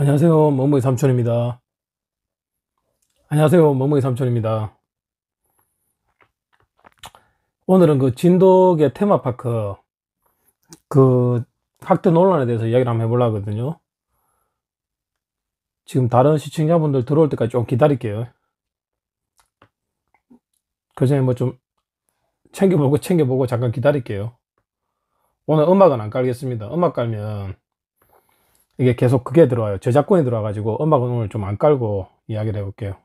안녕하세요. 멍멍이 삼촌입니다. 안녕하세요. 멍멍이 삼촌입니다. 오늘은 그 진덕의 테마파크 그 학대 논란에 대해서 이야기를 한번 해보려고 하거든요. 지금 다른 시청자분들 들어올 때까지 좀 기다릴게요. 그 전에 뭐 좀 챙겨보고 챙겨보고 잠깐 기다릴게요. 오늘 음악은 안 깔겠습니다. 음악 깔면 이게 계속 그게 들어와요. 저작권이 들어와가지고 음악 음을 좀 안 깔고 이야기를 해볼게요.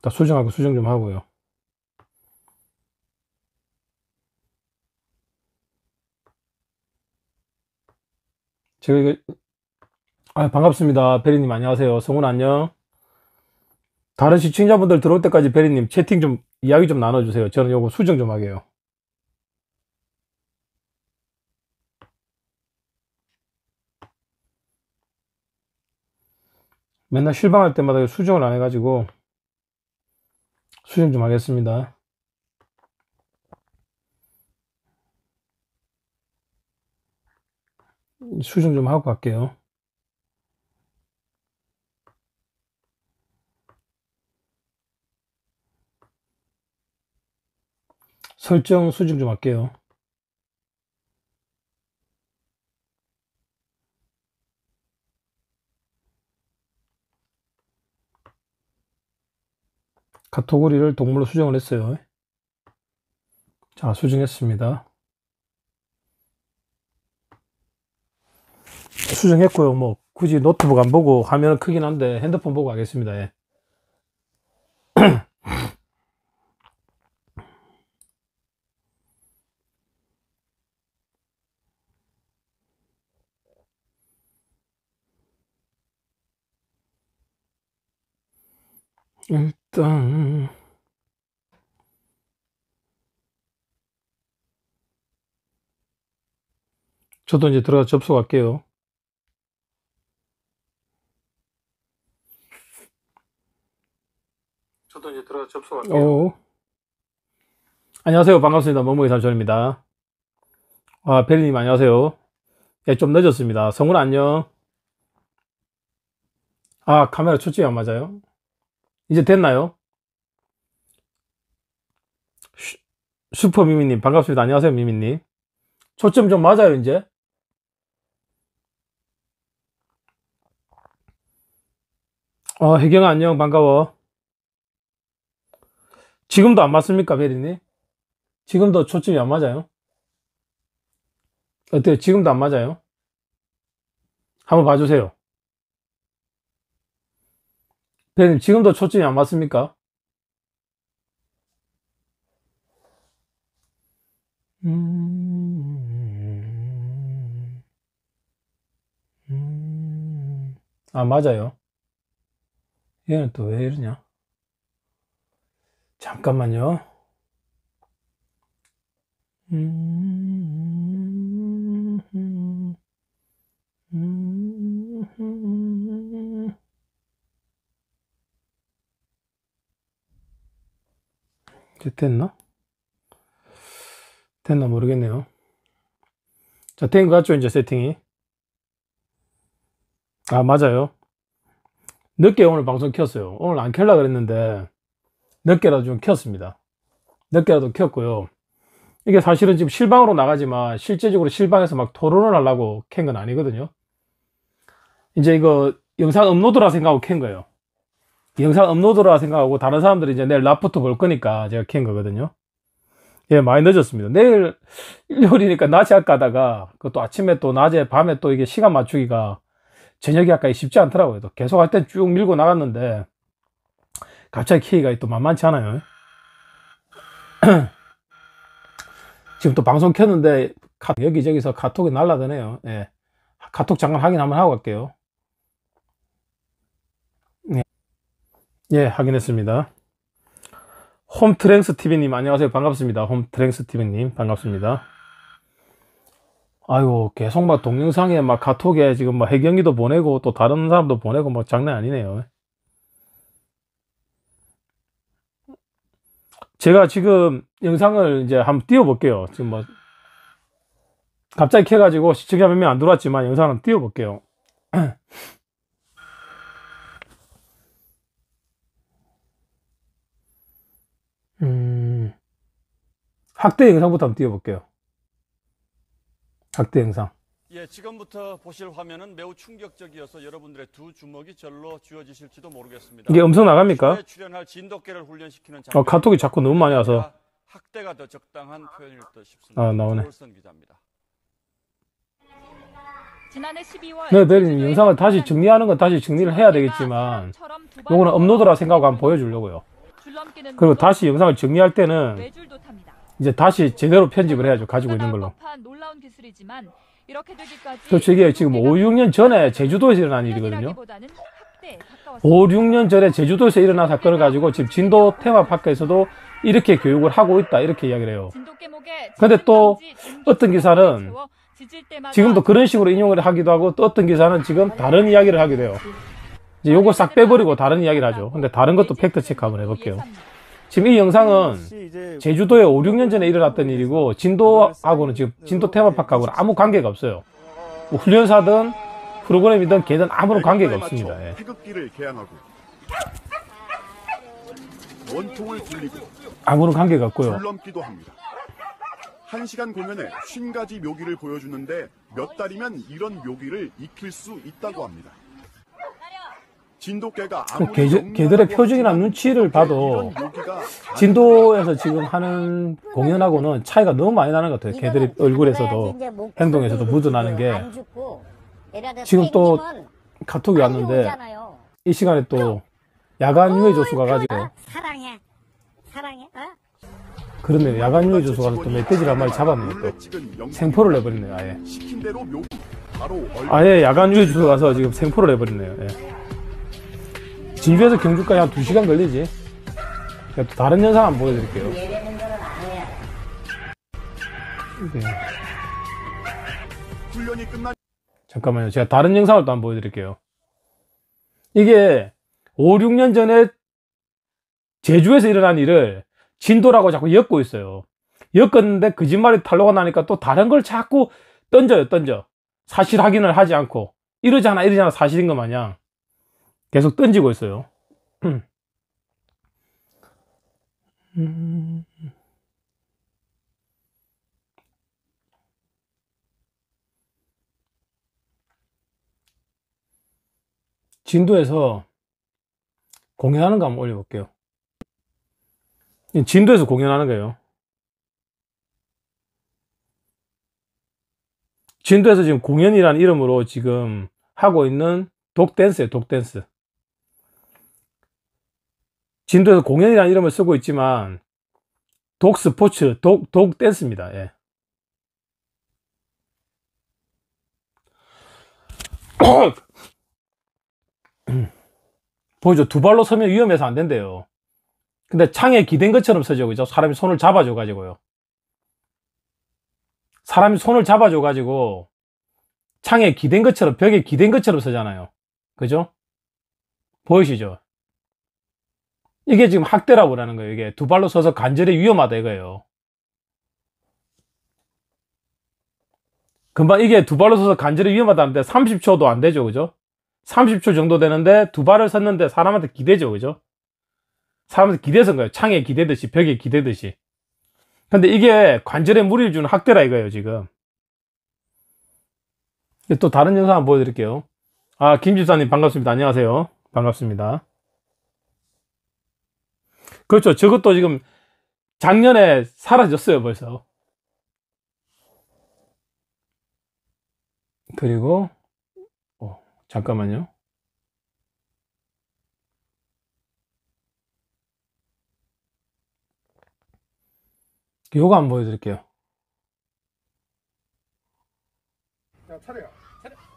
다 수정하고 수정 좀 하고요. 제가 이거 아, 반갑습니다. 베리님 안녕하세요. 성훈 안녕. 다른 시청자분들 들어올 때까지 베리님 채팅 좀 이야기 좀 나눠주세요. 저는 요거 수정 좀 하게요. 맨날 실방할 때마다 수정을 안 해가지고 수정 좀 하겠습니다. 수정 좀 하고 갈게요. 설정 수정 좀 할게요. 카테고리를 동물로 수정을 했어요. 자, 수정했습니다. 수정했고요. 뭐 굳이 노트북 안 보고 화면은 크긴 한데 핸드폰 보고 하겠습니다. 예. 일단 저도 이제 들어가 접속할게요. 저도 이제 들어가 접속할게요. 오. 어. 안녕하세요. 반갑습니다. 머무이 삼촌입니다. 아, 베리님 안녕하세요. 예, 좀 늦었습니다. 성훈 안녕. 아, 카메라 초점이 안 맞아요. 이제 됐나요? 슈, 슈퍼 미미님 반갑습니다. 안녕하세요, 미미님. 초점 좀 맞아요, 이제. 어, 혜경아 안녕 반가워 지금도 안 맞습니까 베리님? 지금도 초점이 안 맞아요? 어때요? 지금도 안 맞아요? 한번 봐주세요 베리님 지금도 초점이 안 맞습니까? 음... 음... 음, 음. 아 맞아요 얘는 또 왜 이러냐? 잠깐만요. 음, 음, 음, 이제 됐나? 됐나 모르겠네요. 자, 된것 같죠? 이제 세팅이. 아, 맞아요. 늦게 오늘 방송 켰어요. 오늘 안 켤라 그랬는데 늦게라도 좀 켰습니다. 늦게라도 켰고요. 이게 사실은 지금 실방으로 나가지만 실제적으로 실방에서 막 토론을 하려고 켠 건 아니거든요. 이제 이거 영상 업로드라 생각하고 켠 거예요. 영상 업로드라 생각하고 다른 사람들이 이제 내일 라포트 볼 거니까 제가 켠 거거든요. 예, 많이 늦었습니다. 내일 일요일이니까 낮에 할까 하다가 그것도 아침에 또 낮에 밤에 또 이게 시간 맞추기가 저녁에 아까 쉽지 않더라고요. 또 계속 할 땐 쭉 밀고 나갔는데 갑자기 케이가또 만만치 않아요. 지금 또 방송 켰는데 여기저기서 카톡이 날라드네요. 예. 카톡 잠깐 확인 한번 하고 갈게요. 예, 예 확인했습니다. 홈트랭스 TV님 안녕하세요. 반갑습니다. 홈트랭스 TV님 반갑습니다. 아이고 계속 막 동영상에 막 카톡에 지금 막해경기도 보내고 또 다른 사람도 보내고 막 장난 아니네요. 제가 지금 영상을 이제 한번 띄워볼게요. 지금 뭐 갑자기 켜가지고 시청자 몇 명 안 들어왔지만 영상은 띄워볼게요. 음, 학대 영상부터 한번 띄워볼게요. 각대 영상. 예, 지금부터 보실 화면은 매우 충격적이어서 여러분들의 두 주먹이 절로 쥐어지실지도 모르겠습니다. 이게 음성 나갑니까? 출연할 진돗개를 훈련시키는 장. 어, 아, 카톡이 자꾸 너무 많이 와서. 학대가 더 적당한 표현일 듯 싶습니다. 아, 나오네. 기자입니다. 네, 대리님 영상을 다시 정리하는 건 다시 정리를 해야 되겠지만 요거는 업로드라 생각하고 한번 보여주려고요. 그리고 다시 영상을 정리할 때는 이제 다시 제대로 편집을 해야죠. 가지고 있는 걸로. 놀라운 기술이지만 이렇게 되기까지 또 저게 지금 5, 6년 전에 제주도에서 일어난 일이거든요. 5, 6년 전에 제주도에서 일어난 사건을 가지고 지금 진도 테마파크에서도 이렇게 교육을 하고 있다 이렇게 이야기를 해요. 근데 또 어떤 기사는 지금도 그런 식으로 인용을 하기도 하고 또 어떤 기사는 지금 다른 이야기를 하기도 해요. 그 이제 요거 싹 빼버리고 다른 이야기를 하죠. 근데 다른 것도 팩트 체크 한번 해볼게요. 지금 이 영상은 음, 제주도에 5, 6년 전에 일어났던 음, 일이고 진도하고는 지금 음, 진도 테마파크하고는 아무 관계가 없어요. 뭐 훈련사든 프로그램이든 걔든 아무런 아, 관계가 없습니다. 예. 아무런 관계가 없고요. 한 시간 공연에 50가지 묘기를 보여주는데 몇 달이면 이런 묘기를 익힐 수 있다고 합니다. 진돗개가 그 개, 개들의 표정이나 눈치를 봐도 진도에서 지금 하는 공연하고는 차이가 너무 많이 나는 것 같아요. 개들의 얼굴에서도 행동에서도 묻어나는 게 지금 또 카톡이 왔는데 이 시간에 또 야간 유해 조수 가가지고 어? 사랑해 사랑해 어? 그러네요 야간 유해 조수 가서 또 멧돼지를 한 마리 그 잡았는데 또 생포를 내버렸네요 아예 아예 야간 유해 조수 가서 지금 생포를 내버렸네요 예. 진주에서 경주까지 한 2시간 걸리지 제가 또 다른 현상 한번 보여드릴게요 네. 잠깐만요 제가 다른 영상을 또 한번 보여드릴게요 이게 5, 6년 전에 제주에서 일어난 일을 진도라고 자꾸 엮고 있어요 엮었는데 거짓말이 탈로가 나니까 또 다른 걸 자꾸 던져요 던져 사실 확인을 하지 않고 이러잖아 이러잖아 사실인 것 마냥 계속 던지고 있어요 진도에서 공연하는 거 한번 올려볼게요 진도에서 공연하는 거예요 진도에서 지금 공연이라는 이름으로 지금 하고 있는 독댄스예요 독댄스 진도에서 공연이라는 이름을 쓰고 있지만 독 스포츠, 독, 독 댄스입니다. 예. 보이죠? 두 발로 서면 위험해서 안 된대요. 근데 창에 기댄 것처럼 서죠. 그죠? 사람이 손을 잡아줘 가지고요. 사람이 손을 잡아줘 가지고 창에 기댄 것처럼 벽에 기댄 것처럼 서잖아요. 그죠? 보이시죠? 이게 지금 학대라고 그러는 거예요. 이게 두 발로 서서 간절히 위험하다 이거예요. 금방 이게 두 발로 서서 간절히 위험하다는데 30초도 안 되죠. 그죠? 30초 정도 되는데 두 발을 섰는데 사람한테 기대죠. 그죠? 사람한테 기대서 거예요. 창에 기대듯이, 벽에 기대듯이. 근데 이게 관절에 무리를 주는 학대라 이거예요, 지금. 또 다른 영상 한번 보여드릴게요. 아, 김 집사님 반갑습니다. 안녕하세요. 반갑습니다. 그렇죠. 저것도 지금 작년에 사라졌어요, 벌써. 그리고, 어, 잠깐만요. 요거 안 보여드릴게요.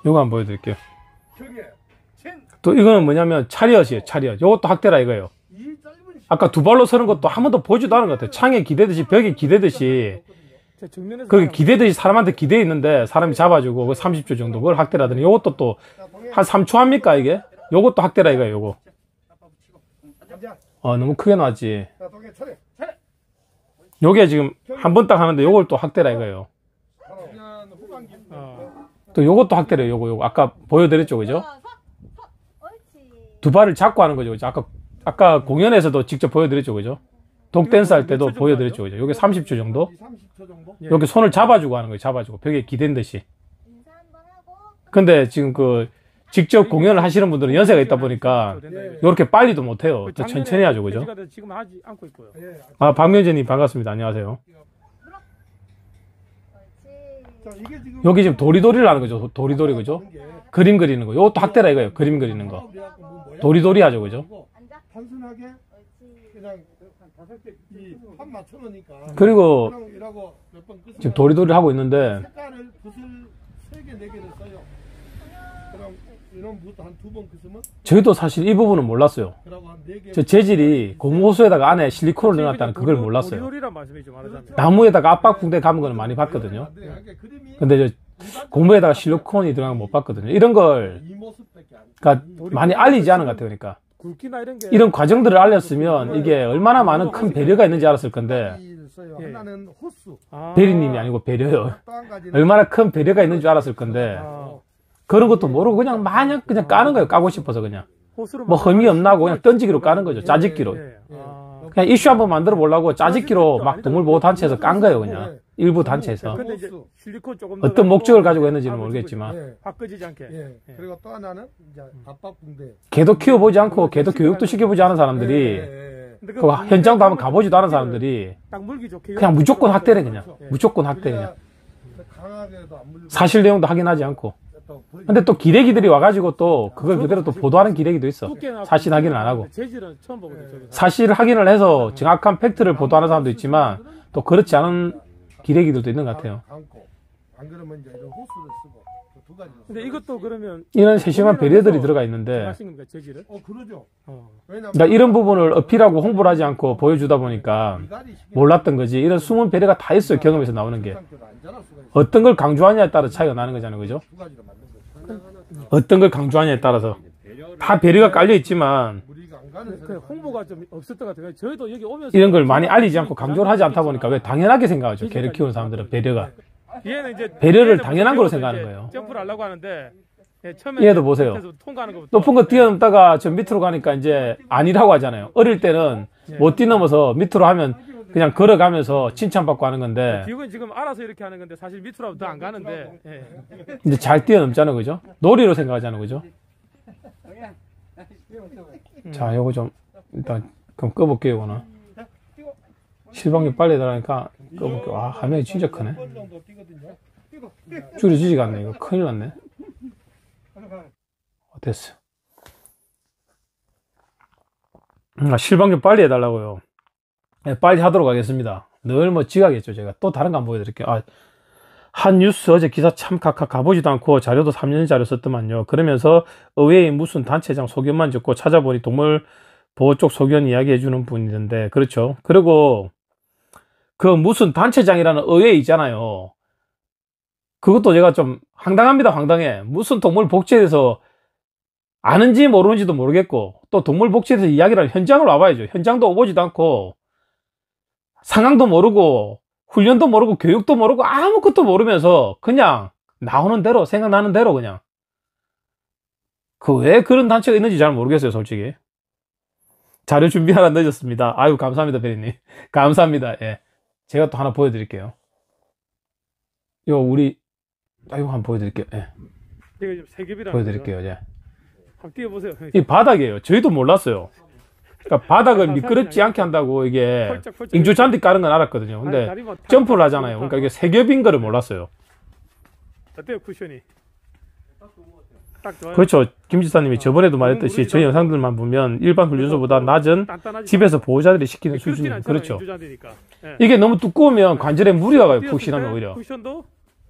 요거 안 보여드릴게요. 또 이거는 뭐냐면 차리엇이에요, 차리엇. 요것도 학대라 이거예요. 아까 두 발로 서는 것도 한 번도 보지도 않은 것 같아요. 창에 기대듯이 벽에 기대듯이 그게 기대듯이 사람한테 기대 있는데 사람이 잡아주고 30초 그 정도 그걸 학대라더니 요것도 또 한 3초 합니까 이게? 요것도 학대라 이거야 요거. 어 너무 크게 나왔지. 요게 지금 한 번 딱 하는데 요걸 또 학대라 이거예요. 또 요것도 학대래요 요거 요거 아까 보여드렸죠 그죠? 어, 두 발을 잡고 하는 거죠. 죠그 아까 아까 공연에서도 직접 보여드렸죠, 그죠? 독댄스 할 때도 보여드렸죠, 그죠? 여기 30초 정도? 3 0 예. 이렇게 손을 잡아주고 하는 거예요, 잡아주고. 벽에 기댄 듯이. 근데 지금 그 직접 공연을 하시는 분들은 연세가 있다 보니까 이렇게 예. 빨리도 못해요. 또 천천히 하죠, 그죠? 예. 아, 박명재님 반갑습니다. 안녕하세요. 여기 지금 도리도리를 하는 거죠. 도리도리, 그죠? 아, 그림 그리는 거. 요것도 학대라 이거예요. 그림 그리는 거. 아, 뭐 도리도리 하죠, 그죠? 단순하게 그냥 다섯 개판 맞춰 놓으니까 그리고 지금 도리도리 하고 있는데 색깔을 붓을 세개네 개를 써요. 그럼 이런 붓한두번 그으면 저희도 사실 이 부분은 몰랐어요. 네 저 재질이 고무호수에다가 안에 실리콘을 넣어놨다는 그걸 몰랐어요. 그렇죠. 나무에다가 압박붕대 감은 거는 많이 봤거든요. 네, 네. 근데 저 고무에다가 실리콘이 들어간 건못 봤거든요. 이런 걸 그러니까 음, 많이 알리지 않은 것 같아요. 그러니까. 이런 과정들을 알렸으면 이게 얼마나 많은 큰 배려가 있는지 알았을 건데 예. 아. 대리님이 아니고 배려요 얼마나 큰 배려가 있는 줄 알았을 건데 아. 그런 것도 모르고 그냥 마냥 그냥 아. 까는 거예요 까고 싶어서 그냥 뭐 흠이 없나고 그냥 던지기로 까는 거죠 예, 짜집기로 예, 그냥 이슈 한번 만들어 보려고 짜집기로 막 동물보호단체에서 깐 거예요 그냥 일부 아, 단체에서 근데 이제 실리콘 조금 어떤 목적을 가지고 했는지는 모르겠지만 예. 바꿔지지 않게. 예. 예. 그리고 또 하나는 이제 아빠 음. 군대. 개도 키워보지 않고 개도 교육도 시켜보지 않은 사람들이 예, 예, 예. 그 현장도 한번 가보지도 않은 사람들이 딱 물기 좋게. 그냥 무조건 학대래 그냥 그렇죠. 예. 무조건 학대 그냥 강하게도 안 사실 내용도 확인하지 않고 근데 또 기레기들이 와가지고 또 아, 그걸 그대로 또 보도하는 기레기도 있어 사실 확인을 안 하고 사실 확인을 해서 정확한 팩트를 보도하는 사람도 있지만 또 그렇지 않은 기레기들도 있는 것 같아요. 안 그러면 이제 이런 호수를 쓰고 그두 가지. 근데 이것도 그러면 이런 세심한 배려들이 들어가 있는데 하신 겁니까 재어 그러죠. 어. 왜 그러니까 이런 부분을 어필하고 홍보를 하지 않고 보여주다 보니까 몰랐던 거지 이런 숨은 배려가 다 있어요 아, 경험에서 나오는 게어떤걸 강조하냐에 따라 차이가 나는 거잖아요 그죠 어떤 걸 강조하냐에 따라서 다 배려가 깔려 있지만 그 홍보가 좀 없었던 것 같아요. 그러니까 저희도 여기 오면서 이런 걸 많이 알리지 않고 강조를 하지 않다 보니까 왜 당연하게 생각하죠. 개를 키우는 사람들은 배려가 네. 얘는 이제 배려를 당연한 걸로 생각하는 거예요. 점프를 하려고 하는데 예, 얘도 보세요. 높은 거 네. 뛰어넘다가 저 밑으로 가니까 이제 아니라고 하잖아요. 어릴 때는 못 뛰어넘어서 밑으로 하면 그냥 걸어가면서 칭찬받고 하는 건데 지금 지금 알아서 이렇게 하는 건데 사실 밑으로 더안 가는데 예. 이제 잘 뛰어넘자는 거죠. 놀이로 생각하자는 거죠. 음. 자, 요거 좀 일단 그럼 꺼볼게요, 이거는. 실방률 빨리 달라니까 꺼볼게요. 와, 아, 화면이 진짜 크네. 줄여지지가 않네, 이거. 큰일 났네. 어, 됐어. 음, 아, 실방률 빨리 해달라고요. 네, 빨리 하도록 하겠습니다. 늘 뭐 지각했죠, 제가. 또 다른 거한번 보여드릴게요. 아, 한 뉴스 어제 기사 참 카카 가보지도 않고 자료도 3년 자료 썼더만요. 그러면서 의외의 무슨 단체장 소견만 적고 찾아보니 동물 보호 쪽 소견 이야기해 주는 분이던데 그렇죠. 그리고 그 무슨 단체장이라는 의회 있잖아요. 그것도 제가 좀 황당합니다. 황당해. 무슨 동물 복지에 서 아는지 모르는지도 모르겠고 또 동물 복지에 서 이야기를 현장으로 와봐야죠. 현장도 오보지도 않고 상황도 모르고 훈련도 모르고 교육도 모르고 아무것도 모르면서 그냥 나오는 대로 생각나는 대로 그냥 그 왜 그런 단체가 있는지 잘 모르겠어요 솔직히 자료 준비하라 늦었습니다 아유 감사합니다 베리님 감사합니다 예 제가 또 하나 보여드릴게요 요 우리 아 이거 한번 보여드릴게요 예 이거 지금 세 보여드릴게요 예 한번 띄워보세요 이 바닥이에요 저희도 몰랐어요 그러니까 바닥을 미끄럽지 아, 않게 한다고 이게 인조 잔디 까는 건 알았거든요. 근데 점프를 하잖아요. 그러니까 이게 세 겹인 거를 몰랐어요. 어때요 쿠션이? 그렇죠. 김 지사님이 어. 저번에도 말했듯이 음, 저희 영상들만 보면 일반 훈련소보다 뭐 낮은 집에서 보호자들이 시키는 네, 수준이에요. 그렇죠. 네. 이게 너무 두꺼우면 네. 관절에 무리가 가요. 푹 신으면 오히려.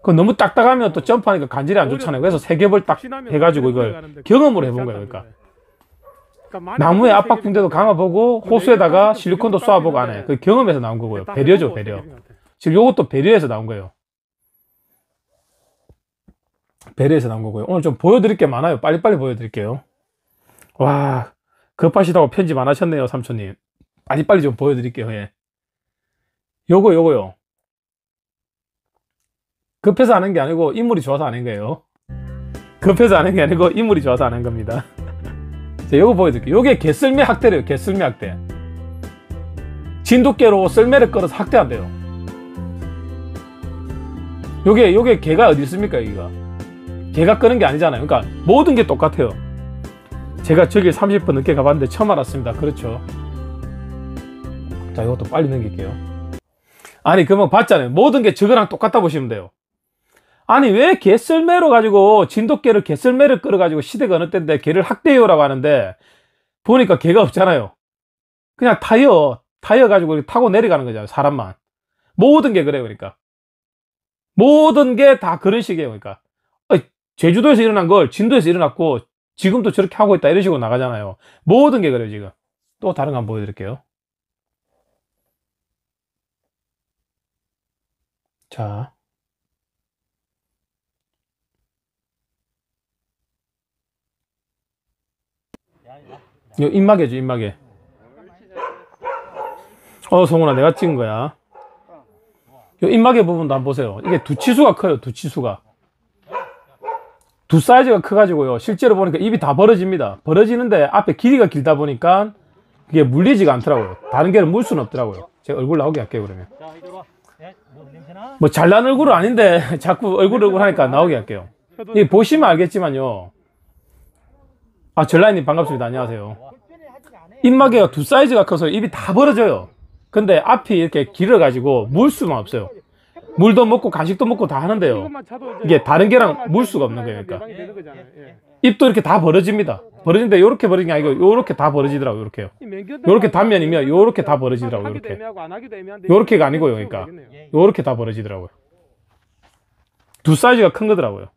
그 너무 딱딱하면 또 어. 점프하니까 관절이 안 좋잖아요. 그래서 세 겹을 딱 해가지고 이걸 경험으로 해본 거예요. 그러니까. 그러니까 나무에 압박 붕대도 감아보고 호수에다가 실리콘도 쏴보고 안 해. 그 경험에서 나온 거고요. 배려죠, 배려. 지금 요것도 배려에서 나온 거예요. 배려에서 나온 거고요. 오늘 좀 보여드릴 게 많아요. 빨리빨리 보여드릴게요. 와, 급하시다고 편집 안 하셨네요, 삼촌님. 빨리빨리 좀 보여드릴게요, 예. 요거, 요거요. 급해서 아는 게 아니고 인물이 좋아서 아는 거예요. 급해서 아는 게 아니고 인물이 좋아서 아는 겁니다. 자, 요거 보여드릴게요. 이게 개썰매 학대래요. 개썰매 학대. 진돗개로 썰매를 끌어서 학대한대요. 요게, 요게 개가 어디 있습니까, 여기가? 개가 끄는 게 아니잖아요. 그러니까 모든 게 똑같아요. 제가 저기 30분 늦게 가봤는데 처음 알았습니다. 그렇죠. 자, 이것도 빨리 넘길게요. 아니, 그러면 봤잖아요. 모든 게 저거랑 똑같다 보시면 돼요. 아니 왜 개썰매로 가지고 진돗개를 개썰매를 끌어가지고 시대가 어느 때인데 개를 학대요라고 하는데 보니까 개가 없잖아요 그냥 타이어 타이어 가지고 타고 내려가는 거잖아요 사람만 모든 게 그래요 그러니까 모든 게 다 그런 식이에요 그러니까 제주도에서 일어난 걸 진도에서 일어났고 지금도 저렇게 하고 있다 이런 식으로 나가잖아요 모든 게 그래요 지금 또 다른 거 한번 보여드릴게요 자 이거 입마개죠, 입마개. 어, 성훈아, 내가 찍은 거야. 요 입마개 부분도 한번 보세요. 이게 두 치수가 커요, 두 치수가. 두 사이즈가 커가지고요. 실제로 보니까 입이 다 벌어집니다. 벌어지는데 앞에 길이가 길다 보니까 그게 물리지가 않더라고요. 다른 개는물 수는 없더라고요. 제가 얼굴 나오게 할게요, 그러면. 네, 뭐, 뭐 잘난 얼굴은 아닌데 자꾸 얼굴 얼굴 하니까 나오게 할게요. 이 보시면 알겠지만요. 아, 전라인님 반갑습니다. 안녕하세요. 입마개가 두 사이즈가 커서 입이 다 벌어져요 근데 앞이 이렇게 길어가지고 물 수만 없어요 물도 먹고 간식도 먹고 다 하는데요 이게 다른 개랑 물 수가 없는 거니까 예. 입도 이렇게 다 벌어집니다 벌어진데 이렇게 벌리는게 아니고 이렇게 다 벌어지더라고요 이렇게요 이렇게 단면이면 이렇게 다 벌어지더라고요 이렇게 이렇게가 아니고요 그러니까 이렇게 다 벌어지더라고요 두 사이즈가 큰 거더라고요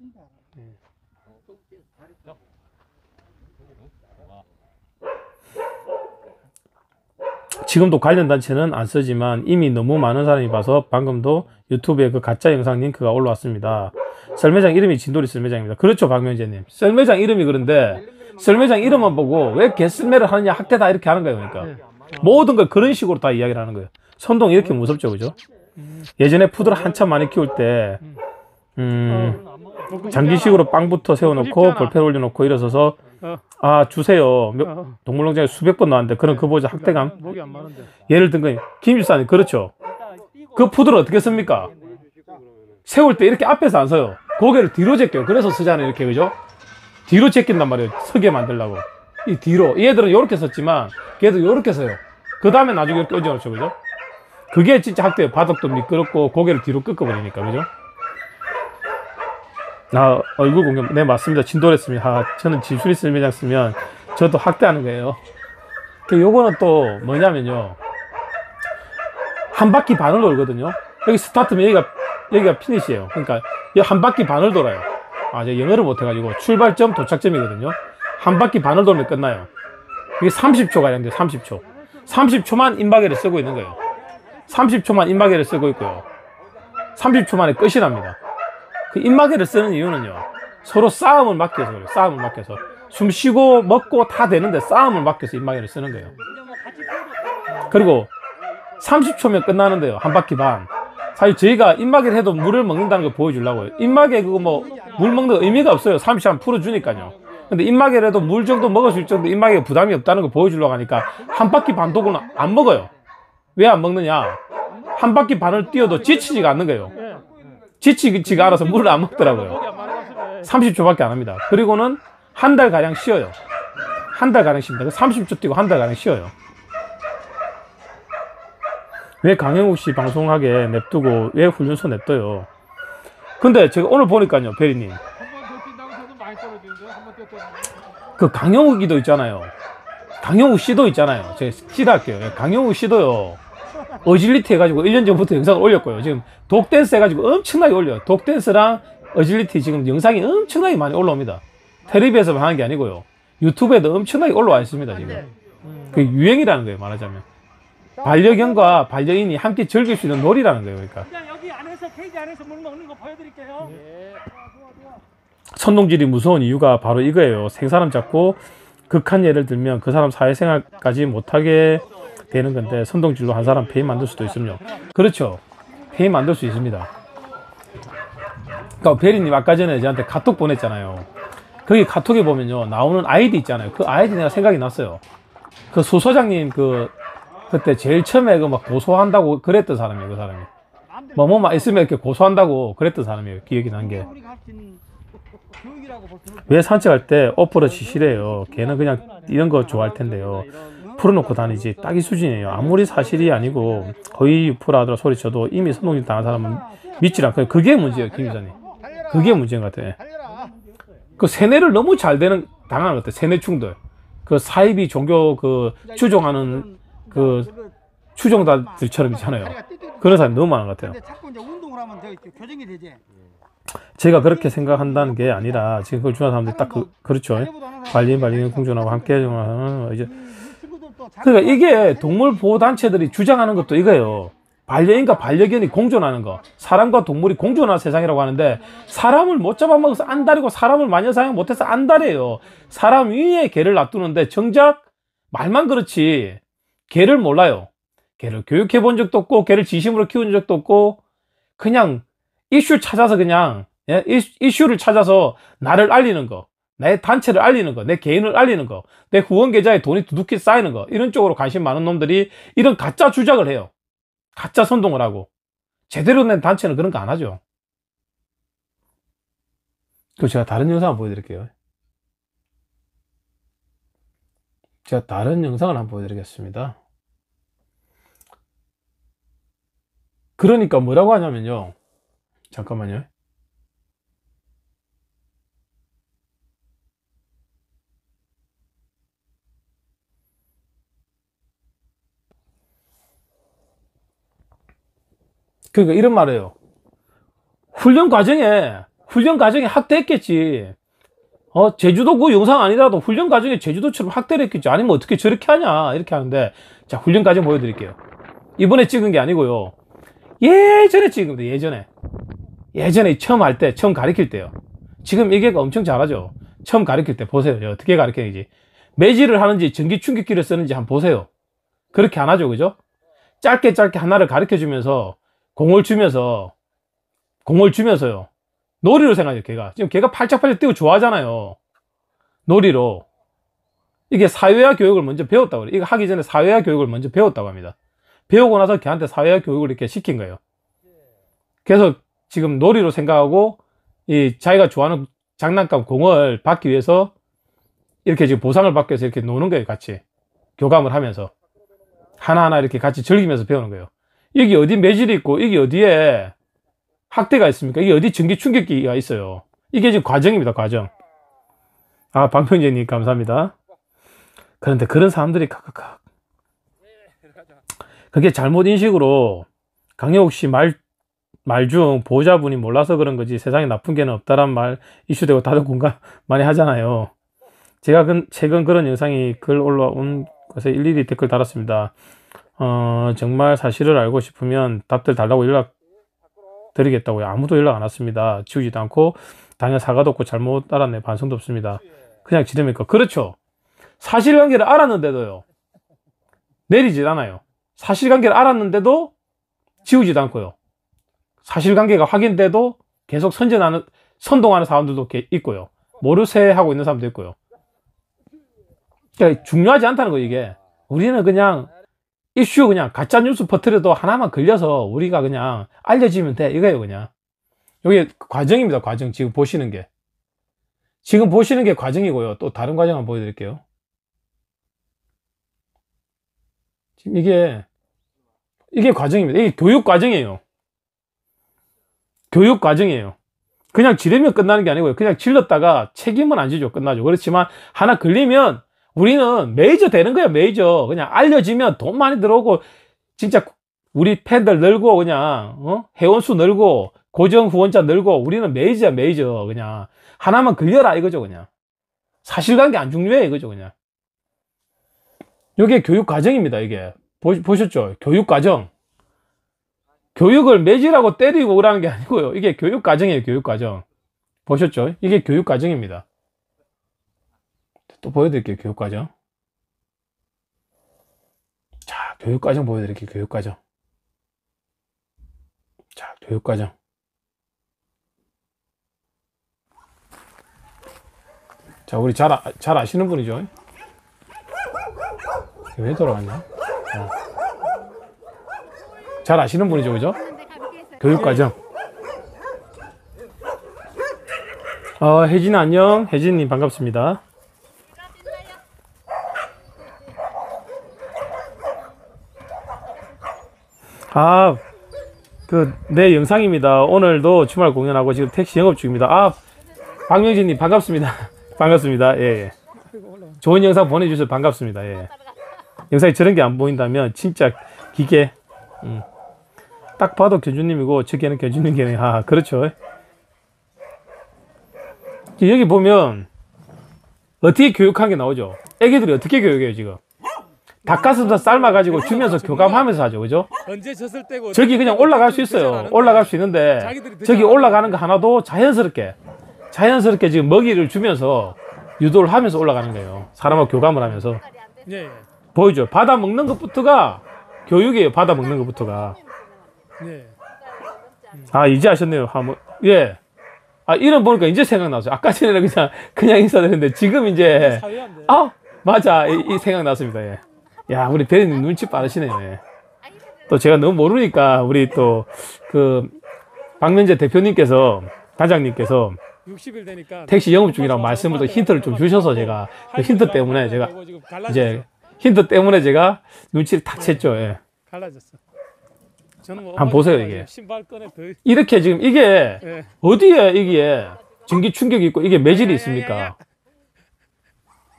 지금도 관련 단체는 안 쓰지만 이미 너무 많은 사람이 봐서 방금도 유튜브에 그 가짜 영상 링크가 올라왔습니다. 썰매장 이름이 진돌이 썰매장입니다. 그렇죠, 박명재님. 썰매장 이름이 그런데 썰매장 이름만 보고 왜 개썰매를 하느냐 학대다 이렇게 하는 거예요, 그러니까. 모든 걸 그런 식으로 다 이야기를 하는 거예요. 선동 이렇게 무섭죠, 그죠? 예전에 푸들 한참 많이 키울 때, 음, 장기식으로 빵부터 세워놓고 볼펜 올려놓고 일어서서 어. 아 주세요. 몇, 어. 동물농장에 수백 번 나왔는데 그런 네. 그 보자 학대감. 네. 목이 안 마른데. 예를 든건 김일사님 그렇죠. 그푸들를 어떻게 씁니까? 세울 때 이렇게 앞에서 안 서요. 고개를 뒤로 제껴요. 그래서 쓰잖아요 이렇게 그죠? 뒤로 제낀단 말이에요. 서게 만들라고. 이 뒤로 얘들은 이렇게 썼지만 걔도 이렇게 서요. 그 다음에 나중에 이렇게 얹어놓죠 그죠? 그게 진짜 학대예요. 바닥도 미끄럽고 고개를 뒤로 끄어버리니까 그죠? 아, 얼굴 어, 공격. 네, 맞습니다. 진돌했습니다. 아, 저는 집수리 쓰면 장 쓰면 저도 학대하는 거예요. 그 요거는 또 뭐냐면요. 한 바퀴 반을 돌거든요. 여기 스타트면 여기가, 여기가 피니시에요 그러니까 한 바퀴 반을 돌아요. 아, 제가 영어를 못해가지고 출발점, 도착점이거든요. 한 바퀴 반을 돌면 끝나요. 이게 30초가량 돼요. 30초. 30초만 임박게를 쓰고 있는 거예요. 30초만 임박게를 쓰고 있고요. 30초 만에 끝이 납니다. 그 입마개를 쓰는 이유는요. 서로 싸움을 맡겨서 그래요. 싸움을 막기 서숨 쉬고 먹고 다 되는데 싸움을 맡겨서 입마개를 쓰는 거예요. 그리고 30초면 끝나는데요. 한 바퀴 반. 사실 저희가 입마개를 해도 물을 먹는다는 걸 보여주려고요. 입마개 그거 뭐 물 먹는 거 의미가 없어요. 3 0초간 풀어주니까요. 근데 입마개를 해도 물 정도 먹을 수을 정도 입마개가 부담이 없다는 걸 보여주려고 하니까 한 바퀴 반 도구는 안 먹어요. 왜 안 먹느냐? 한 바퀴 반을 뛰어도 지치지가 않는 거예요. 지치지가 그 알아서 음. 물을 안 먹더라고요. 30초밖에 안 합니다. 그리고는 한 달가량 쉬어요. 한 달가량 쉽니다. 30초 그 뛰고 한 달가량 쉬어요. 왜 강영욱 씨 방송하게 냅두고 왜 훈련소 냅둬요? 근데 제가 오늘 보니까요, 베리님. 그 강영욱이도 있잖아요. 강영욱 씨도 있잖아요. 제가 시도 할게요. 예, 강영욱 씨도요. 어질리티 해가지고 1년 전부터 영상을 올렸고요. 지금 독댄스 해가지고 엄청나게 올려요. 독댄스랑 어질리티 지금 영상이 엄청나게 많이 올라옵니다. 테레비에서 하는 게 아니고요. 유튜브에도 엄청나게 올라와 있습니다, 지금. 네. 그 유행이라는 거예요, 말하자면. 반려견과 반려인이 함께 즐길 수 있는 놀이라는 거예요, 그러니까. 여기 안에서, 케이지 안에서 물 먹는 거 보여드릴게요. 예. 선동질이 무서운 이유가 바로 이거예요. 생 사람 잡고 극한 예를 들면 그 사람 사회생활까지 못하게 되는 건데 선동질로 한 사람 폐임 만들 수도 있으면요 그렇죠. 폐임 만들 수 있습니다. 그러니까 베리님 아까 전에 저한테 카톡 보냈잖아요. 거기 카톡에 보면요 나오는 아이디 있잖아요. 그 아이디 내가 생각이 났어요. 그 소소장님 그 그때 제일 처음에 그막 고소한다고 그랬던 사람이에요. 그 사람이 뭐뭐만 있으면 이렇게 고소한다고 그랬던 사람이에요. 기억이 난 게. 왜 산책할 때 어프로치 시래요? 걔는 그냥 이런 거 좋아할 텐데요. 풀어놓고 다니지 네. 딱이 수준이에요 아무리 사실이 아니고 거의 유포라 하더라 소리쳐도 이미 선동질 당한 사람은 믿질 않고 그게 문제예요 김 기자님 그게 문제인 것 같아 요그 세뇌를 너무 잘 되는 당하는 것 같아 요 세뇌 충돌 그 사이비 종교 그 추종하는 그 추종자들처럼 있잖아요 그런 사람이 너무 많은 것 같아요 제가 그렇게 생각한다는 게 아니라 지금 그걸 주는 사람들이 딱 그, 그렇죠 관리인 발리인 공존하고 함께 하는 이제 음. 그러니까 이게 동물 보호 단체들이 주장하는 것도 이거예요. 반려인과 반려견이 공존하는 거. 사람과 동물이 공존하는 세상이라고 하는데 사람을 못 잡아먹어서 안달이고 사람을 마녀 사냥 못해서 안달이에요. 사람 위에 개를 놔두는데 정작 말만 그렇지 개를 몰라요. 개를 교육해 본 적도 없고 개를 진심으로 키운 적도 없고 그냥 이슈 찾아서 그냥 예? 이슈를 찾아서 나를 알리는 거. 내 단체를 알리는 거, 내 개인을 알리는 거, 내 후원 계좌에 돈이 두둑히 쌓이는 거 이런 쪽으로 관심 많은 놈들이 이런 가짜 주작을 해요. 가짜 선동을 하고 제대로 된 단체는 그런 거 안 하죠. 그 제가 다른 영상 보여드릴게요. 제가 다른 영상을 한번 보여드리겠습니다. 그러니까 뭐라고 하냐면요. 잠깐만요. 그러니까 이런 말이에요. 훈련 과정에, 훈련 과정에 학대했겠지. 어, 제주도 그 영상 아니라도 훈련 과정에 제주도처럼 학대를 했겠지. 아니면 어떻게 저렇게 하냐. 이렇게 하는데. 자, 훈련 과정 보여드릴게요. 이번에 찍은 게 아니고요. 예전에 찍은 겁니다. 예전에. 예전에 처음 할 때, 처음 가르칠 때요. 지금 이게 엄청 잘하죠. 처음 가르칠 때 보세요. 어떻게 가르치는지. 매질을 하는지 전기 충격기를 쓰는지 한번 보세요. 그렇게 안 하죠. 그죠? 짧게 짧게 하나를 가르쳐 주면서 공을 주면서 공을 주면서요 놀이로 생각해요 걔가 지금 걔가 팔짝팔짝 뛰고 좋아하잖아요 놀이로 이게 사회화 교육을 먼저 배웠다고 그래요 이거 하기 전에 사회화 교육을 먼저 배웠다고 합니다 배우고 나서 걔한테 사회화 교육을 이렇게 시킨 거예요 그래서 지금 놀이로 생각하고 이 자기가 좋아하는 장난감 공을 받기 위해서 이렇게 지금 보상을 받기 위해서 이렇게 노는 거예요 같이 교감을 하면서 하나하나 이렇게 같이 즐기면서 배우는 거예요 여기 어디 매질이 있고 여기 어디에 학대가 있습니까? 이게 어디 증기 충격기가 있어요. 이게 지금 과정입니다. 과정. 아 방평재님 감사합니다. 그런데 그런 사람들이 카카카 그게 잘못 인식으로 강영욱 씨말말 중 보호자분이 몰라서 그런 거지 세상에 나쁜 게는 없다란 말 이슈되고 다들 공감 많이 하잖아요. 제가 근, 최근 그런 영상이 글 올라온 것에 일일이 댓글 달았습니다. 어, 정말 사실을 알고 싶으면 답들 달라고 연락 드리겠다고요. 아무도 연락 안 왔습니다. 지우지도 않고 당연 사과도 없고 잘못 알았네 반성도 없습니다. 그냥 지르니까 그렇죠. 사실관계를 알았는데도요. 내리질 않아요. 사실관계를 알았는데도 지우지도 않고요. 사실관계가 확인돼도 계속 선전하는 선동하는 사람들도 있고요. 모르쇠 하고 있는 사람도 있고요. 그러니까 중요하지 않다는 거 이게. 우리는 그냥 이슈 그냥 가짜 뉴스 퍼트려도 하나만 걸려서 우리가 그냥 알려지면 돼 이거예요 그냥 이게 과정입니다 과정 지금 보시는 게 지금 보시는 게 과정이고요 또 다른 과정 한번 보여드릴게요 지금 이게 이게 과정입니다 이게 교육 과정이에요 교육 과정이에요 그냥 지르면 끝나는 게 아니고요 그냥 질렀다가 책임은 안 지죠 끝나죠 그렇지만 하나 걸리면 우리는 메이저 되는 거야 메이저 그냥 알려지면 돈 많이 들어오고 진짜 우리 팬들 늘고 그냥 어? 회원수 늘고 고정 후원자 늘고 우리는 메이저야 메이저 그냥 하나만 걸려라 이거죠 그냥 사실관계 안 중요해 이거죠 그냥 이게 교육과정입니다 이게 보, 셨죠 교육과정 교육을 매질하고 때리고 오라는 게 아니고요 이게 교육과정이에요 교육과정 보셨죠 이게 교육과정입니다 또 보여드릴게요 교육과정 자 교육과정 보여드릴게요 교육과정 자 교육과정 자 우리 잘, 아, 잘 아시는 분이죠 왜돌아왔냐 어. 잘 아시는 분이죠 그죠 교육과정 어, 혜진 안녕 혜진님 반갑습니다 아, 그, 내 네, 영상입니다. 오늘도 주말 공연하고 지금 택시 영업 중입니다. 아, 박명진님 반갑습니다. 반갑습니다. 예, 예. 좋은 영상 보내주셔서 반갑습니다. 예. 영상이 저런 게 안 보인다면 진짜 기계, 음. 딱 봐도 견주님이고 저기에는 견주님이네. 아, 그렇죠. 여기 보면 어떻게 교육한 게 나오죠? 애기들이 어떻게 교육해요, 지금? 닭가슴살 음. 삶아가지고 음. 주면서 음. 교감하면서 하죠. 그죠? 언제 졌을 때고 저기 그냥 올라갈 수 있어요. 올라갈 수 있는데 저기 올라가는 거 하나도 자연스럽게 자연스럽게 지금 먹이를 주면서 유도를 하면서 올라가는 거예요. 사람하고 교감을 하면서. 예, 예. 보이죠? 받아 먹는 것부터가 교육이에요. 받아 먹는 것부터가. 예. 아, 이제 아셨네요. 아, 뭐, 예. 아, 이름 보니까 이제 생각나서 아까 전에는 그냥, 그냥 인사드렸는데 지금 이제. 네, 아, 맞아. 이, 이 생각났습니다. 예. 야, 우리 대리님 눈치 빠르시네요. 또 제가 너무 모르니까 우리 또 그 박면재 대표님께서 단장님께서 택시 영업 중이라고 말씀을 또 힌트를 좀 주셔서 제가 그 힌트 때문에 제가 이제 힌트 때문에 제가 눈치를 탁 챘죠. 예. 갈라졌어. 뭐 한번 보세요 이게. 이렇게 지금 이게 예. 어디에 이게 전기 충격이 있고 이게 매질이 있습니까?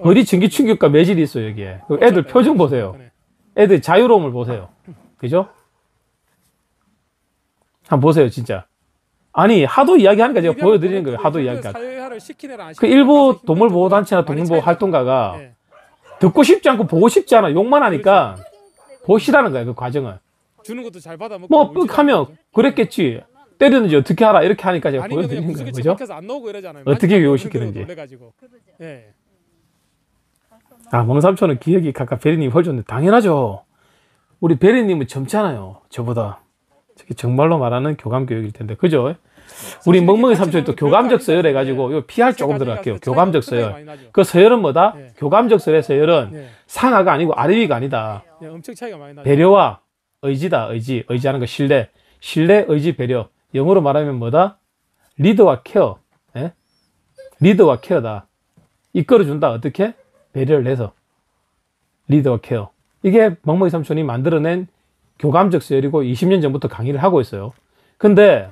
어. 어디 증기 충격과 매질이 있어요, 여기에. 그 애들 어, 표정 보세요. 네. 애들 자유로움을 보세요. 그죠? 한번 보세요, 진짜. 아니, 하도 이야기하니까 제가 뭐 보여드리는 거예요, 하도 이야기하니까. 그 일부 동물보호단체나 뭐 동물보호 활동가가 네. 듣고 싶지 않고 보고 싶지 않아. 욕만 하니까 그렇죠. 보시라는 거야, 그 과정을. 주는 것도 잘 받아먹고. 뭐, 뿍 하면 그랬겠지. 때리는지 어떻게 하라 이렇게 하니까 제가 보여드리는 거죠. 그죠? 어떻게 교육시키는지. 예. 아, 멍삼촌은 기억이 각각 베리님 훨씬 당연하죠. 우리 베리님은 젊잖아요. 저보다. 특히 정말로 말하는 교감교육일 텐데. 그죠? 우리 멍멍이 삼촌이 또 교감적 서열 해가지고, 요 PR 조금 들어갈게요. 교감적 서열. 그 서열은 뭐다? 예. 교감적 서열의 서열은 예. 상하가 아니고 아래위가 아니다. 예, 엄청 차이가 많이 나죠. 배려와 의지다. 의지. 의지하는 거 신뢰. 신뢰, 의지, 배려. 영어로 말하면 뭐다? 리더와 케어. 예? 리더와 케어다. 이끌어준다. 어떻게? 배려를 해서 리더와 케어 이게 먹먹이 삼촌이 만들어낸 교감적 서열이고 20년 전부터 강의를 하고 있어요 근데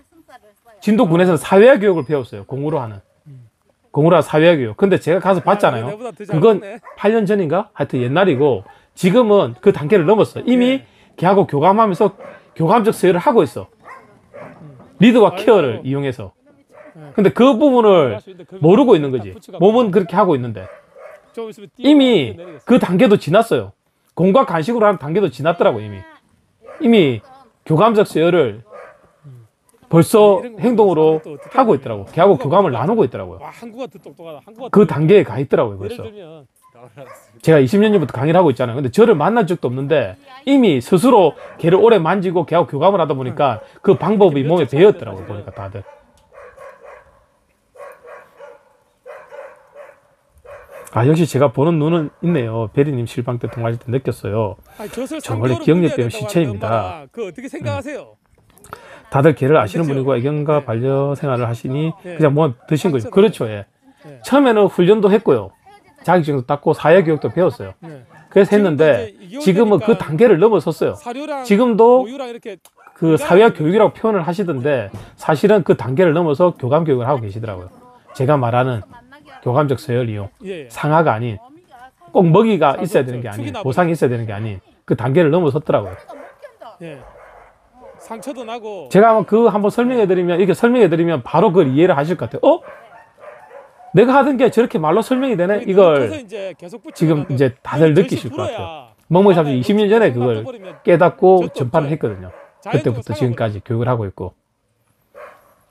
진도군에서는 사회화 교육을 배웠어요 공으로 하는 공으로 사회화 교육 근데 제가 가서 아, 봤잖아요 그건 8년 전인가 하여튼 옛날이고 지금은 그 단계를 넘었어 요 이미 네. 걔하고 교감하면서 교감적 서열을 하고 있어 리드와 케어를 이용해서 네. 근데 그 부분을 모르고 있는 거지 몸은 그렇게 하고 있는데 이미 그 단계도 지났어요. 공과 간식으로 하 단계도 지났더라고 이미. 이미 교감적 수요를 벌써 행동으로 하고 있더라고. 걔하고 교감을 나누고 있더라고요. 그 단계에 가 있더라고요 벌써. 제가 20년 전부터 강의를 하고 있잖아요. 근데 저를 만난 적도 없는데 이미 스스로 걔를 오래 만지고 걔하고 교감을 하다 보니까 그 방법이 그러니까 몸에 배였더라고요. 보니까 다들. 아 역시 제가 보는 눈은 있네요. 베리님 실방 때 통화할 때 느꼈어요. 아니, 저 원래 기억력 때문에 시체입니다. 그 어떻게 생각하세요? 음. 다들 개를 아, 아시는 그렇죠? 분이고 애견과 네. 반려 생활을 하시니 네. 그냥 뭐 드신 거죠. 그렇죠. 예. 네. 처음에는 훈련도 했고요. 자격증도 땄고 사회 교육도 네. 배웠어요. 네. 그래서 했는데 지금은 그 단계를 넘어섰어요. 지금도 그 사회화 교육이라고 표현을 하시던데 사실은 그 단계를 넘어서 교감 교육을 하고 계시더라고요. 제가 말하는 교감적 서열 이용. 예, 예. 상하가 아닌 꼭 먹이가 있어야 그렇죠. 되는 게 아닌 보상이 있어야 되는 게 아닌 그 단계를 넘어섰더라고요. 예. 상처도 나고 제가 그 한번 설명해 드리면 이렇게 설명해 드리면 바로 그걸 이해를 하실 것 같아요. 어? 내가 하던 게 저렇게 말로 설명이 되네. 이걸 이제 지금 이제 다들 느끼실 것 같아요. 먹먹이 삼촌 20년 전에 그걸 깨닫고 전파를 했거든요. 그때부터 지금까지 교육을 하고 있고.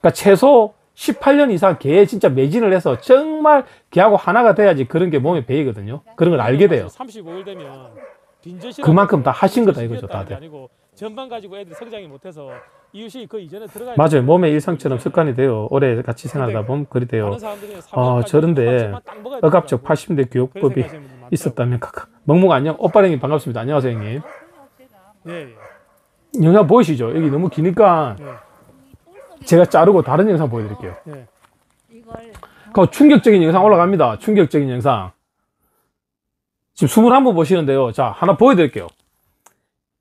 그러니까 최소 18년 이상 개 진짜 매진을 해서 정말 개하고 하나가 돼야지 그런 게 몸에 배이거든요. 그런 걸 알게 돼요. 35일 되면 빈젖이 그만큼 다 하신 거다 이거죠, 다들. 아니고 전반 가지고 애들 성장이 못해서 이웃이 그 이전에 들어가 맞아요. 몸의 일상처럼 습관이 돼요. 오래 같이 생활하다 보면 그리 돼요. 아, 저런데 억압적 80대 교육법이 있었다면 멍멍 안녕. 오빠랭이 반갑습니다. 안녕하세요, 형님. 예, 예. 영상 보이시죠? 여기 너무 기니까 예. 제가 자르고 다른 영상 보여드릴게요. 그 충격적인 영상 올라갑니다. 충격적인 영상. 지금 21번 보시는데요. 자, 하나 보여드릴게요.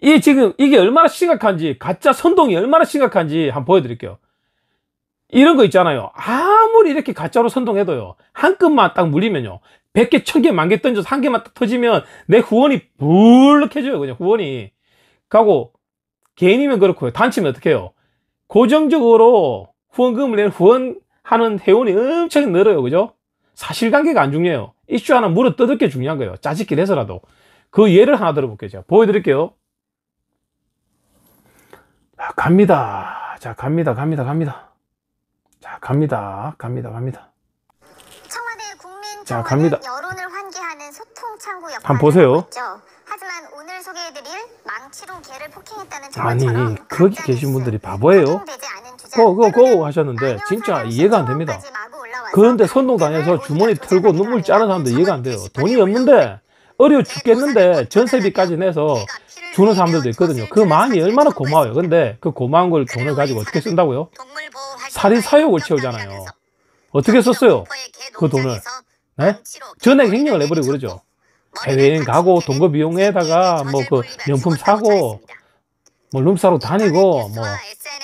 이 지금 이게 얼마나 심각한지, 가짜 선동이 얼마나 심각한지 한번 보여드릴게요. 이런 거 있잖아요. 아무리 이렇게 가짜로 선동해도요. 한 끈만 딱 물리면요. 100개, 1000개, 만개 던져서 한 개만 딱 터지면 내 후원이 불룩해져요. 그냥 후원이. 가고, 개인이면 그렇고요. 단체면 어떡해요? 고정적으로 후원금을 낸 후원하는 회원이 엄청 늘어요. 그죠? 사실관계가 안 중요해요. 이슈 하나 물어 뜯을 게 중요한 거예요. 짜집기 해서라도. 그 예를 하나 들어볼게요. 제가 보여드릴게요. 자, 갑니다. 자, 갑니다. 갑니다. 갑니다. 자, 갑니다. 갑니다. 갑니다. 청와대 국민 자, 갑니다. 여론을 환기하는 소통 창구 역할을 한번 보세요. 있죠. 억지 개를 폭행했다는 아니 거기 계신 분들이 바보예요. 소송되 하셨는데 진짜 이해가 안 됩니다. 그런데 선동 네, 당해서 주머니 털고 눈물 짜는 사람도 이해가 안 돼요. 네, 돈이 없는데 어려 네, 죽겠는데 전세비까지 내서 주는 사람들도 있거든요. 그 마음이 얼마나 고마워요. 근데 그 고마운 걸 돈을 가지고 어떻게 쓴다고요? 살인 사욕을 채우잖아요. 어떻게 썼어요? 그 돈을 네? 전액 횡령을 해버리고 그러죠. 해외여행 가고 동거 비용에다가 뭐 그 명품 사고 뭐 룸사로 다니고 뭐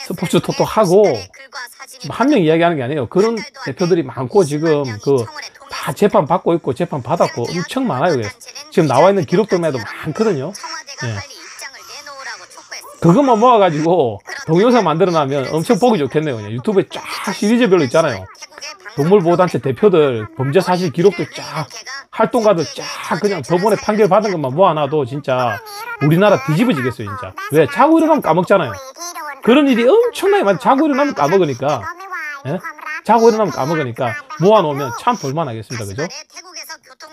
스포츠 토토 하고 뭐 한명 이야기하는 게 아니에요 그런 대표들이 많고 지금 그 다 재판 받고 있고 재판 받았고 엄청 많아요 지금 나와 있는 기록들만해도 많거든요 예. 그것만 모아가지고 동영상 만들어 놔면 엄청 보기 좋겠네요 그냥 유튜브에 쫙 시리즈별로 있잖아요 동물보호단체 대표들 범죄 사실 기록들쫙 활동가들 쫙 그냥 저번에 판결 받은 것만 모아놔도 진짜 우리나라 뒤집어지겠어요 진짜 왜 자고 일어나면 까먹잖아요 그런 일이 엄청나게 많이 자고 일어나면 까먹으니까 예? 자고 일어나면 까먹으니까 모아놓으면 참 볼만하겠습니다 그죠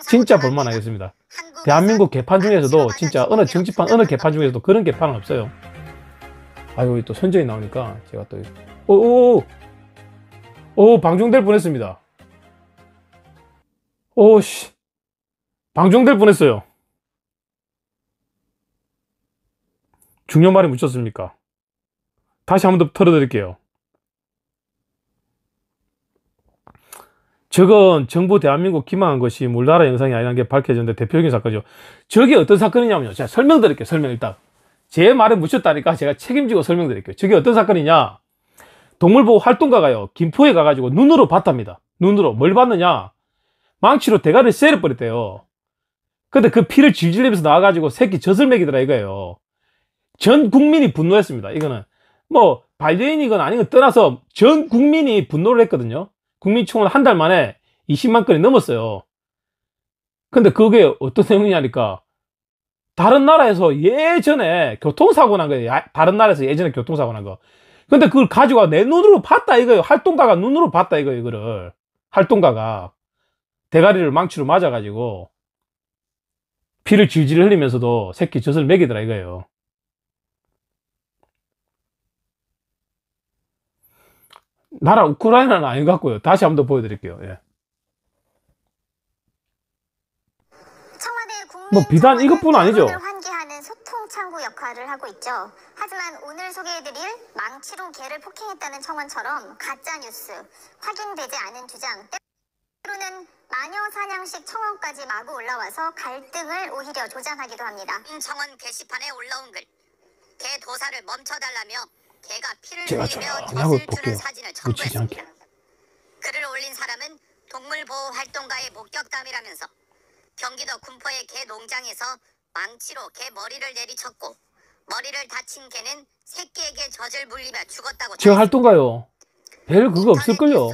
진짜 볼만하겠습니다 대한민국 개판 중에서도 진짜 어느 정치판 어느 개판 중에서도 그런 개판은 없어요 아유 또 선전이 나오니까 제가 또 오오오 어, 어, 어. 오 방종될 뻔했습니다 오씨 방종될 뻔했어요 중요 말이 묻혔습니까 다시 한 번 더 털어드릴게요 저건 정부 대한민국 기망한 것이 물나라 영상이 아니라는 게 밝혀졌는데 대표적인 사건이죠 저게 어떤 사건이냐면요 제가 설명드릴게요 설명 일단 제말을 묻혔다니까 제가 책임지고 설명드릴게요 저게 어떤 사건이냐 동물보호 활동가가요 김포에 가가지고 눈으로 봤답니다 눈으로 뭘 봤느냐 망치로 대가를 쎄려버렸대요 근데 그 피를 질질 내면서 나와가지고 새끼 젖을 먹이더라 이거예요 전 국민이 분노했습니다 이거는 뭐 반려인이건 아니건 떠나서 전 국민이 분노를 했거든요 국민총은 한 달 만에 20만 건이 넘었어요 근데 그게 어떤 내용이냐니까 다른 나라에서 예전에 교통사고 난 거예요 다른 나라에서 예전에 교통사고 난거 근데 그걸 가져가 내 눈으로 봤다 이거예요. 활동가가 눈으로 봤다 이거예요. 이거를 활동가가 대가리를 망치로 맞아가지고 피를 질질 흘리면서도 새끼 젖을 먹이더라 이거예요. 나라 우크라이나는 아닌 것 같고요. 다시 한 번 더 보여드릴게요. 예. 뭐 비단 이것뿐 아니죠. 환기하는 소통 창구 역할을 하고 있죠. 하지만 오늘 소개해드릴 망치로 개를 폭행했다는 청원처럼 가짜뉴스, 확인되지 않은 주장, 때로는 마녀 사냥식 청원까지 마구 올라와서 갈등을 오히려 조장하기도 합니다. 청원 게시판에 올라온 글, 개 도사를 멈춰달라며 개가 피를 흘리며 젖을 주는 사진을 첨부했습니다. 글을 올린 사람은 동물보호활동가의 목격담이라면서 경기도 군포의 개 농장에서 망치로 개 머리를 내리쳤고 머리를 다친 개는 새끼에게 젖을 물리며 죽었다고 제 활동가요. 별 그거 없을걸요.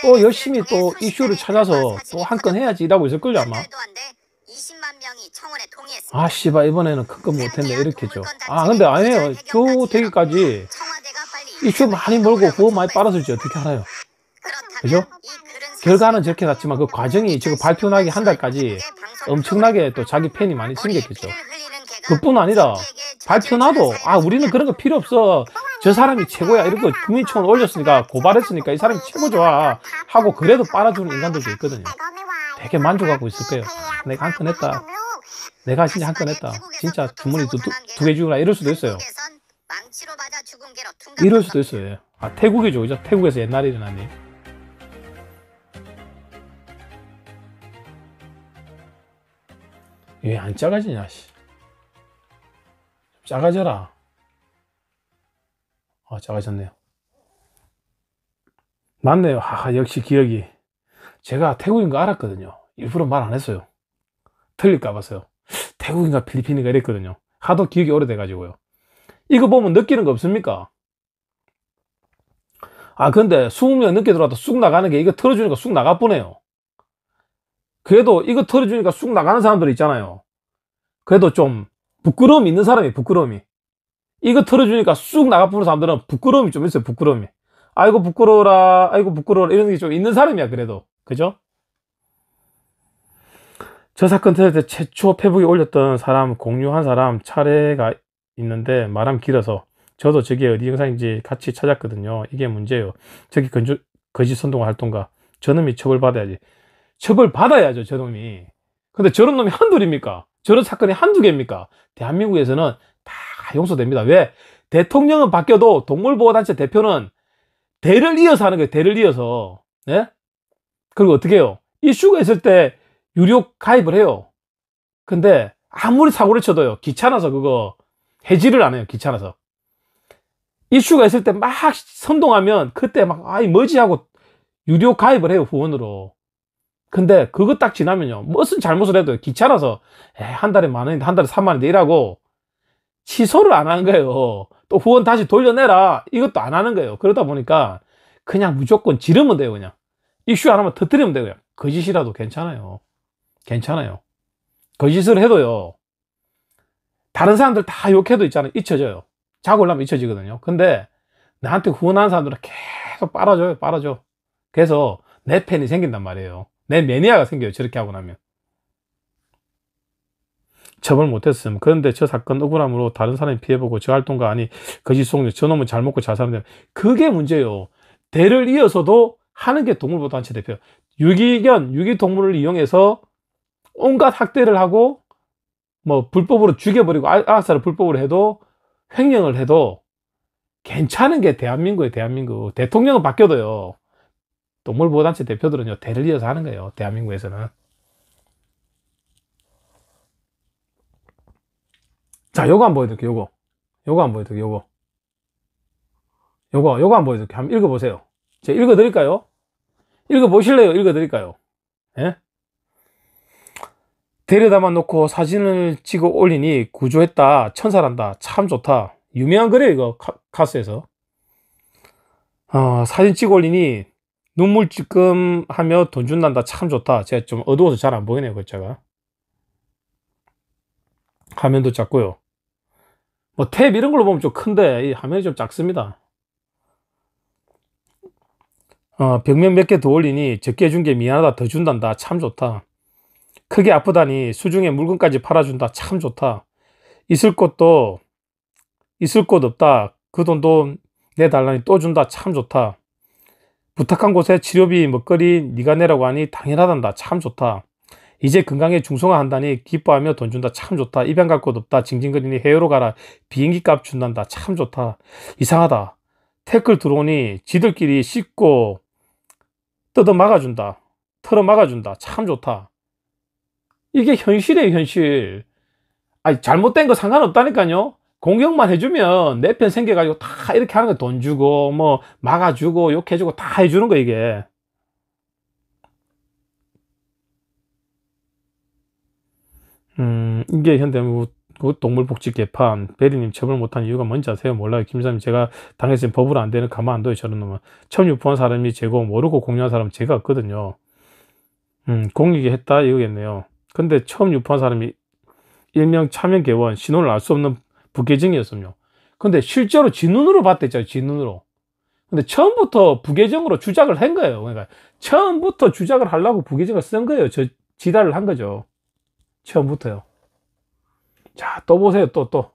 또 열심히 또 이슈를 찾아서 또 한 건 해야지 라고 있을걸요 아마. 아 씨발 이번에는 큰 건 못했네 이렇게죠. 아 근데 아니에요. 저 되기까지 이슈 많이 몰고 그거 많이 빨았을지 어떻게 알아요. 그죠? 결과는 저렇게 났지만 그 과정이 지금 발표 나기 한 달까지 엄청나게 또 자기 팬이 많이 생겼겠죠. 그뿐 아니라 발표나도 아 우리는 그런 거 필요 없어 저 사람이 최고야 이런 거 국민청원 올렸으니까 고발했으니까 이 사람이 최고 좋아 하고 그래도 빨아주는 인간들도 있거든요 되게 만족하고 있을 거예요 내가 한건 했다 내가 진짜 한 건 했다 진짜 주머니 두개 주거나 이럴 수도 있어요 이럴 수도 있어요 예. 아 태국이죠 그죠 태국에서 옛날에 일어난 일 왜안 작아지냐 씨. 작아져라. 아, 작아졌네요. 맞네요. 하, 역시 기억이. 제가 태국인 거 알았거든요. 일부러 말 안 했어요. 틀릴까 봐서요. 태국인가 필리핀인가 이랬거든요. 하도 기억이 오래돼가지고요. 이거 보면 느끼는 거 없습니까? 아, 근데 20명 늦게 들어와도 쑥 나가는 게 이거 틀어주니까 쑥 나가뿐해요. 그래도 이거 틀어주니까 쑥 나가는 사람들 있잖아요. 그래도 좀 부끄러움이 있는 사람이 부끄러움이. 이거 틀어주니까쑥 나가보는 사람들은 부끄러움이 좀 있어요, 부끄러움이. 아이고, 부끄러워라, 아이고, 부끄러워라, 이런 게 좀 있는 사람이야, 그래도. 그죠? 저 사건 터질 때 최초 페북에 올렸던 사람, 공유한 사람 차례가 있는데 말함 길어서 저도 저게 어디 영상인지 같이 찾았거든요. 이게 문제예요. 저기 건조, 거짓 선동 활동가. 저놈이 처벌받아야지. 처벌받아야죠, 저놈이. 근데 저런 놈이 한둘입니까? 저런 사건이 한두 개입니까? 대한민국에서는 다 용서됩니다. 왜? 대통령은 바뀌어도 동물보호단체 대표는 대를 이어서 하는 거예요. 대를 이어서. 예? 그리고 어떻게 해요? 이슈가 있을 때 유료 가입을 해요. 근데 아무리 사고를 쳐도요. 귀찮아서 그거 해지를 안 해요. 귀찮아서. 이슈가 있을 때 막 선동하면 그때 막, 아이, 뭐지 하고 유료 가입을 해요. 후원으로. 근데 그거 딱 지나면요 무슨 잘못을 해도 귀찮아서 한 달에 만 원인데 한 달에 3만 원인데 이라고 취소를 안 하는 거예요 또 후원 다시 돌려내라 이것도 안 하는 거예요 그러다 보니까 그냥 무조건 지르면 돼요 그냥 이슈 하나만 터뜨리면 돼요 그냥. 거짓이라도 괜찮아요 괜찮아요 거짓을 해도요 다른 사람들 다 욕해도 있잖아요 잊혀져요 자고 올라면 잊혀지거든요 근데 나한테 후원하는 사람들은 계속 빨아줘요 빨아줘 그래서 내 팬이 생긴단 말이에요 내 매니아가 생겨요. 저렇게 하고 나면. 처벌 못했음. 그런데 저 사건 억울함으로 다른 사람이 피해보고 저 활동가 아니 거짓 속력 저놈은 잘 먹고 잘 사는데 그게 문제예요. 대를 이어서도 하는 게 동물보호단체 대표. 유기견, 유기동물을 이용해서 온갖 학대를 하고 뭐 불법으로 죽여버리고 아사를 불법으로 해도 횡령을 해도 괜찮은 게 대한민국의 대한민국. 대통령은 바뀌어도요. 동물보호단체 대표들은요, 대를 이어서 하는 거예요. 대한민국에서는. 자, 요거 안 보여드릴게요, 요거. 요거 안 보여드릴게요, 요거. 요거, 요거 안 보여드릴게요. 한번 읽어보세요. 제가 읽어드릴까요? 읽어보실래요? 읽어드릴까요? 예? 데려다만 놓고 사진을 찍어 올리니 구조했다. 천사란다. 참 좋다. 유명한 글이에요 이거. 카, 카스에서. 어, 사진 찍어 올리니 눈물 찔끔 하며 돈 준단다 참 좋다 제가 좀 어두워서 잘 안 보이네요 글자가 그 화면도 작고요 뭐 탭 이런 걸로 보면 좀 큰데 이 화면이 좀 작습니다 어, 벽면 몇 개 더 올리니 적게 준 게 미안하다 더 준단다 참 좋다 크게 아프다니 수중에 물건까지 팔아준다 참 좋다 있을 것도 있을 곳 없다 그 돈도 내달라니 또 준다 참 좋다 부탁한 곳에 치료비, 먹거리 네가 내라고 하니 당연하단다. 참 좋다. 이제 건강에 중성화한다니 기뻐하며 돈 준다. 참 좋다. 입양 갈 곳 없다. 징징거리니 해외로 가라. 비행기 값 준단다. 참 좋다. 이상하다. 태클 들어오니 지들끼리 씻고 뜯어 막아준다. 털어 막아준다. 참 좋다. 이게 현실이에요, 현실. 아니, 잘못된 거 상관없다니까요. 공격만 해주면 내 편 생겨가지고 다 이렇게 하는 거 돈 주고 뭐 막아주고 욕해주고 다 해주는 거 이게 음 이게 현대무 동물복지 개판 베리님 처벌 못한 이유가 뭔지 아세요? 몰라요 김사님 제가 당했으면 법으로 안 되는 가만 안 둬요 저런 놈은 처음 유포한 사람이 제고 모르고 공유한 사람 제가 없거든요 음 공익이 했다 이거겠네요 근데 처음 유포한 사람이 일명 차명 개원 신호를알 수 없는 부계정이었으면요. 근데 실제로 지 눈으로 봤댔잖아요. 지 눈으로. 근데 처음부터 부계정으로 주작을 한 거예요. 그러니까 처음부터 주작을 하려고 부계정을 쓴 거예요. 저 지달을 한 거죠. 처음부터요. 자, 또 보세요. 또, 또.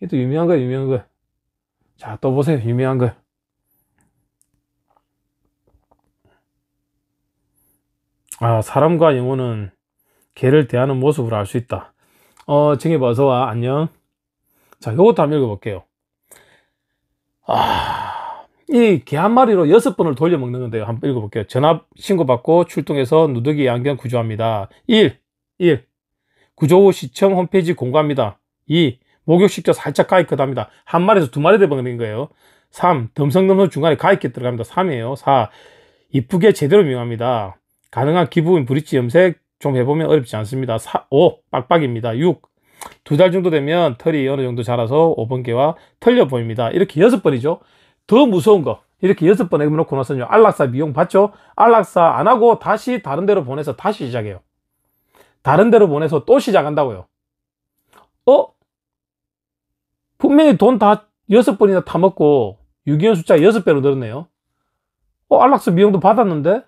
이것도 유명한 거예요. 유명한 거. 자, 또 보세요. 유명한 거. 아, 사람과 영혼은 개를 대하는 모습을 알 수 있다. 어, 정해봐서와 뭐 안녕. 자, 요것도 한번 읽어볼게요. 아, 이 개 한 마리로 여섯 번을 돌려 먹는 건데요. 한번 읽어볼게요. 전화 신고받고 출동해서 누더기 양견 구조합니다. 1. 1. 구조 후 시청 홈페이지 공고합니다. 2. 목욕식자 살짝 가입컷 합니다. 한 마리에서 두 마리 되버리는 거예요. 3. 덤성덤성 중간에 가입컷 들어갑니다. 3이에요. 4. 이쁘게 제대로 미 명합니다. 가능한 기부인 브릿지 염색 좀 해보면 어렵지 않습니다. 4, 5. 빡빡입니다. 6. 두달 정도 되면 털이 어느 정도 자라서 5번개와 털려 보입니다. 이렇게 여섯 번이죠. 더 무서운 거 이렇게 여섯 번 해놓고 나서는 안락사 미용 받죠. 안락사 안 하고 다시 다른 데로 보내서 다시 시작해요. 다른 데로 보내서 또 시작한다고요. 어? 분명히 돈 다 여섯 번이나 타먹고 유기견 숫자 여섯 배로 늘었네요. 어, 안락사 미용도 받았는데?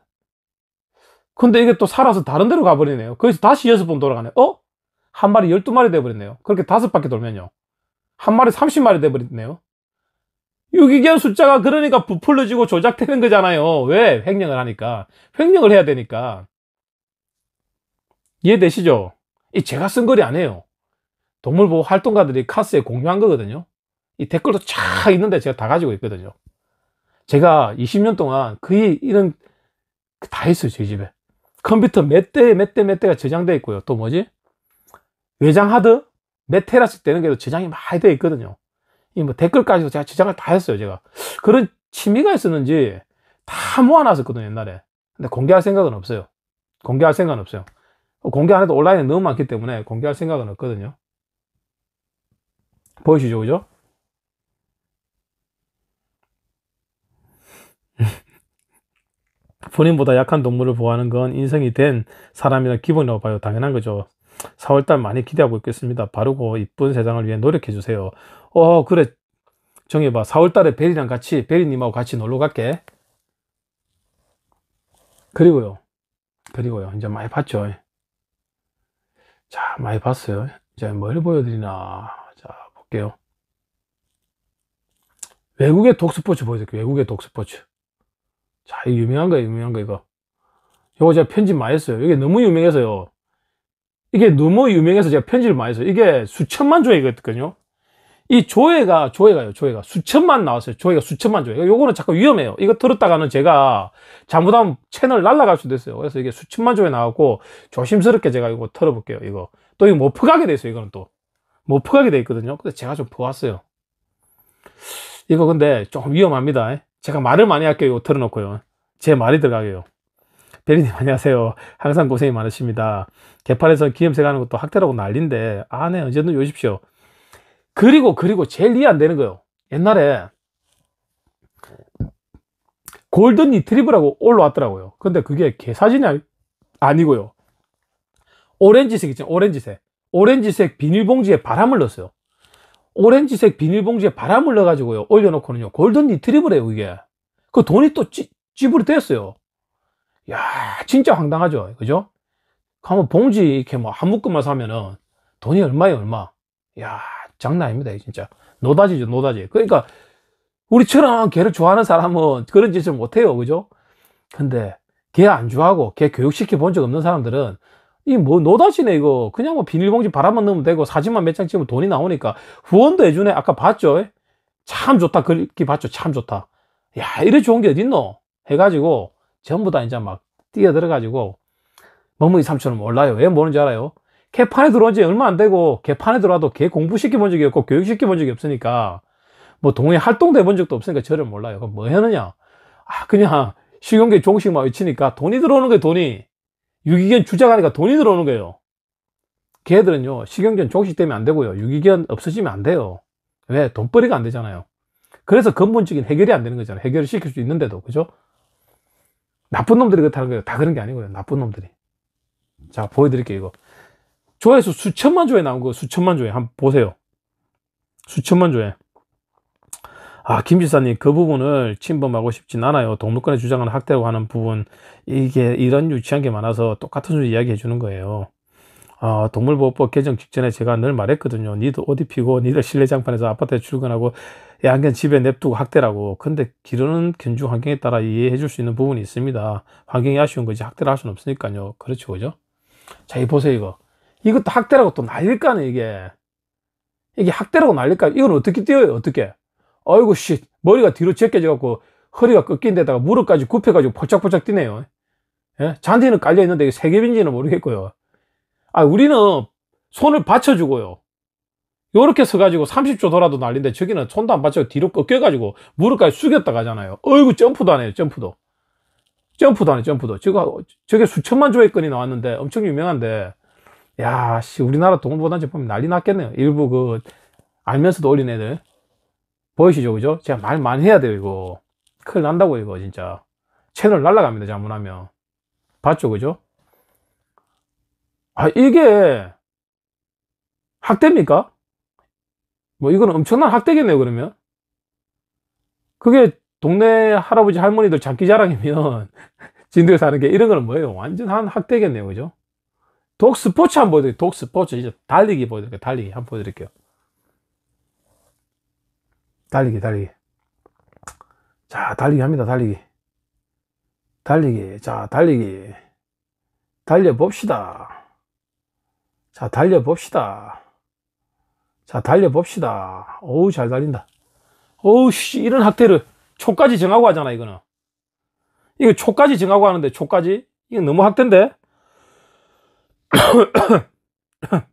근데 이게 또 살아서 다른 데로 가버리네요. 거기서 다시 여섯 번 돌아가네. 어? 한 마리 12마리 돼버렸네요 그렇게 다섯 바퀴 돌면요 한 마리 30마리 돼버렸네요 유기견 숫자가 그러니까 부풀려지고 조작되는 거잖아요 왜? 횡령을 하니까 횡령을 해야 되니까 이해되시죠? 이 제가 쓴 글이 아니에요 동물보호 활동가들이 카스에 공유한 거거든요 이 댓글도 쫙 있는데 제가 다 가지고 있거든요 제가 20년 동안 거의 이런 다 했어요 저희 집에 컴퓨터 몇 대 몇 대 몇 대가 저장돼 있고요 또 뭐지 외장 하드 몇 테라씩 되는 게도 저장이 많이 되어 있거든요. 이뭐 댓글까지도 제가 저장을 다 했어요, 제가. 그런 취미가 있었는지 다 모아놨었거든요, 옛날에. 근데 공개할 생각은 없어요. 공개할 생각은 없어요. 공개 안 해도 온라인에 너무 많기 때문에 공개할 생각은 없거든요. 보이시죠, 그죠? 본인보다 약한 동물을 보호하는 건 인성이 된 사람이나 기본이라고 봐요. 당연한 거죠. 4월달 많이 기대하고 있겠습니다. 바르고 이쁜 세상을 위해 노력해 주세요. 어 그래 정해봐 4월달에 베리랑 같이 베리님하고 같이 놀러 갈게. 그리고요 그리고요 이제 많이 봤죠. 자 많이 봤어요. 이제 뭘 보여드리나 자 볼게요. 외국의 독스포츠 보여드릴게요. 외국의 독스포츠. 자, 이 유명한 거예요, 유명한 거, 이거. 이거 제가 편집 많이 했어요. 이게 너무 유명해서요. 이게 너무 유명해서 제가 편지를 많이 써요. 이게 수천만 조회거든요. 이 조회가, 조회가요, 조회가. 수천만 나왔어요. 조회가 수천만 조회. 그러니까 요거는 자꾸 위험해요. 이거 들었다가는 제가 잘못하면 채널 날라갈 수도 있어요. 그래서 이게 수천만 조회 나왔고 조심스럽게 제가 이거 털어볼게요. 이거. 또 이거 못 퍼가게 돼 있어요. 이거는 또. 못 퍼가게 돼 있거든요. 근데 제가 좀보았어요 이거 근데 조금 위험합니다. 제가 말을 많이 할게요. 이거 털어놓고요. 제 말이 들어가게요. 대리님 안녕하세요. 항상 고생이 많으십니다. 개판에서 기염색 하는 것도 학대라고 난리인데 아, 네, 언제든 오십시오. 그리고, 그리고 제일 이해 안 되는 거요. 옛날에 골든 리트리브라고 올라왔더라고요. 근데 그게 개 사진이 아니, 고요 오렌지색 있죠. 오렌지색. 오렌지색 비닐봉지에 바람을 넣었어요. 오렌지색 비닐봉지에 바람을 넣어가지고요. 올려놓고는요. 골든 리트리브래요 이게. 그 돈이 또 찌, 찌부리 됐어요. 야 진짜 황당하죠 그죠 한번 봉지 이렇게 뭐 한 묶음만 사면은 돈이 얼마에 얼마 야 장난 입니다 진짜 노다지죠 노다지 그러니까 우리처럼 개를 좋아하는 사람은 그런 짓을 못해요 그죠 근데 개 안 좋아하고 개 교육시켜 본 적 없는 사람들은 이 뭐 노다지네 이거 그냥 뭐 비닐봉지 바람만 넣으면 되고 사진만 몇 장 찍으면 돈이 나오니까 후원도 해주네 아까 봤죠 참 좋다 그렇게 봤죠 참 좋다 야 이래 좋은 게 어딨노 해가지고 전부 다 이제 막 뛰어들어가지고 멍멍이 삼촌은 몰라요. 왜 모르는지 알아요? 개판에 들어온 지 얼마 안 되고 개판에 들어와도 개 공부시켜 본 적이 없고 교육시켜 본 적이 없으니까 뭐 동호회 활동도 해 본 적도 없으니까 저를 몰라요. 그럼 뭐 하느냐? 아 그냥 식용계 종식 막 외치니까 돈이 들어오는 거예요. 돈이 유기견 주작하니까 돈이 들어오는 거예요. 걔들은요 식용견 종식 되면 안 되고요. 유기견 없어지면 안 돼요. 왜? 돈벌이가 안 되잖아요. 그래서 근본적인 해결이 안 되는 거잖아요. 해결을 시킬 수 있는데도 그죠? 나쁜 놈들이 그렇다는 거예요. 다 그런 게 아니고요. 나쁜 놈들이. 자, 보여드릴게요, 이거. 좋아해서 수천만 조회 나온 거, 수천만 조회. 한번 보세요. 수천만 조회. 아, 김 지사님, 그 부분을 침범하고 싶진 않아요. 동물권의 주장은 학대하고 하는 부분. 이게, 이런 유치한 게 많아서 똑같은 소리 이야기 해주는 거예요. 아, 동물보호법 개정 직전에 제가 늘 말했거든요. 니도 옷 입히고, 니들 실내 장판에서 아파트에 출근하고, 야, 그냥 집에 냅두고 학대라고. 근데 기르는 견주 환경에 따라 이해해 줄 수 있는 부분이 있습니다. 환경이 아쉬운 거지 학대를 할 수는 없으니까요. 그렇죠, 그죠? 자, 이 보세요, 이거. 이것도 학대라고 또 난릴까네, 이게. 이게 학대라고 난릴까? 이건 어떻게 뛰어요, 어떻게? 아이고, 씨. 머리가 뒤로 제껴져갖고 허리가 꺾인 데다가 무릎까지 굽혀가지고 포착포착 뛰네요. 예? 잔디는 깔려있는데 이게 세계인지는 모르겠고요. 아, 우리는 손을 받쳐주고요. 요렇게 서가지고 30초 돌아도 날린데 저기는 손도 안 받쳐 뒤로 꺾여가지고 무릎까지 숙였다 가잖아요 어이구 점프도 안 해요 점프도 점프도 안 해요 점프도 저거, 저게 수천만 조의 건이 나왔는데 엄청 유명한데 야씨 우리나라 동물보단 제품 난리 났겠네요 일부 그 알면서도 올린 애들 보이시죠 그죠 제가 말 많이 해야 돼요 이거 큰일 난다고 이거 진짜 채널 날라갑니다 잘못하면 봤죠 그죠 아 이게 학대입니까? 뭐 이건 엄청난 학대겠네요 그러면 그게 동네 할아버지 할머니들 장기 자랑이면 진도에 사는 게 이런 거는 뭐예요 완전 한 학대겠네요 그죠 독 스포츠 한번 보여드릴게요 독 스포츠 이제 달리기 보여드릴게요 달리기 한번 보여드릴게요 달리기 달리기 자 달리기 합니다 달리기 달리기 자 달리기 달려봅시다 자 달려봅시다 자, 달려봅시다. 어우, 잘 달린다. 어우, 씨, 이런 학대를 초까지 정하고 하잖아, 이거는. 이거 초까지 정하고 하는데, 초까지? 이거 너무 학대인데?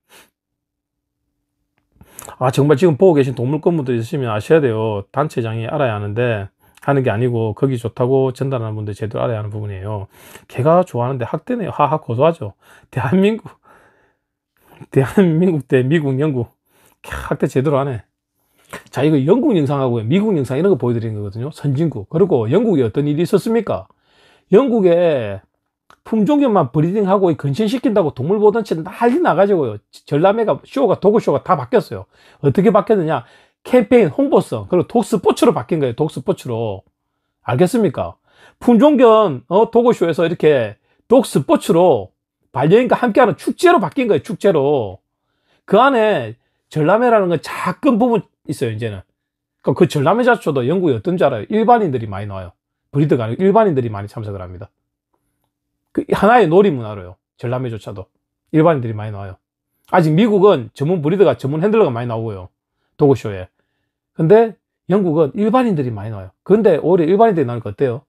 아, 정말 지금 보고 계신 동물권분들 있으시면 아셔야 돼요. 단체장이 알아야 하는데, 하는 게 아니고, 거기 좋다고 전달하는 분들 제대로 알아야 하는 부분이에요. 걔가 좋아하는데 학대네요. 하하, 고소하죠. 대한민국, 대한민국 대 미국, 영국. 캬때 제대로 안 해. 자 이거 영국 영상하고 미국 영상 이런 거 보여드리는 거거든요 선진국 그리고 영국에 어떤 일이 있었습니까 영국에 품종견만 브리딩하고 근신시킨다고 동물보던체 난리 나가지고요 전람회가 쇼가 도구쇼가 다 바뀌었어요 어떻게 바뀌었느냐 캠페인 홍보성 그리고 독스포츠로 바뀐 거예요 독스포츠로 알겠습니까 품종견 어, 도구쇼에서 이렇게 독스포츠로 반려인과 함께하는 축제로 바뀐 거예요 축제로 그 안에 전람회라는 건 작은 부분 있어요, 이제는. 그러니까 그 전람회 자체도 영국이 어떤줄 알아요. 일반인들이 많이 나와요. 브리드가 아니고 일반인들이 많이 참석을 합니다. 그 하나의 놀이 문화로요. 전람회조차도. 일반인들이 많이 나와요. 아직 미국은 전문 브리드가 전문 핸들러가 많이 나오고요. 도구쇼에. 근데 영국은 일반인들이 많이 나와요. 근데 오히려 일반인들이 나올 것 어때요?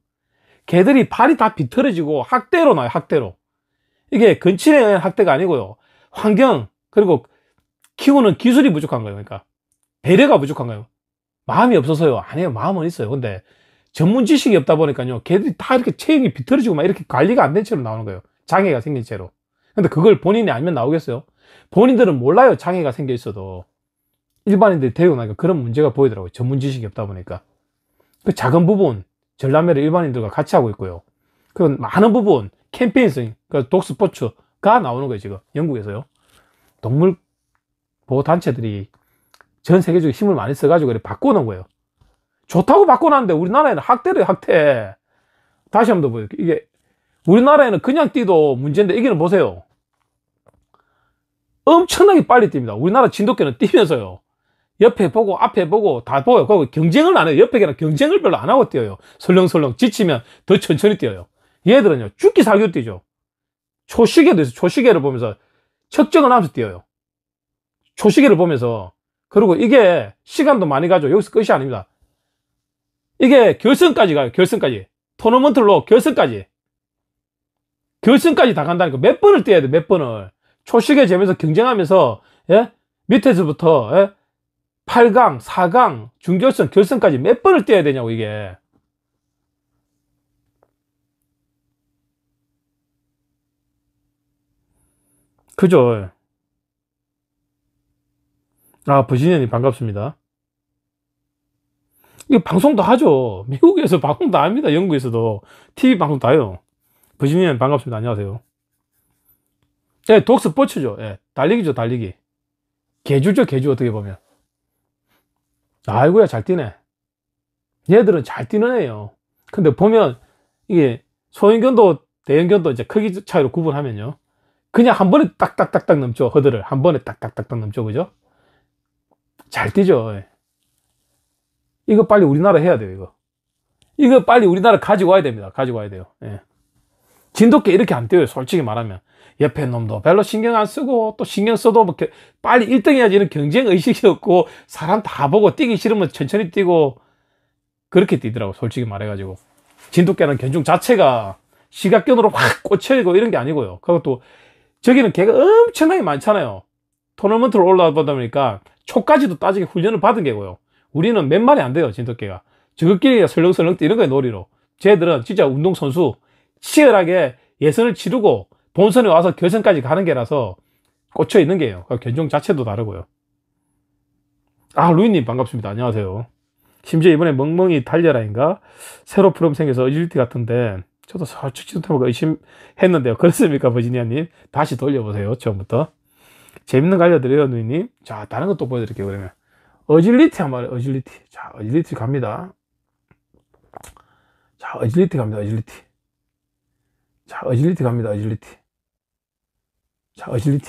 개들이 발이 다 비틀어지고 학대로 나요, 와 학대로. 이게 근친에 의한 학대가 아니고요. 환경, 그리고 키우는 기술이 부족한 거예요. 그러니까 배려가 부족한 거예요. 마음이 없어서요. 아니에요. 마음은 있어요. 근데 전문 지식이 없다 보니까요. 걔들이 다 이렇게 체형이 비틀어지고 막 이렇게 관리가 안 된 채로 나오는 거예요. 장애가 생긴 채로. 근데 그걸 본인이 알면 나오겠어요? 본인들은 몰라요. 장애가 생겨 있어도. 일반인들이 데리고 나니까 그런 문제가 보이더라고요. 전문 지식이 없다 보니까. 그 작은 부분, 전람회를 일반인들과 같이 하고 있고요. 그 많은 부분, 캠페인성, 그 독스포츠가 나오는 거예요. 지금 영국에서요. 동물 보호단체들이 전 세계적으로 힘을 많이 써가지고 이렇 바꿔놓은 거예요. 좋다고 바꿔놨는데 우리나라에는 학대를 학대. 다시 한번 더 보여요. 이게 우리나라에는 그냥 뛰도 문제인데 이기는 보세요. 엄청나게 빨리 뜁니다. 우리나라 진돗개는 뛰면서요. 옆에 보고 앞에 보고 다 보여. 그 경쟁을 안 해요. 옆에 걔랑 경쟁을 별로 안 하고 뛰어요. 설렁설렁 지치면 더 천천히 뛰어요. 얘들은요. 죽기 살기로 뛰죠. 초시계도 있어요. 초시계를 보면서 척정을 하면서 뛰어요. 초시계를 보면서 그리고 이게 시간도 많이 가죠 여기서 끝이 아닙니다 이게 결승까지 가요 결승까지 토너먼트로 결승까지 결승까지 다 간다니까 몇 번을 뛰어야 돼몇 번을 초시계 재면서 경쟁하면서 예? 밑에서부터 예? 8강, 4강, 중결승, 결승까지 몇 번을 뛰어야 되냐고 이게 그죠 아, 버신현님 반갑습니다. 이거 방송도 하죠. 미국에서 방송 도 합니다. 영국에서도. TV 방송 다 해요. 버신현님 반갑습니다. 안녕하세요. 예, 독 스포츠죠. 예, 달리기죠, 달리기. 개주죠, 개주 어떻게 보면. 아이고야, 잘 뛰네. 얘들은 잘 뛰는 애예요. 근데 보면 이게 소형견도 대형견도 이제 크기 차이로 구분하면요. 그냥 한 번에 딱딱딱딱 넘죠. 허들을 한 번에 딱딱딱딱 넘죠. 그죠? 잘 뛰죠. 이거 빨리 우리나라 해야 돼요, 이거. 이거 빨리 우리나라 가지고 와야 됩니다. 가지고 와야 돼요. 예. 진돗개 이렇게 안 뛰어요, 솔직히 말하면. 옆에 놈도 별로 신경 안 쓰고, 또 신경 써도 뭐 빨리 1등 해야지 이런 경쟁 의식이 없고, 사람 다 보고 뛰기 싫으면 천천히 뛰고, 그렇게 뛰더라고, 솔직히 말해가지고. 진돗개는 견중 자체가 시각견으로 확 꽂혀있고 이런 게 아니고요. 그것도 저기는 개가 엄청나게 많잖아요. 토너먼트를 올라오다 보니까 초까지도 따지게 훈련을 받은 게고요. 우리는 몇 마리 안 돼요, 진돗개가. 저것끼리 설렁설렁 뛰는 거예요, 놀이로. 쟤들은 진짜 운동선수, 치열하게 예선을 치르고 본선에 와서 결선까지 가는 게라서 꽂혀 있는 게예요. 그러니까 견종 자체도 다르고요. 아, 루이님 반갑습니다. 안녕하세요. 심지어 이번에 멍멍이 달려라인가? 새로 프롬 생겨서 이질티 같은데 저도 솔직히 좀 의심했는데요. 그렇습니까, 버지니아님? 다시 돌려보세요, 처음부터. 재밌는 거 알려드려요, 누이님. 자, 다른 것도 보여드릴게요, 그러면. 어질리티 한 말이에요, 어질리티. 자, 어질리티 갑니다. 자, 어질리티 갑니다, 어질리티. 자, 어질리티 갑니다, 어질리티. 자, 어질리티.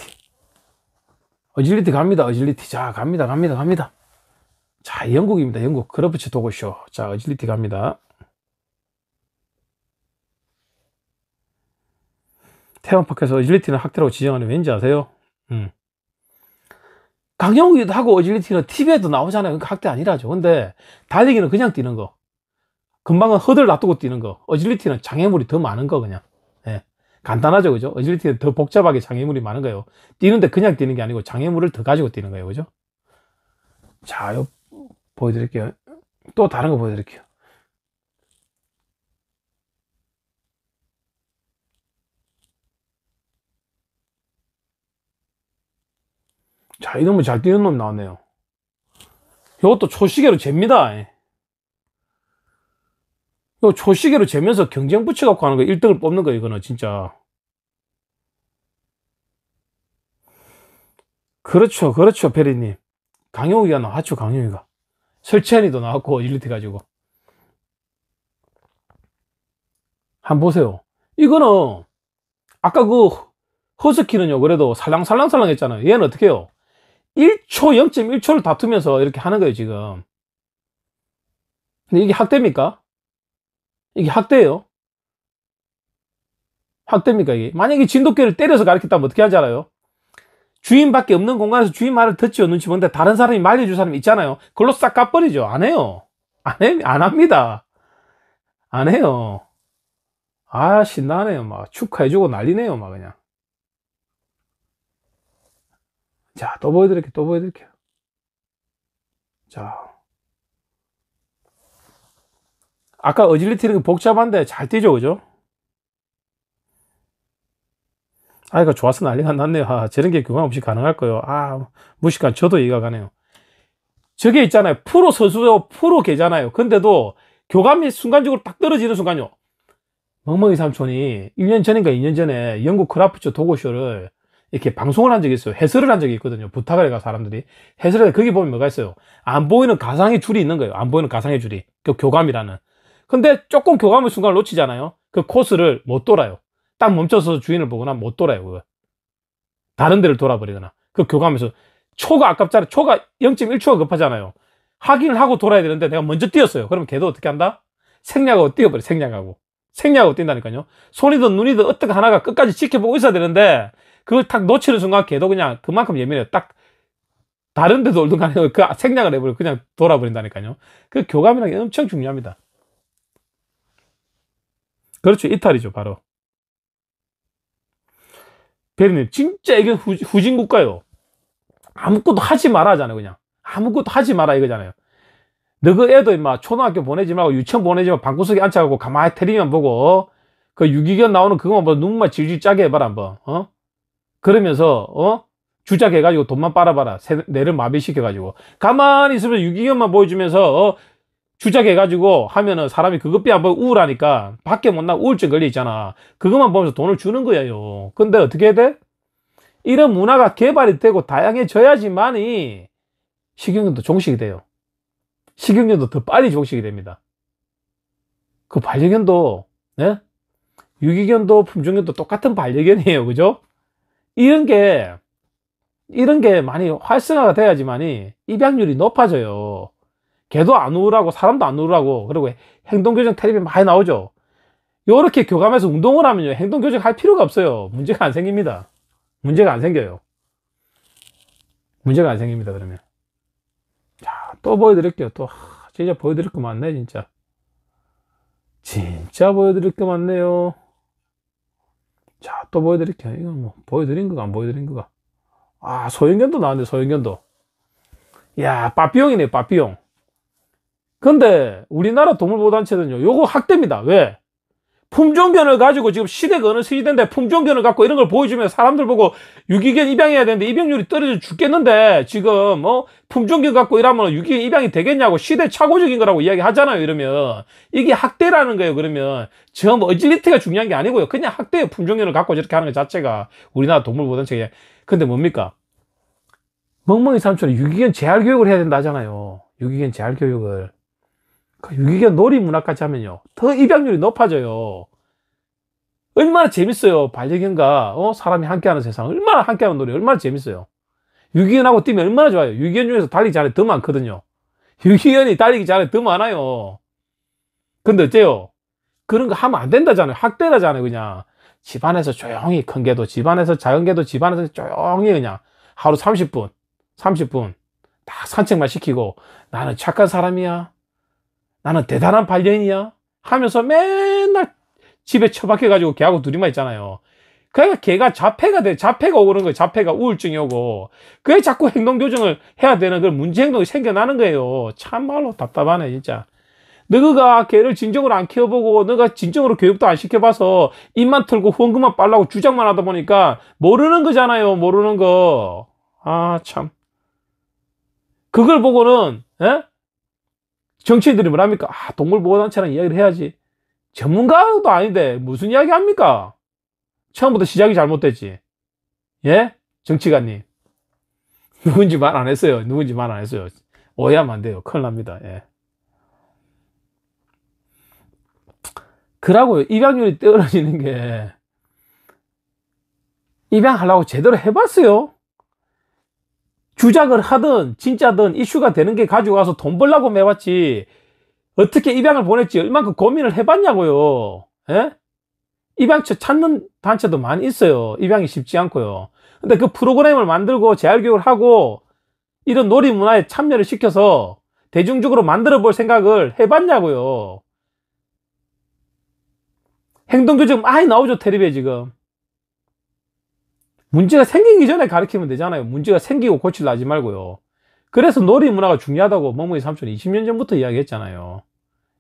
어질리티 갑니다, 어질리티. 자, 갑니다, 갑니다, 갑니다. 자, 영국입니다, 영국. 그러프치 도고쇼. 자, 어질리티 갑니다. 태원파크에서 어질리티는 학대라고 지정하는 왠지 아세요? 음. 강영욱이도 하고 어질리티는 TV에도 나오잖아요. 그러니 학대 아니라죠. 근데 달리기는 그냥 뛰는 거. 금방은 허들 놔두고 뛰는 거. 어질리티는 장애물이 더 많은 거 그냥. 예. 간단하죠. 그죠? 어질리티는 더 복잡하게 장애물이 많은 거예요. 뛰는데 그냥 뛰는 게 아니고 장애물을 더 가지고 뛰는 거예요. 그죠? 자, 요 보여드릴게요. 또 다른 거 보여드릴게요. 자, 이놈은 잘 뛰는 놈 나왔네요. 이것도 초시계로 잽니다. 예. 이 초시계로 재면서 경쟁 붙여갖고 하는 거 1등을 뽑는 거 이거는 진짜. 그렇죠, 그렇죠, 페리님. 강용이가 나왔죠, 강용이가. 설치현이도 나왔고, 일리트 가지고. 한 번 보세요. 이거는, 아까 그, 허스키는요, 그래도 살랑살랑살랑 했잖아요. 얘는 어떻게 해요? 1초, 0.1초를 다투면서 이렇게 하는 거예요, 지금. 근데 이게 학대입니까? 이게 학대예요? 학대입니까, 이게? 만약에 진돗개를 때려서 가르쳤다면 어떻게 하잖아요 주인밖에 없는 공간에서 주인 말을 듣지요, 눈치 보는데 다른 사람이 말려줄 사람 있잖아요. 그걸로 싹 까버리죠. 안 해요. 안, 해, 안 합니다. 안 해요. 아, 신나네요. 막 축하해주고 난리네요, 막 그냥. 자, 또 보여드릴게요. 또 보여드릴게요. 자. 아까 어질리티는 그 복잡한데 잘 뛰죠, 그죠? 아이거 좋아서 난리가 났네요. 아, 저런 게 교감 없이 가능할 거예요. 아, 무식한 저도 이해가 가네요. 저게 있잖아요. 프로 선수, 프로 개잖아요 근데도 교감이 순간적으로 딱 떨어지는 순간요. 멍멍이 삼촌이 1년 전인가 2년 전에 영국 크라프츠 도고쇼를 이렇게 방송을 한 적이 있어요. 해설을 한 적이 있거든요. 부탁을 해가 사람들이. 해설을 거기 보면 뭐가 있어요. 안 보이는 가상의 줄이 있는 거예요. 안 보이는 가상의 줄이. 그 교감이라는. 근데 조금 교감의 순간을 놓치잖아요. 그 코스를 못 돌아요. 딱 멈춰서 주인을 보거나 못 돌아요. 그걸. 다른 데를 돌아버리거나. 그 교감에서 초가 아깝잖아요. 초가 0.1초가 급하잖아요. 확인을 하고 돌아야 되는데 내가 먼저 뛰었어요. 그럼 걔도 어떻게 한다? 생략하고 뛰어버려. 생략하고. 생략하고 뛴다니까요. 손이든 눈이든 어떻게 하나가 끝까지 지켜보고 있어야 되는데 그걸 탁 놓치는 순간 걔도 그냥 그만큼 예민해요. 딱 다른 데도 올든 간에 그 생략을 해버려고 그냥 돌아버린다니까요. 그 교감이라는 게 엄청 중요합니다. 그렇죠. 이탈이죠. 바로. 베리님, 진짜 이게 후, 진국가요 아무것도 하지 마라 하잖아요. 그냥. 아무것도 하지 마라 이거잖아요. 너 그 애도 인마 초등학교 보내지 말고 유치원 보내지 말고 방구석에 앉혀갖고 가만히 테리면 보고 그 유기견 나오는 그거만 보 눈만 질질 짜게 해봐라 한번. 어? 그러면서 어 주작해가지고 돈만 빨아봐라 내를 마비시켜가지고 가만히 있으면 유기견만 보여주면서 어 주작해가지고 하면은 사람이 그것비 안보 우울하니까 밖에 못 나가 우울증 걸려 있잖아 그것만 보면서 돈을 주는 거예요 근데 어떻게 해야 돼? 이런 문화가 개발이 되고 다양해져야지만이 식용유도 종식이 돼요 식용유도 더 빨리 종식이 됩니다 그 반려견도 네? 유기견도 품종견도 똑같은 반려견이에요 그죠? 이런 게 이런 게 많이 활성화가 돼야지만이 입양률이 높아져요. 개도 안 우울하고 사람도 안 우울하고 그리고 행동교정 테레비 많이 나오죠. 이렇게 교감해서 운동을 하면요 행동교정 할 필요가 없어요. 문제가 안 생깁니다. 문제가 안 생겨요. 문제가 안 생깁니다. 그러면 자또 보여드릴게요. 또 진짜 보여드릴 거 많네 진짜. 진짜 보여드릴 게 많네요. 자, 또 보여드릴게요. 이건 뭐, 보여드린 거가 안 보여드린 거가. 아, 소형견도 나왔네, 소형견도. 야, 빠삐용이네, 빠삐용. 근데, 우리나라 동물보호단체는요, 요거 학대입니다. 왜? 품종견을 가지고 지금 시대가 어느 시대인데 품종견을 갖고 이런 걸 보여주면 사람들 보고 유기견 입양해야 되는데 입양률이 떨어져 죽겠는데 지금 뭐 품종견 갖고 이러면 유기견 입양이 되겠냐고 시대착오적인 거라고 이야기하잖아요 이러면 이게 학대라는 거예요 그러면 저 머질리티가 중요한 게 아니고요 그냥 학대의 품종견을 갖고 저렇게 하는 것 자체가 우리나라 동물보단체에 근데 뭡니까 멍멍이 삼촌은 유기견 재활 교육을 해야 된다 하잖아요 유기견 재활 교육을 그 유기견 놀이 문화까지 하면요. 더 입양률이 높아져요. 얼마나 재밌어요. 반려견과 어? 사람이 함께하는 세상. 얼마나 함께하는 놀이 얼마나 재밌어요. 유기견하고 뛰면 얼마나 좋아요. 유기견 중에서 달리기 잘해 더 많거든요. 유기견이 달리기 잘해 더 많아요. 근데 어째요? 그런 거 하면 안 된다잖아요. 학대라잖아요, 그냥. 집안에서 조용히 큰 개도, 집안에서 작은 개도, 집안에서 조용히 그냥 하루 30분, 30분 딱 산책만 시키고 나는 착한 사람이야. 나는 대단한 반려인이야 하면서 맨날 집에 처박혀가지고 개하고 둘이만 있잖아요 그러니까 개가 자폐가 돼 자폐가 오는 거예요 자폐가 우울증이 오고 그게 자꾸 행동교정을 해야 되는 그런 문제 행동이 생겨나는 거예요 참말로 답답하네 진짜 너가 개를 진정으로 안 키워보고 너가 진정으로 교육도 안 시켜봐서 입만 털고 후원금만 빨라고 주장만 하다 보니까 모르는 거잖아요 모르는 거아참 그걸 보고는 에? 예? 정치인들이 뭐합니까? 아, 동물보호단체랑 이야기를 해야지. 전문가도 아닌데 무슨 이야기 합니까? 처음부터 시작이 잘못됐지. 예? 정치관님. 누군지 말 안 했어요. 누군지 말 안 했어요. 오해하면 안 돼요. 큰일 납니다. 예. 그러고 요 입양률이 떨어지는 게 입양하려고 제대로 해봤어요? 주작을 하든 진짜든 이슈가 되는 게 가져와서 돈 벌라고 매봤지 어떻게 입양을 보냈지 얼만큼 고민을 해봤냐고요 예? 입양처 찾는 단체도 많이 있어요 입양이 쉽지 않고요 근데 그 프로그램을 만들고 재활교육을 하고 이런 놀이문화에 참여를 시켜서 대중적으로 만들어 볼 생각을 해봤냐고요 행동도 지금 많이 나오죠 테레비에 지금 문제가 생기기 전에 가르치면 되잖아요. 문제가 생기고 고치려 하지 말고요. 그래서 놀이 문화가 중요하다고 멍멍이 삼촌 20년 전부터 이야기했잖아요.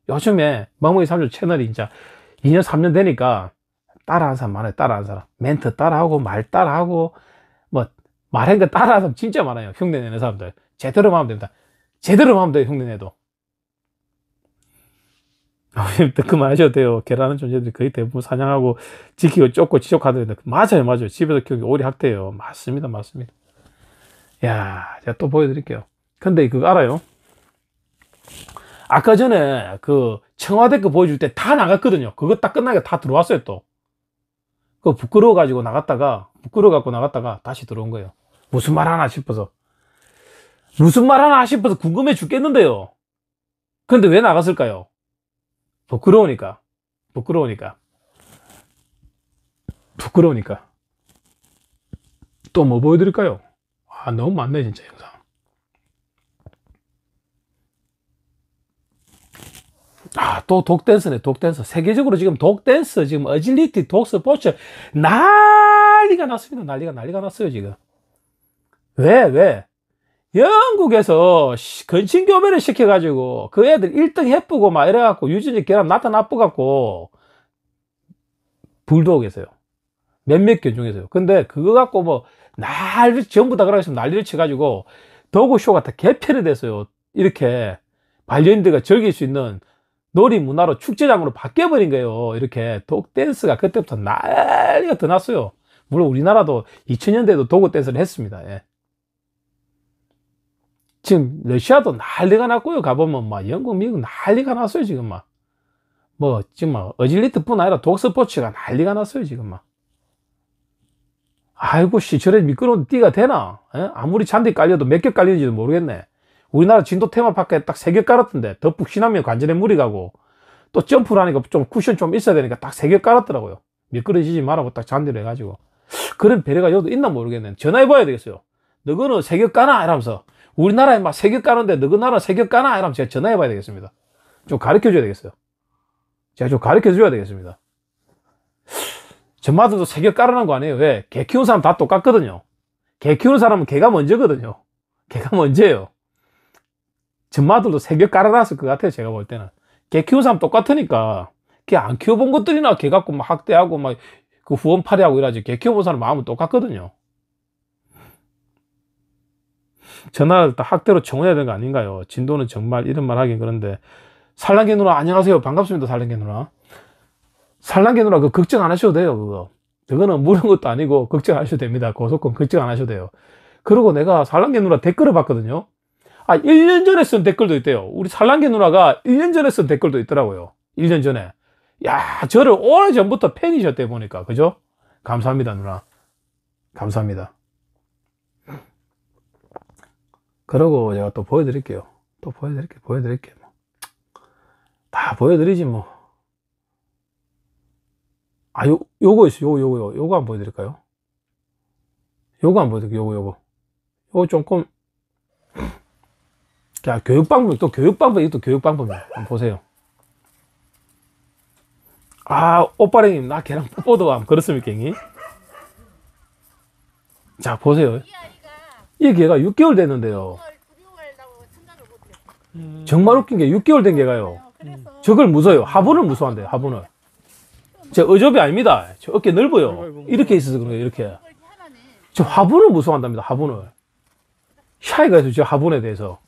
요즘에 멍멍이 삼촌 채널이 진짜 2년, 3년 되니까 따라하 사람 많아요. 따라하 사람. 멘트 따라하고, 말 따라하고, 뭐, 말하거따라하 사람 진짜 많아요. 흉내 내는 사람들. 제대로 하면 됩니다. 제대로 하면 돼요. 흉내 내도. 아버님도 그만하셔도 돼요. 개라는 존재들이 거의 대부분 사냥하고 지키고 쫓고 지적하더니 맞아요, 맞아요. 집에서 키우기 오래학대요 맞습니다, 맞습니다. 야, 제가 또 보여드릴게요. 근데 그거 알아요? 아까 전에 그 청와대 거 보여줄 때 다 나갔거든요. 그거 딱 끝나게 다 들어왔어요, 또. 그 부끄러워 가지고 나갔다가 부끄러워 갖고 나갔다가 다시 들어온 거예요. 무슨 말 하나 싶어서. 무슨 말 하나 싶어서 궁금해 죽겠는데요. 근데 왜 나갔을까요? 부끄러우니까. 부끄러우니까. 부끄러우니까. 또 뭐 보여드릴까요? 아, 너무 많네, 진짜, 영상. 아, 또 독댄스네, 독댄스. 세계적으로 지금 독댄스, 지금 어질리티, 독스포츠, 난리가 났습니다. 난리가, 난리가 났어요, 지금. 왜, 왜? 영국에서 건신교배를 시켜가지고 그 애들 1등 예쁘고막 이래갖고 유진이 걔랑 나타나쁘갖고 불도옥에어요 몇몇 개 중에서요. 근데 그거 갖고 뭐 난리, 전부 다 그러고 난리를 쳐가지고 도구쇼가 다 개편이 됐어요. 이렇게 발련인들과 즐길 수 있는 놀이 문화로 축제장으로 바뀌어버린 거예요. 이렇게 독 댄스가 그때부터 난리가 더 났어요. 물론 우리나라도 2000년대에도 도구 댄스를 했습니다. 예. 지금 러시아도 난리가 났고요. 가보면 막 영국, 미국 난리가 났어요. 지금 막. 뭐, 지금 막 어질리트뿐 아니라 독서포츠가 난리가 났어요. 지금 막. 아이고, 씨, 저래 미끄러운 띠가 되나? 에? 예? 아무리 잔디 깔려도 몇 개 깔리는지도 모르겠네. 우리나라 진도 테마파크에 딱세개 깔았던데, 더 푹신하면 관절에 물이 가고, 또 점프를 하니까 좀 쿠션 좀 있어야 되니까 딱세개 깔았더라고요. 미끄러지지 말라고 딱 잔디를 해가지고. 그런 배려가 여도 있나 모르겠네. 전화해봐야 되겠어요. 너거는 세개 까나? 이러면서. 우리나라에 막 세교 까는데 너그 나라 세교 까나? 이러면 제가 전화해 봐야 되겠습니다. 좀 가르쳐 줘야 되겠어요. 제가 좀 가르쳐 줘야 되겠습니다. 전마들도 세교 깔라는거 아니에요. 왜? 개 키운 사람 다 똑같거든요. 개 키우는 사람은 개가 먼저거든요. 개가 먼저예요. 전마들도 세교 깔아놨을 것 같아요. 제가 볼 때는. 개 키우는 사람 똑같으니까. 개 안 키워본 것들이나 개 갖고 막 학대하고 막 그 후원팔이하고 이러지. 개 키워본 사람 마음은 똑같거든요. 전화를 다 학대로 청해야 되는 거 아닌가요? 진도는 정말 이런 말 하긴 그런데 살랑개 누나 안녕하세요 반갑습니다 살랑개 누나 살랑개 누나 그 걱정 안 하셔도 돼요 그거 그거는 물은 것도 아니고 걱정 안 하셔도 됩니다 고속권 걱정 안 하셔도 돼요 그리고 내가 살랑개 누나 댓글을 봤거든요 아 1년 전에 쓴 댓글도 있대요 우리 살랑개 누나가 1년 전에 쓴 댓글도 있더라고요 1년 전에 야 저를 오래전부터 팬이셨대 보니까 그죠? 감사합니다 누나 감사합니다 그러고 제가 또 보여드릴게요. 또 보여드릴게요. 보여드릴게요. 뭐. 다 보여드리지 뭐. 아, 요, 요거 있어. 요거, 요거, 요거. 요거 안 보여드릴까요? 요거 안 보여드릴게요. 요거, 요거. 요거 조금. 자, 교육방법, 또 교육방법, 이것도 교육방법이에요. 한번 보세요. 아, 오빠랭님, 나 걔랑 뽀뽀도 함. 그렇습니까, 갱이? 자, 보세요. 이 개가 6개월 됐는데요. 음. 정말 웃긴 게 6개월 된 개가요. 저걸 네, 무서워요. 화분을 무서워한대요. 화분을. 제 어접이 아닙니다. 저 어깨 넓어요. 이렇게 있어서 그런 거요 이렇게. 저 화분을 무서워한답니다. 화분을. 샤이가 있어요. 저 화분에 대해서.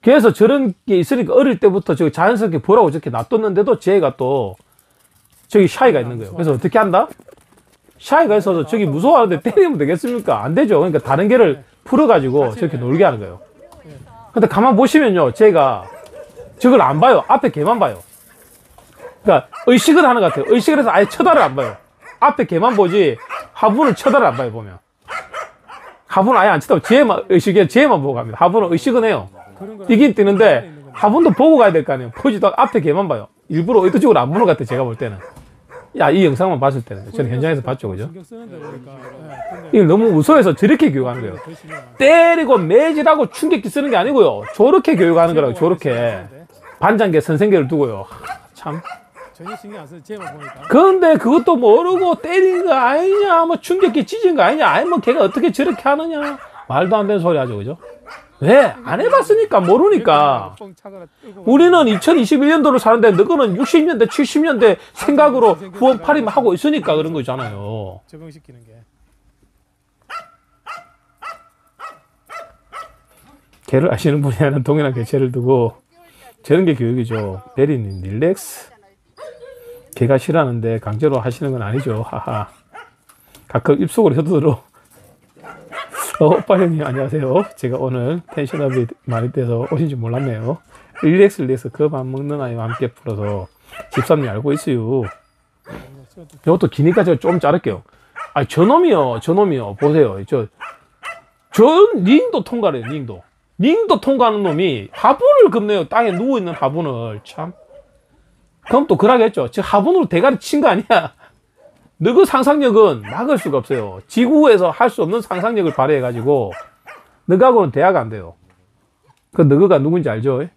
그래서 저런 게 있으니까 어릴 때부터 저 자연스럽게 보라고 저렇게 놔뒀는데도 쟤가 또 저기 샤이가 있는 거예요. 그래서 어떻게 한다? 샤이가 있어서 아, 저기 아, 무서워하는데 아, 때리면 되겠습니까? 안 되죠. 그러니까 다른 개를 네. 풀어가지고 저렇게 네. 놀게 하는 거예요. 네. 근데 가만 보시면요. 제가 저걸 안 봐요. 앞에 개만 봐요. 그러니까 의식은 하는 것 같아요. 의식을 해서 아예 쳐다를 안 봐요. 앞에 개만 보지 화분을 쳐다를 안 봐요. 보면. 화분 을 아예 안 쳐다보고 지혜만 의식에 지혜만 보고 갑니다. 화분은 의식은 해요. 이긴 뛰는데 화분도 보고 가야 될 거 아니에요. 보지도 앞에 개만 봐요. 일부러 의도적으로 안 보는 것 같아요. 제가 볼 때는. 야, 이 영상만 봤을 때는. 저는 현장에서 봤죠, 그죠? 네, 그렇죠. 네, 네, 이 너무 우소해서 저렇게 교육하는 거예요. 때리고 매질하고 충격기 쓰는 게 아니고요. 저렇게 교육하는 거라고, 저렇게. 반장계 선생계를 두고요. 하, 참. 그런데 그것도 모르고 때린 거 아니냐, 뭐 충격기 찢은 거 아니냐, 아니 뭐 걔가 어떻게 저렇게 하느냐. 말도 안 되는 소리 하죠, 그죠? 왜? 네, 안 해봤으니까 모르니까. 우리는 2021년도를 사는데 너거는 60년대, 70년대 생각으로 후원 파림하고 있으니까 그런 거잖아요. 적응시키는 게. 개를 아시는 분이 하는 동일한 개체를 두고 저런 게 교육이죠. 베리님 릴렉스. 개가 싫어하는데 강제로 하시는 건 아니죠. 하하. 가끔 입속으로 혀들어 어, 오빠 형님 안녕하세요. 제가 오늘 텐션업이 많이 돼서 오신 줄 몰랐네요. 릴렉스 릴렉스 그 밥 먹는 아이와 함께 풀어서 집사님 알고 있어요. 이것도 기니까 제가 좀 자를게요. 아 저놈이요 저놈이요 보세요 저전 링도 통과를 해요 링도 링도 통과하는 놈이 화분을 겁내요 땅에 누워있는 화분을 참 그럼 또 그러겠죠 저 화분으로 대가리 친 거 아니야 너그 상상력은 막을 수가 없어요. 지구에서 할 수 없는 상상력을 발휘해가지고 너가하고는 대화가 안 돼요. 그 너그가 누군지 알죠?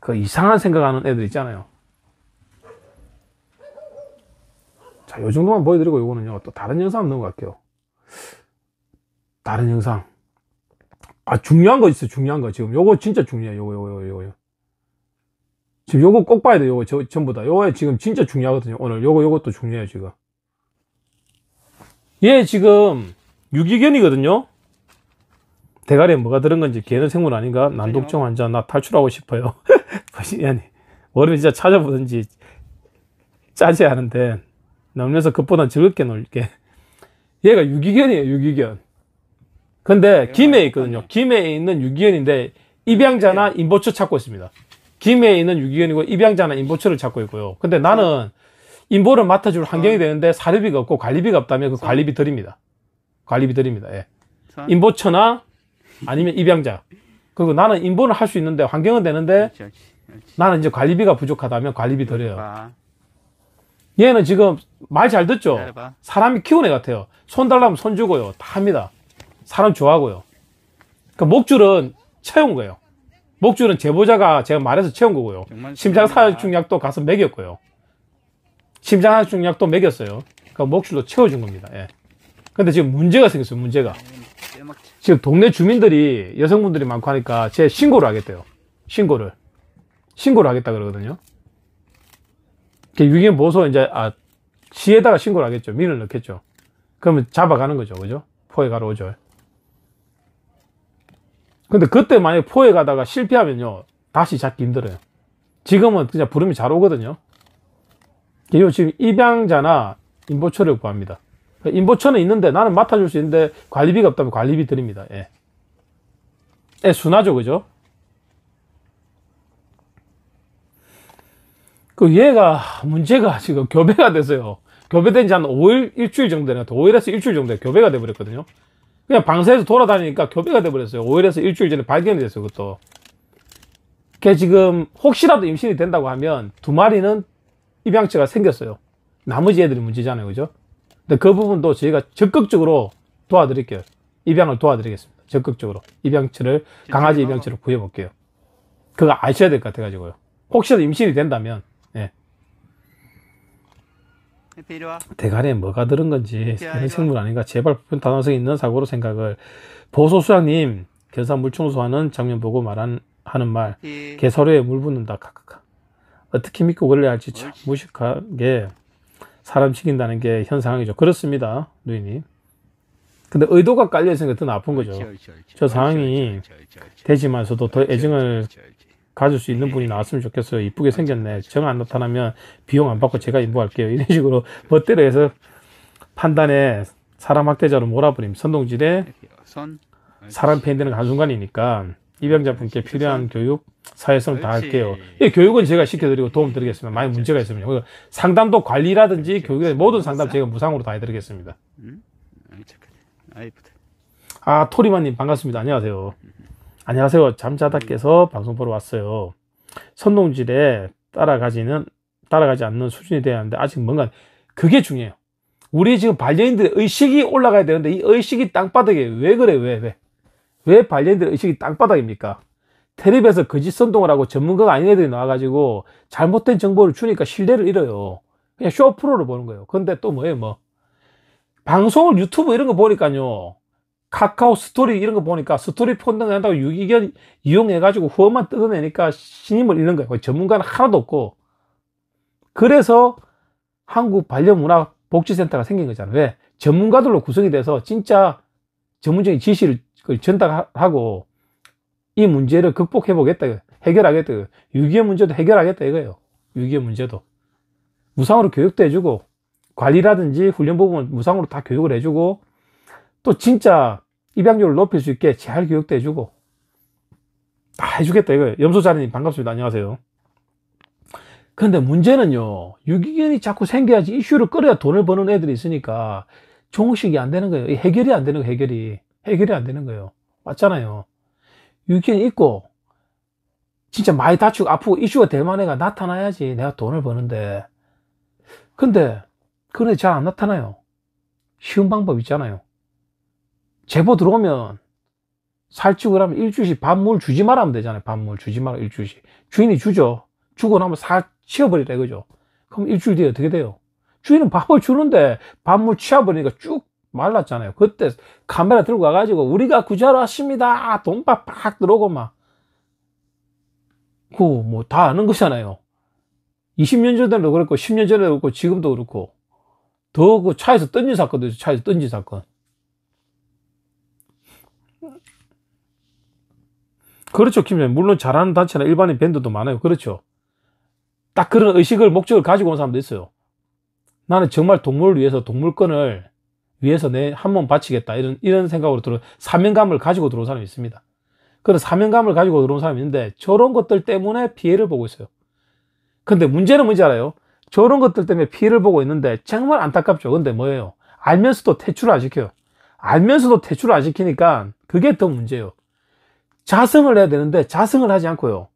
그 이상한 생각하는 애들 있잖아요. 자, 요 정도만 보여드리고 요거는요. 또 다른 영상 넘어갈게요. 다른 영상. 아, 중요한 거 있어요. 중요한 거. 지금 요거 진짜 중요해요. 요거, 요거, 요거, 요거. 지금 요거 꼭 봐야 돼요. 요거 저, 전부 다. 요거 지금 진짜 중요하거든요. 오늘 요거, 요것도 중요해요. 지금. 얘 지금 유기견이거든요. 대가리에 뭐가 들은 건지 걔는 생물 아닌가? 난독증 환자 나 탈출하고 싶어요. 아니 머리를 진짜 찾아보든지 짜지 않은데 남면서 그보단 즐겁게 놀게. 얘가 유기견이에요, 유기견. 근데 네, 김해에 있거든요. 김해에 있는 유기견인데 입양자나 네. 임보초 찾고 있습니다. 김해에 있는 유기견이고 입양자나 임보초를 찾고 있고요. 근데 나는 인보를 맡아줄 환경이 어. 되는데 사례비가 없고 관리비가 없다면 그 관리비 드립니다. 관리비 드립니다. 예. 인보처나 아니면 입양자. 그리고 나는 인보는 할 수 있는데 환경은 되는데 나는 이제 관리비가 부족하다면 관리비 드려요. 얘는 지금 말 잘 듣죠? 사람이 키운 애 같아요. 손 달라면 손 주고요. 다 합니다. 사람 좋아하고요. 그 목줄은 채운 거예요. 목줄은 제보자가 제가 말해서 채운 거고요. 심장사중약도 가서 먹였고요. 심장항중약도 먹였어요. 그 목줄로 채워준 겁니다. 예. 근데 지금 문제가 생겼어요, 문제가. 지금 동네 주민들이 여성분들이 많고 하니까 제 신고를 하겠대요. 신고를. 신고를 하겠다 그러거든요. 유기견 보소 이제 아, 시에다가 신고를 하겠죠. 민을 넣겠죠. 그러면 잡아가는 거죠. 그죠? 포에 가로 오죠. 근데 그때 만약에 포에 가다가 실패하면요. 다시 잡기 힘들어요. 지금은 그냥 부름이 잘 오거든요. 이 지금 입양자나 인보처를 구합니다. 그러니까 인보처는 있는데 나는 맡아줄 수 있는데 관리비가 없다면 관리비 드립니다. 예. 예, 순하죠, 그죠? 그 얘가 문제가 지금 교배가 됐어요. 교배된 지 한 5일, 일주일 정도 되나? 5일에서 일주일 정도 에 교배가 돼버렸거든요. 그냥 방사에서 돌아다니니까 교배가 돼버렸어요. 5일에서 일주일 전에 발견이 됐어요, 그것도. 걔 지금 혹시라도 임신이 된다고 하면 두 마리는 입양치가 생겼어요. 나머지 애들이 문제잖아요. 그죠? 근데 그 부분도 저희가 적극적으로 도와드릴게요. 입양을 도와드리겠습니다. 적극적으로. 입양치를, 강아지 입양치를 구해볼게요. 그거 아셔야 될 것 같아가지고요. 혹시라도 임신이 된다면, 예. 대리에 뭐가 들은 건지, 이 생물 아닌가, 제발 부분 단호성 있는 사고로 생각을. 보소수장님, 견산 물청소하는 장면 보고 말한, 하는 말, 예. 개서류에 물 붓는다, 카카카. 어떻게 믿고 걸래야 할지 참 무식하게 사람 죽인다는 게 현상이죠. 그렇습니다. 누이님. 근데 의도가 깔려있으니까 더 나쁜 거죠. 저 상황이 되지만서도 더 애증을 가질 수 있는 네. 분이 나왔으면 좋겠어요. 이쁘게 생겼네. 정 안 나타나면 비용 안 받고 제가 인부할게요. 이런 식으로 멋대로 해서 판단에 사람 학대자로 몰아버림. 선동질에 사람 팬되는 한순간이니까 입양자 분께 필요한 그렇죠. 교육, 사회성 을다 할게요. 예, 교육은 제가 시켜드리고 도움드리겠습니다. 많이 그렇죠. 문제가 있으면 그 상담도 관리라든지 그렇죠. 교육에 모든 상담 제가 무상으로 다 해드리겠습니다. 음? 아, 아, 아 토리마님 반갑습니다. 안녕하세요. 안녕하세요. 잠자다깨서 음. 방송 보러 왔어요. 선동질에 따라가지는 따라가지 않는 수준이 돼야 하는데 아직 뭔가 그게 중요해요. 우리 지금 반려인들의 의식이 올라가야 되는데 이 의식이 땅바닥에 왜 그래 왜 왜? 왜 반려인들 의식이 땅바닥입니까? 테레비에서 거짓 선동을 하고 전문가가 아닌 애들이 나와가지고 잘못된 정보를 주니까 신뢰를 잃어요. 그냥 쇼프로를 보는 거예요. 근데 또 뭐예요, 뭐. 방송을 유튜브 이런 거 보니까요. 카카오 스토리 이런 거 보니까 스토리 폰딩 한다고 유기견 이용해가지고 후원만 뜯어내니까 신임을 잃는 거예요. 전문가는 하나도 없고. 그래서 한국 반려문화 복지센터가 생긴 거잖아요. 왜? 전문가들로 구성이 돼서 진짜 전문적인 지시를 그걸 전달하고 이 문제를 극복해 보겠다. 해결하겠다. 6.25 문제도 해결하겠다 이거예요. 6.25 문제도. 무상으로 교육도 해주고 관리라든지 훈련 부분 무상으로 다 교육을 해주고 또 진짜 입양률을 높일 수 있게 재활 교육도 해주고 다 해주겠다 이거예요. 염소자리님 반갑습니다. 안녕하세요. 근데 문제는요. 유기견이 자꾸 생겨야지 이슈를 끌어야 돈을 버는 애들이 있으니까 종식이 안 되는 거예요. 해결이 안 되는 거예요. 해결이. 해결이 안 되는 거예요. 맞잖아요. 유견 있고 진짜 많이 다치고 아프고 이슈가 될만해가 나타나야지 내가 돈을 버는데 근데 그런데 잘 안 나타나요. 쉬운 방법 있잖아요. 제보 들어오면 살찌고 그러면 일주일씩 밥물 주지 말라면 되잖아요. 밥물 주지 말아 일주일씩. 주인이 주죠. 주고 나면 살 치워버리래 그죠. 그럼 일주일 뒤에 어떻게 돼요? 주인은 밥을 주는데 밥물 치워버리니까 쭉 말랐잖아요. 그때 카메라 들고 가가지고 우리가 구제하러 왔습니다. 돈밥 팍 들어오고 막. 그 뭐다 아는 거잖아요. 20년 전에도 그렇고 10년 전에도 그렇고 지금도 그렇고 더 그 차에서 던진 사건도 있어요. 차에서 던진 사건. 그렇죠, 김장님. 물론 잘하는 단체나 일반인 밴드도 많아요. 그렇죠. 딱 그런 의식을, 목적을 가지고 온 사람도 있어요. 나는 정말 동물을 위해서 동물권을 위해서 내한몸 바치겠다 이런 이런 생각으로 들어 사명감을 가지고 들어온 사람이 있습니다. 그런 사명감을 가지고 들어온 사람이 있는데 저런 것들 때문에 피해를 보고 있어요. 근데 문제는 뭔지 알아요? 저런 것들 때문에 피해를 보고 있는데 정말 안타깝죠. 근데 뭐예요? 알면서도 퇴출을 안 시켜요. 알면서도 퇴출을 안 시키니까 그게 더 문제예요. 자성을 해야 되는데 자성을 하지 않고요.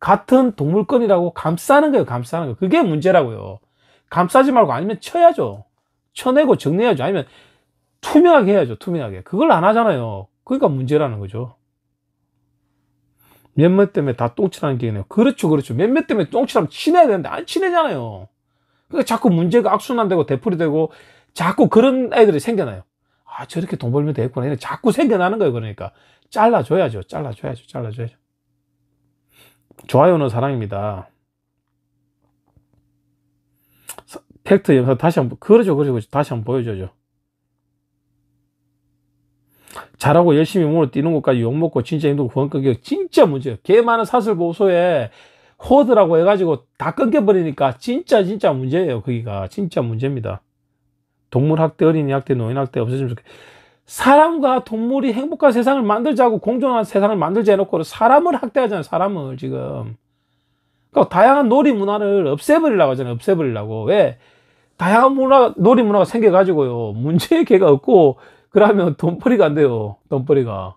같은 동물권이라고 감싸는 거예요. 감싸는 거. 그게 문제라고요. 감싸지 말고 아니면 쳐야죠. 쳐내고 정리해야죠. 아니면 투명하게 해야죠. 투명하게. 그걸 안 하잖아요. 그러니까 문제라는 거죠. 몇몇 때문에 다 똥칠하는 게있네요 그렇죠. 그렇죠. 몇몇 때문에 똥칠하면 친해야 되는데 안 친해잖아요. 그러니까 자꾸 문제가 악순환되고 대풀이 되고 자꾸 그런 애들이 생겨나요. 아, 저렇게 돈 벌면 되겠구나. 자꾸 생겨나는 거예요. 그러니까. 잘라줘야죠. 잘라줘야죠. 잘라줘야죠. 좋아요는 사랑입니다. 팩트 영상 다시 한번 그러죠 그러죠 다시 한번 보여줘죠 잘하고 열심히 몸으로 뛰는 것까지 욕먹고 진짜 힘들고 구원 끊겨 진짜 문제예개 많은 사슬 보소에 호드라고 해가지고 다 끊겨버리니까 진짜 진짜 문제예요 거기가 진짜 문제입니다 동물학대 어린이학대 노인학대 없어지면 좋겠 사람과 동물이 행복한 세상을 만들자고 공존한 세상을 만들자 해놓고 사람을 학대하잖아요 사람을 지금 그러니까 다양한 놀이 문화를 없애버리려고 하잖아요 없애버리려고 왜 다양한 문화, 놀이 문화가 생겨가지고요. 문제의 개가 없고, 그러면 돈벌이가 안 돼요. 돈벌이가.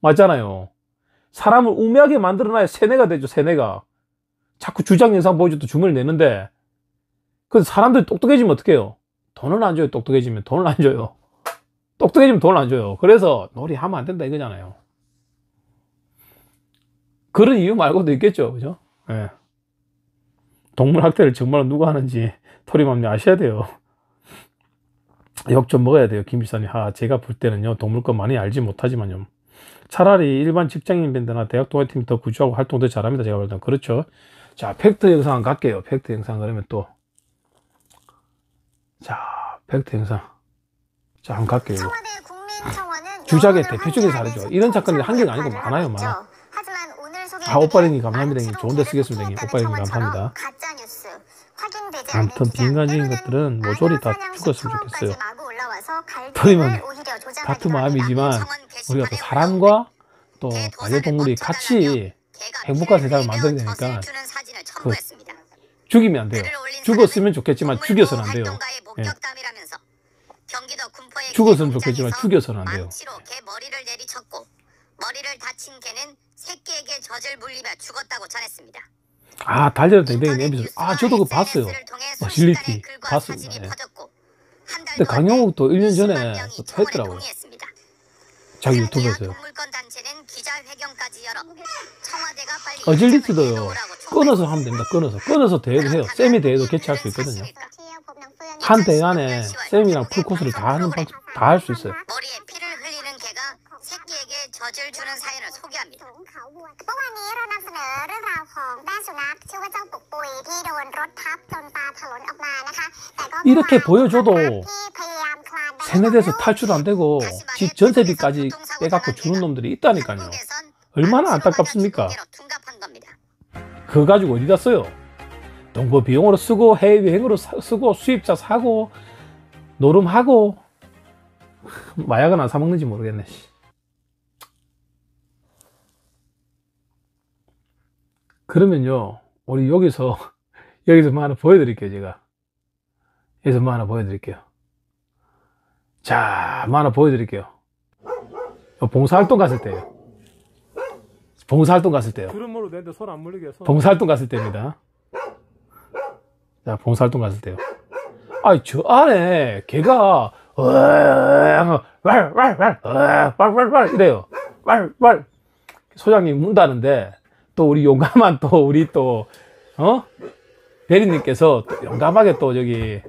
맞잖아요. 사람을 우매하게 만들어놔야 세뇌가 되죠, 세뇌가. 자꾸 주장 영상 보여줘도 주문을 내는데. 그래서 사람들이 똑똑해지면 어떡해요? 돈을 안 줘요, 똑똑해지면. 돈을 안 줘요. 똑똑해지면 돈을 안 줘요. 그래서 놀이 하면 안 된다 이거잖아요. 그런 이유 말고도 있겠죠, 그죠? 예. 동물학대를 정말 누가 하는지. 토리맘 아셔야 돼요. 욕좀 먹어야 돼요. 김비사님. 아, 제가 볼 때는요. 동물권 많이 알지 못하지만요. 차라리 일반 직장인 밴드나 대학 동아팀이 더 구조하고 활동 더 잘합니다. 제가 볼 때는. 그렇죠. 자, 팩트 영상 갈게요. 팩트 영상 그러면 또. 자, 팩트 영상. 자, 한번 갈게요. 주작의 대표적인 사례죠. 이런 사건이 한 개가 아니고 많아요, 많아. 아, 오빠님 감사합니다. 좋은 데 쓰겠습니다. 오빠님 감사합니다. 가짜 뉴스. 암튼 비인간인 것들은 모조리 뭐 다 죽었으면 좋겠어요. 그러면 같은 마음이지만 우리가 또 사람과 또 반려동물이 같이 행복한 세상을 만들어야 되니까 그 죽이면 안 돼요. 죽었으면 예. 좋겠지만 죽여서는 안 돼요. 예. 죽었으면 좋겠지만 죽여서는 안 돼요. 머리를 다친 개는 새끼에게 젖을 물리며 죽었다고 전했습니다. 아, 달려라 댕댕이 에피소 아, 저도 그거 봤어요. 아, 실리티. 봤습니다. 예. 근데 강영욱도 1년 전에 했더라고요. 자기 유튜브에서요. 어질리티도요. 어, 끊어서 하면 됩니다. 끊어서. 끊어서 대회도 해요. 세미 대회도 개최할 수 있거든요. 한 대회 안에 세미랑 풀코스를 다 하는 방식, 다할 수 있어요. 머리에 피를 흘리는 개가 새끼에게 젖을 주는 사연을 소개합니다. เมื่อวานนี้เรานำเสนอเรื่องราวของแม่สุนัขชื่อว่าเจ้าปุกปุยที่โดนรถทับจนตาถลนออกมานะคะแต่ก็ 이렇게 보여줘도 ที่พยายามคลานไป 세네대에서 탈출 안 되고 아, 집 전세비까지 빼갖고 주는 놈들이 있다니까요. 얼마나 안타깝습니까? 그거 가지고 어디다 써요? 동거 비용으로 쓰고 해외여행으로 쓰고 수입차 사고 노름하고 마약은 안 사먹는지 모르겠네. 그러면요 우리 여기서 여기서 뭐 하나 보여드릴게요 제가 여기서 뭐 하나 보여드릴게요 자뭐 하나 보여드릴게요 어, 봉사활동 갔을 때요 봉사활동 갔을 때요 그런모로 내한테 손안 물리게 손. 봉사활동 갔을 때입니다 자 봉사활동 갔을 때요 아이 저 안에 개가 왈왈왈왈왈왈왈 어, 어, 이래요 왈왈 소장님 문다는데 또 우리 용감한 또 우리 또 어? 대리님께서 또 용감하게 또 저기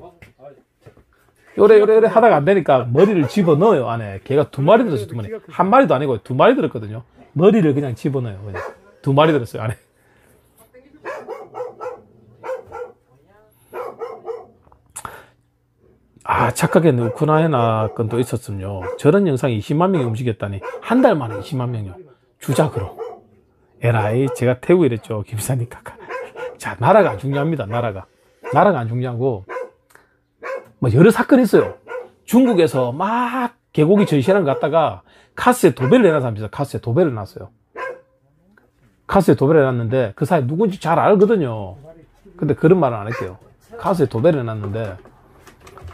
요래 요래 요래 하다가 안 되니까 머리를 집어넣어요 안에 개가두 마리 들었어두 마리 한 마리도 아니고 두 마리 들었거든요 머리를 그냥 집어넣어요 그냥 두 마리 들었어요 안에 아 착각했네 우크라이나 건 또 있었음요 저런 영상이 20만 명이 움직였다니 한 달 만에 20만 명이요 주작으로 에라이 제가 태우고 이랬죠 김사님 카카 자 나라가 안 중요합니다 나라가 나라가 안 중요하고 뭐 여러 사건이 있어요 중국에서 막 개고기 전시회랑 갔다가 카스에 도배를 해놨 삽니다 카스에 도배를 놨어요 카스에 도배를 해놨는데 그 사람이 누군지 잘 알거든요 근데 그런 말은 안 할게요 카스에 도배를 해놨는데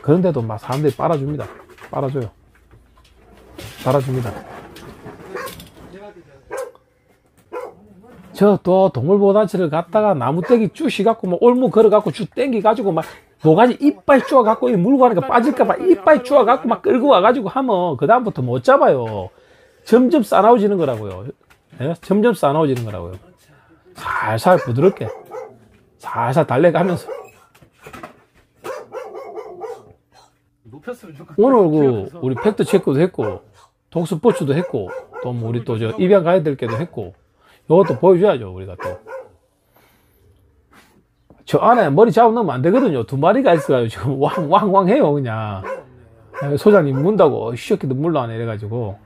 그런데도 막 사람들이 빨아줍니다 빨아줘요 빨아줍니다 저또동물보다치를 갔다가 나무떼기 쭉시 갖고 뭐 올무 걸어 갖고 쭉 땡기 가지고 막 노가지 이빨 쪼아 갖고 이 물고 하니까 빠질까봐 이빨 쪼아 갖고 막 끌고 와 가지고 하면 그 다음부터 못 잡아요. 점점 싸나워지는 거라고요. 예? 점점 싸나워지는 거라고요. 살살 부드럽게 살살 달래가면서. 오늘 그 우리 팩트 체크도 했고 독스포츠도 했고 또뭐 우리 또저 입양 가야 될 게도 했고. 이것도 보여줘야죠, 우리가 또. 저 안에 머리 잡으면안 되거든요. 두 마리가 있어가지고 지금 왕왕왕 해요, 그냥. 소장님 문다고, 시새끼도 물러 안 이래가지고.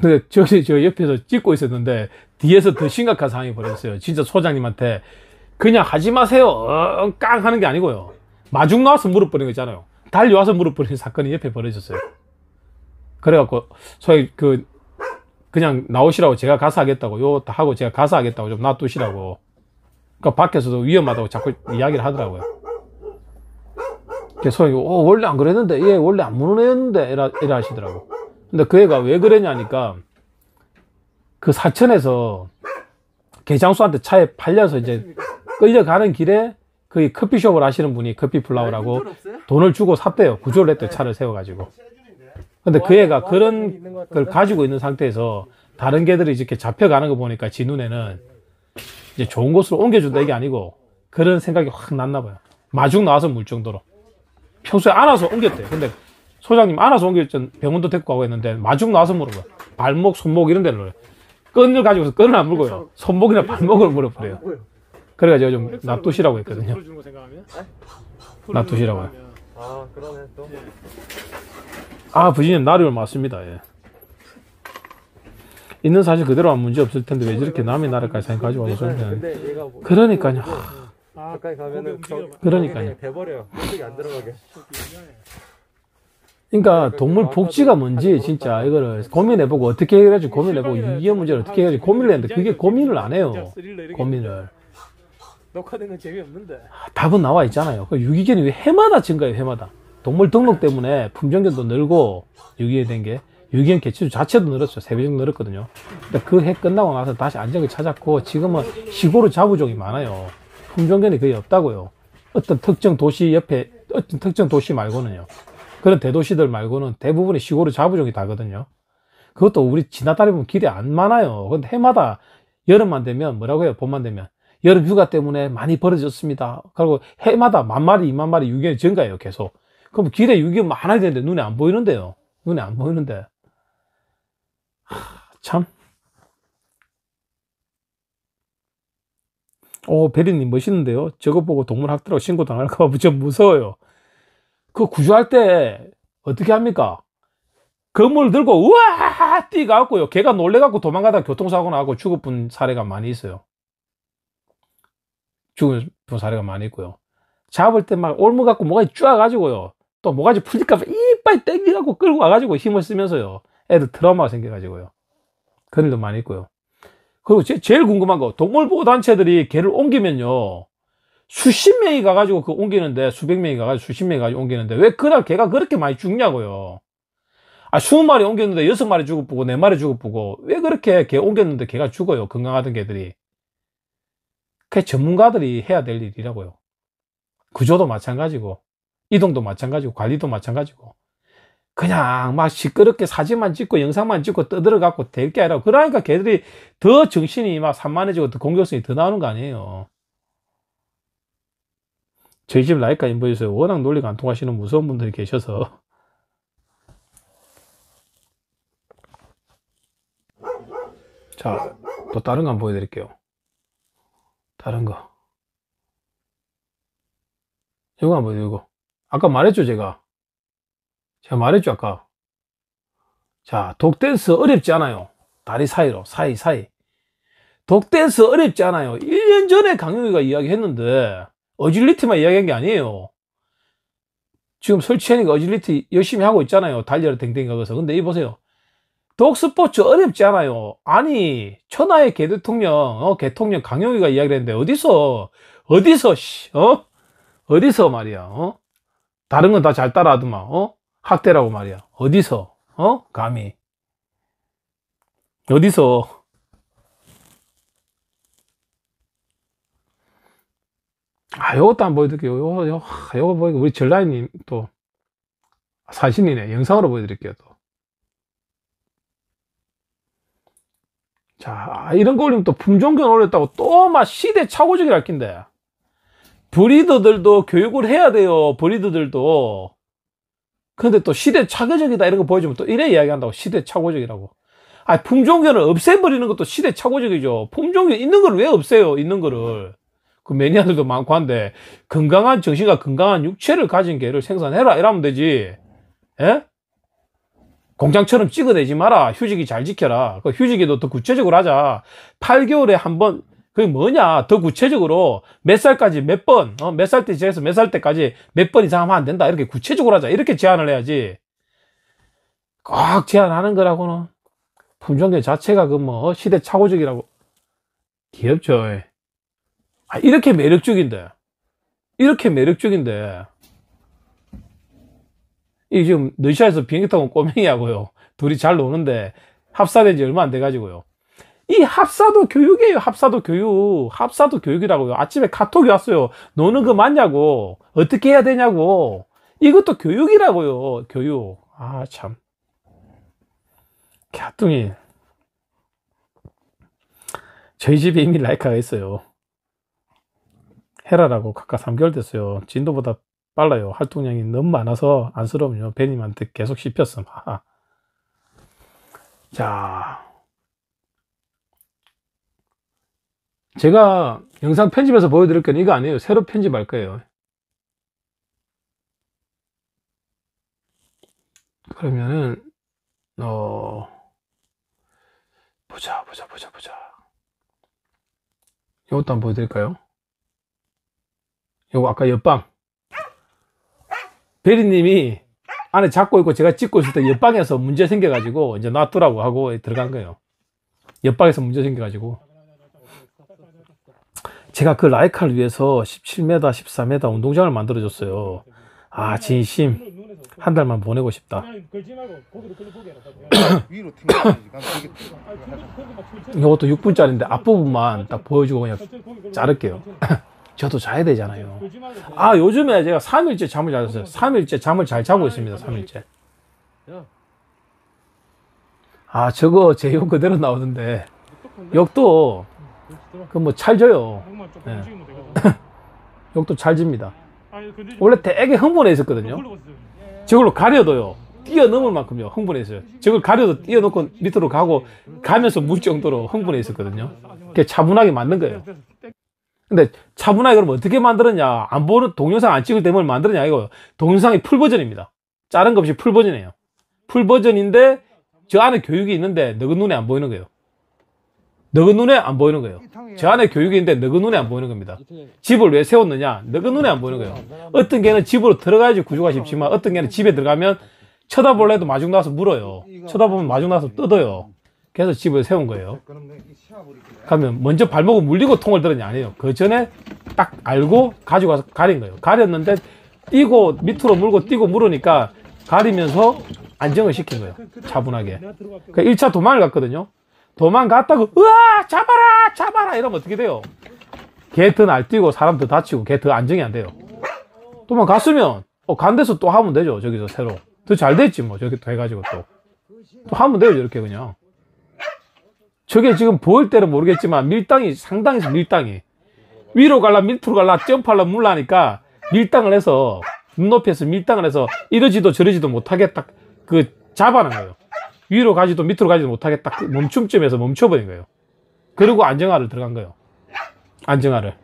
근데 저기 저 옆에서 찍고 있었는데 뒤에서 더 심각한 상황이 벌어졌어요. 진짜 소장님한테 그냥 하지 마세요. 어, 깡 하는 게 아니고요. 마중 나와서 물어버린 거 있잖아요. 달려와서 물어버린 사건이 옆에 벌어졌어요. 그래갖고 소위 그 그냥 나오시라고 제가 가서 하겠다고 요 하고 제가 가서 하겠다고 좀 놔두시라고 그 밖에서도 위험하다고 자꾸 이야기를 하더라고요 그래서 소위 어, 원래 안 그랬는데 얘 예, 원래 안 무는 애였는데 이라, 이라 하시더라고 근데 그 애가 왜 그랬냐니까 그 사천에서 개장수한테 차에 팔려서 이제 끌려가는 길에 그 커피숍을 하시는 분이 커피플라워라고 아, 그 돈을 주고 샀대요 구조를 했대요 네. 차를 세워가지고 근데 그 애가 뭐 그런 걸 가지고 있는 상태에서 다른 개들이 이렇게 잡혀가는 거 보니까 지 눈에는 이제 좋은 곳으로 옮겨준다 이게 아니고 그런 생각이 확 났나 봐요. 마중 나와서 물 정도로. 평소에 알아서 옮겼대요. 근데 소장님 알아서 옮겼던 병원도 데리고 가고 했는데 마중 나와서 물은 거야. 발목, 손목 이런 데를 물어 끈을 가지고서 끈을 안 물고요. 그렇죠. 손목이나 발목을 물어버려요. 그래가 지고좀 놔두시라고 했거든요. 놔두시라고요. 네? 아, 아, 그러네 또. 네. 아, 부지님 나름 맞습니다. 예. 있는 사실 그대로 하 문제 없을 텐데 왜 저렇게 남의 나라까지 생각하지 네, 와서 네, 뭐 그러니까요. 네, 아, 가까이 가면은 그러니까요. 돼버려안 들어가게. 그러니까 동물 복지가 뭔지 진짜 이거를 고민해보고 어떻게 해결할지 고민해보고 유기의 문제를 어떻게 해결할지 고민을 했는데 그게 고민을 안 해요. 고민을. 녹화된 건 재미없는데. 답은 나와 있잖아요. 그 유기견이 왜 해마다 증가해요, 해마다. 동물 등록 때문에 품종견도 늘고 유기된게 유기견 개체수 자체도 늘었어요 세배 정도 늘었거든요 그 해 끝나고 나서 다시 안정을 찾았고 지금은 시골로 자부종이 많아요 품종견이 거의 없다고요 어떤 특정 도시 옆에 어떤 특정 도시 말고는요 그런 대도시들 말고는 대부분의 시골의 자부종이 다거든요 그것도 우리 지나다니 면 길이 안 많아요 근데 해마다 여름만 되면 뭐라고 해요 봄만 되면 여름 휴가 때문에 많이 벌어졌습니다 그리고 해마다 만 마리 이만 마리 유기견이 증가해요 계속 그럼 길에 유기가 많아야 되는데 눈에 안 보이는데요. 눈에 안 보이는데. 참. 오, 어, 베리님 멋있는데요. 저거 보고 동물학대로 신고 당할까봐 무척 무서워요. 그 구조할 때 어떻게 합니까? 건물 들고 우와 뛰가갖고요. 개가 놀래갖고 도망가다 교통사고 나고 죽어본 사례가 많이 있어요. 죽은 사례가 많이 있고요. 잡을 때 막 올무 갖고 뭐가 쫙 가지고요. 또 모가지 풀릴까봐 이빨 땡기갖고 끌고 와가지고 힘을 쓰면서요. 애들 트라우마가 생겨가지고요. 그런 일도 많이 있고요. 그리고 제, 제일 궁금한 거, 동물보호단체들이 개를 옮기면요. 수십 명이 가가지고 그 옮기는데, 수백 명이 가가지고 수십 명이 가지고 가 옮기는데, 왜 그날 개가 그렇게 많이 죽냐고요. 아, 20마리 옮겼는데 6마리 죽어보고 4마리 죽어보고, 왜 그렇게 개 옮겼는데 개가 죽어요. 건강하던 개들이. 그게 전문가들이 해야 될 일이라고요. 그저도 마찬가지고. 이동도 마찬가지고 관리도 마찬가지고 그냥 막 시끄럽게 사진만 찍고 영상만 찍고 떠들어 갖고 될게 아니라 그러니까 걔들이 더 정신이 막 산만해지고 더 공격성이 더 나오는 거 아니에요 저희 집 라이카 인보이에 워낙 논리가 안 통하시는 무서운 분들이 계셔서 자 또 다른 거 한번 보여드릴게요 다른 거 이거 한번 보여드리고 아까 말했죠 제가 제가 말했죠 아까 자 독댄스 어렵지 않아요 다리 사이로 사이사이 독댄스 어렵지 않아요 1년 전에 강영이가 이야기했는데 어질리티만 이야기한 게 아니에요 지금 설치하니까 어질리티 열심히 하고 있잖아요 달려라 댕댕이 가서 근데 이 보세요 독스포츠 어렵지 않아요 아니 천하의 개대통령 어, 개통령 강영이가이야기 했는데 어디서 어디서 씨, 어? 어디서 말이야 어? 다른 건 다 잘 따라하더만 어? 학대라고 말이야 어디서 어? 감히 어디서 아 요것도 안 보여드릴게요 요, 요, 요거 보니까 우리 전라인님 또 사진이네 영상으로 보여드릴게요 또. 자 아, 이런 거 올리면 또 품종견 올렸다고 또 막 시대 착오적이랄 낀데 브리더들도 교육을 해야 돼요. 브리더들도. 그런데또 시대착오적이다 이런 거 보여주면 또 이래 이야기한다고 시대착오적이라고. 아품종교는 없애버리는 것도 시대착오적이죠. 품종교 있는 걸 왜 없애요? 있는 거를. 그 매니아들도 많고 한데 건강한 정신과 건강한 육체를 가진 개를 생산해라 이러면 되지. 예? 공장처럼 찍어내지 마라. 휴지기 잘 지켜라. 그 휴지기도 더 구체적으로 하자. 8개월에 한번 그게 뭐냐 더 구체적으로 몇 살까지 몇번몇 살때 어? 시해서몇 살 때까지 몇 번 이상 하면 안 된다 이렇게 구체적으로 하자 이렇게 제안을 해야지 꼭 제안하는 거라고는 품종계 자체가 그 뭐 시대착오적이라고 귀엽죠 아, 이렇게 매력적인데 이렇게 매력적인데 이 지금 러시아에서 비행기 타고 꼬맹이하고요 둘이 잘 노는데 합사된 지 얼마 안돼 가지고요 이 합사도 교육이에요. 합사도 교육. 합사도 교육이라고요. 아침에 카톡이 왔어요. 너는 그 맞냐고. 어떻게 해야 되냐고. 이것도 교육이라고요. 교육. 아, 참. 갸뚱이. 저희 집에 이미 라이카가 있어요. 헤라라고 각각 3개월 됐어요. 진도보다 빨라요. 활동량이 너무 많아서 안쓰러움요. 베님한테 계속 씹혔음. 자. 제가 영상 편집해서 보여드릴 건 이거 아니에요 새로 편집할 거예요 그러면은 어 보자 보자 보자 보자 이것도 한번 보여드릴까요 요거 아까 옆방 베리님이 안에 잡고 있고 제가 찍고 있을 때 옆방에서 문제 생겨가지고 이제 놔두라고 하고 들어간 거예요 옆방에서 문제 생겨가지고 제가 그 라이카를 위해서 17m, 14m 운동장을 만들어 줬어요. 아, 진심. 한 달만 보내고 싶다. 이것도 6분짜리인데 앞부분만 딱 보여주고 그냥 자를게요. 저도 자야 되잖아요. 아, 요즘에 제가 3일째 잠을 잤어요. 3일째 잠을 잘 자고 있습니다. 3일째. 아, 저거 제 욕 그대로 나오던데. 욕도 그뭐잘 져요. 네. 욕도 잘 집니다. 아, 원래 되게 흥분해 있었거든요. 예. 저걸로 가려도요. 뛰어넘을 만큼요. 흥분해 있어요. 저걸 가려도 뛰어놓고 밑으로 가고 가면서 물 정도로 흥분해 있었거든요. 차분하게 만든 거예요. 근데 차분하게 그럼 어떻게 만들었냐? 안 보는 동영상 안 찍을 때뭘 만들었냐 이거 동영상이 풀 버전입니다. 자른 것 없이 풀 버전이에요. 풀 버전인데 저 안에 교육이 있는데 너그 눈에 안 보이는 거예요. 너그 눈에 안 보이는 거예요. 저 안에 교육이있는데 너그 눈에 안 보이는 겁니다. 집을 왜 세웠느냐? 너그 눈에 안 보이는 거예요. 어떤 개는 집으로 들어가야지 구조가 쉽지만 어떤 개는 집에 들어가면 쳐다볼래 도 마중 나와서 물어요. 쳐다보면 마중 나와서 뜯어요. 그래서 집을 세운 거예요. 그러면 먼저 발목을 물리고 통을 들었냐? 아니에요. 그 전에 딱 알고 가지고 가서 가린 거예요. 가렸는데 뛰고 밑으로 물고 뛰고 물으니까 가리면서 안정을 시킨 거예요. 차분하게. 그 그러니까 1차 도망을 갔거든요. 도망갔다고 으아 잡아라 잡아라 이러면 어떻게 돼요? 개 더 날뛰고 사람 더 다치고 개 더 안정이 안 돼요 도망갔으면 어, 간 데서 또 하면 되죠 저기서 새로 더 잘 됐지 뭐 저렇게 또 해가지고 또, 또 하면 돼요 이렇게 그냥 저게 지금 보일 때는 모르겠지만 밀당이 상당히 밀당이 위로 갈라 밑으로 갈라 점프할라 물라니까 밀당을 해서 눈높이에서 밀당을 해서 이러지도 저러지도 못하게 딱 그 잡아는 거예요 위로 가지도 밑으로 가지도 못하겠다. 그 멈춤점에서 멈춰버린 거예요. 그리고 안정화를 들어간 거예요. 안정화를.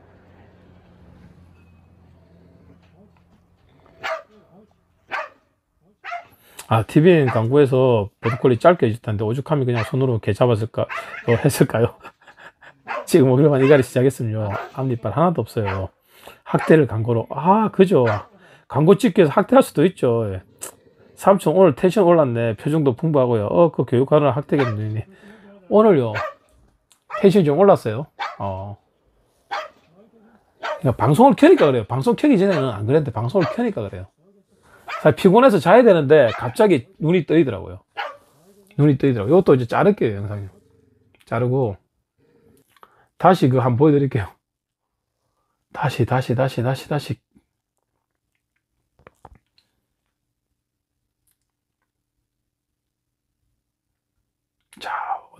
아, TVN 광고에서 보드콜리 짧게 해줬다는데 오죽하면 그냥 손으로 개 잡았을까, 또 어, 했을까요? 지금 오요일만 이가리 시작했으면요. 앞니빨 하나도 없어요. 학대를 광고로. 아, 그죠. 광고 찍기 위해서 학대할 수도 있죠. 예. 삼촌 오늘 텐션 올랐네. 표정도 풍부하고요. 어, 그 교육하는 학대겠네. 오늘요. 텐션이 좀 올랐어요. 어. 그러니까 방송을 켜니까 그래요. 방송 켜기 전에는 안 그랬는데 방송을 켜니까 그래요. 사실 피곤해서 자야 되는데 갑자기 눈이 떠이더라고요. 눈이 떠이더라고요. 이것도 이제 자를게요, 영상이. 자르고 다시 그 한번 보여드릴게요. 다시, 다시, 다시, 다시, 다시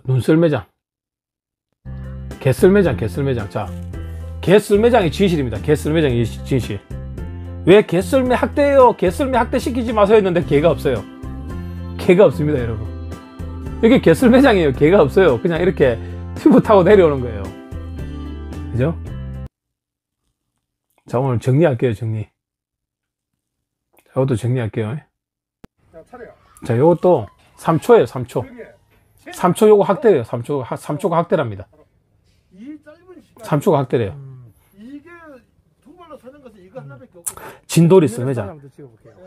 눈썰매장 개썰매장 개썰매장 자개썰매장이 진실입니다 개썰매장이 진실 왜 개썰매 학대해요 개썰매 학대 시키지 마세요 했는데 개가 없어요 개가 없습니다 여러분 여기 개썰매장이에요 개가 없어요 그냥 이렇게 튜브 타고 내려오는 거예요 그죠? 자 오늘 정리할게요 정리 자, 이것도 정리할게요 자 이것도 3초예요 3초 3초 요거 확대래요 3초, 3초가 학대랍니다. 3초가 학대래요. 진돌이 썰매장.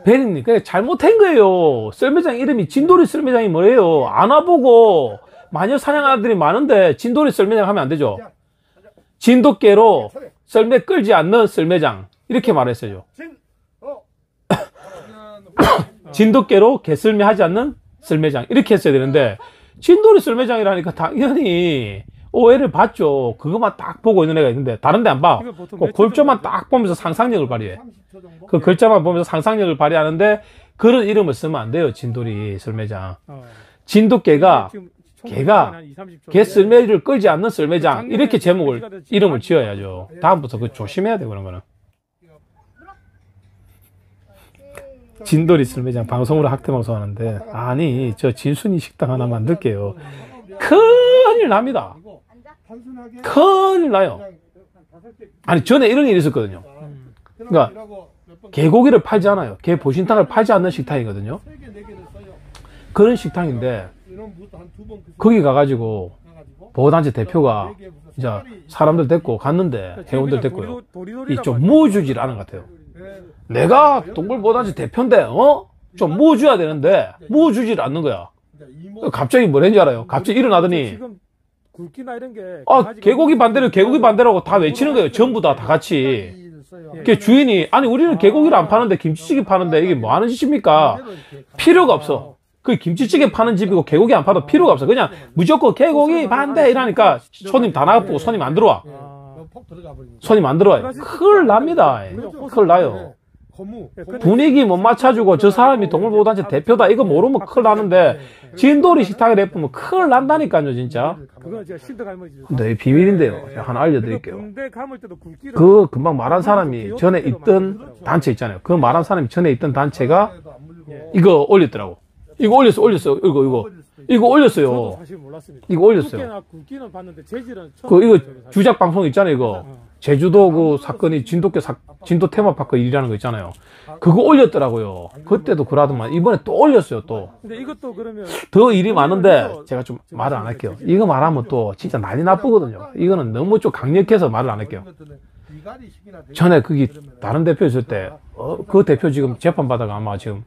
베리님, 그냥 잘못된 거예요. 썰매장 이름이 진돌이 썰매장이 뭐예요? 안와보고 마녀 사냥아들이 많은데 진돌이 썰매장 하면 안 되죠. 진돗개로 썰매 끌지 않는 썰매장. 이렇게 말했어요. 어. 진돗개로 개썰매 하지 않는 썰매장. 이렇게 했어야 되는데 진돌이 썰매장이라니까 당연히 오해를 받죠. 그것만 딱 보고 있는 애가 있는데 다른 데 안 봐. 그 골조만 딱 보면서 상상력을 발휘해. 그 글자만 보면서 상상력을 발휘하는데 그런 이름을 쓰면 안 돼요. 진돌이 썰매장. 어. 진돗개가 개가 개 썰매를 끌지 않는 썰매장 그 이렇게 제목을 그 이름을 지어야죠. 예. 다음부터 그 조심해야 돼 그런 거는. 진돌이 있으면 그냥 방송으로 학대방송 하는데 아니 저 진순이 식당 하나 만들게요 큰일 납니다 큰일 나요 아니 전에 이런 일이 있었거든요 그러니까 개고기를 팔지 않아요 개 보신탕을 팔지 않는 식당이거든요 그런 식당인데 거기 가가지고 보호단체 대표가 이제 사람들 됐고 갔는데 그러니까 회원들 됐고요 이좀 무주질 않은 것 같아요 네. 내가 동굴보단지 대표인데 어? 좀 모아줘야 되는데 모아주질 않는 거야 갑자기 뭐랬는지 알아요 갑자기 일어나더니 굵기나 이런 게 아, 개고기 반대로 개고기 반대라고 다 외치는 거예요 전부 다 다 같이 그 주인이 아니 우리는 아, 개고기를 안 파는데 김치찌개 파는데 이게 뭐 하는 짓입니까 필요가 없어 그 김치찌개 파는 집이고 개고기 안 파도 필요가 없어 그냥 네. 무조건 그 개고기 반대 이러니까 손님 다 나가고 손님 안 들어와 예. 아, 뭐 손님 안 들어와요 큰일 그 납니다 그 큰일 나요 네. 예, 분위기 못 맞춰주고 저 사람이 동물보호단체 대표다 이거 모르면 큰일 나는데 진돌이 식탁을 내보면 큰일 난다니까요 진짜 네 비밀인데요 하나 알려드릴게요 그 금방 말한 사람이 그 전에 있던 단체 있잖아요 그 말한 사람이 전에 있던 단체가 이거 올렸더라고 이거 올렸어 올렸어 이거 이거 이거 올렸어요 이거 올렸어요 그 이거 주작 방송 있잖아요 이거 어. 제주도 그 사건이 진돗개 사, 진도 테마파크 일이라는 거 있잖아요. 그거 올렸더라고요. 그때도 그러더만 이번에 또 올렸어요 또. 근데 이것도 그러면 더 일이 많은데 뭐 제가 좀 말을 안 할게요. 이거 말하면 또 진짜 난리 나쁘거든요. 이거는 너무 좀 강력해서 말을 안 할게요. 전에 그게 다른 대표 있을 때, 어, 그 대표 지금 재판받아가 아마 지금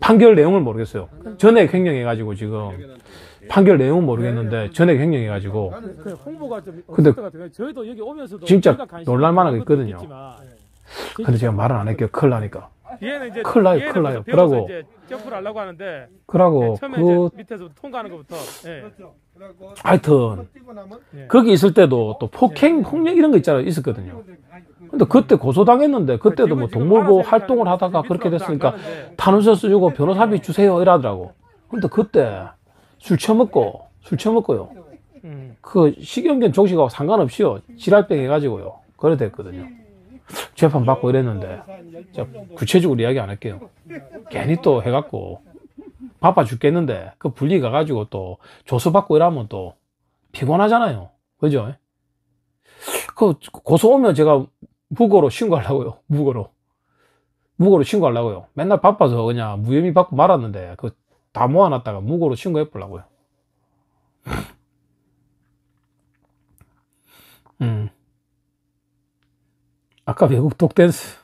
판결 내용을 모르겠어요. 전에 횡령해가지고 지금 판결 내용은 네, 모르겠는데 네. 전액 횡령해가지고 근데 진짜 놀랄만한 게 있거든요. 네. 근데 제가 말을 안 할게요. 큰일 나니까. 얘는 이제 큰일 나요, 큰일 나요. 그러고 이제 점프를 하려고 하는데 그러고 그 밑에서 통과하는 것부터 예. 하여튼 거기 있을 때도 또 폭행 폭력 이런 거 있잖아요 있었거든요 그 근데 그때 고소당했는데 그때도 뭐 동물보호 활동을 하다가 그렇게 됐으니까 탄원서 써주고 변호사비 주세요 이러더라고 근데 그때 술 처먹고 술 처먹고요. 그 식용견 종식하고 상관없이요. 지랄병 해가지고요. 그래 됐거든요. 재판 받고 이랬는데 구체적으로 이야기 안 할게요. 괜히 또 해갖고 바빠 죽겠는데 그 분리 가가지고 또 조수 받고 이러면 또 피곤하잖아요. 그죠? 그 고소 오면 제가 무고로 신고하려고요. 무고로. 무고로 신고하려고요. 맨날 바빠서 그냥 무혐의 받고 말았는데 그다 모아놨다가 무고로 신고해 보려고요 음. 아까 외국 독댄스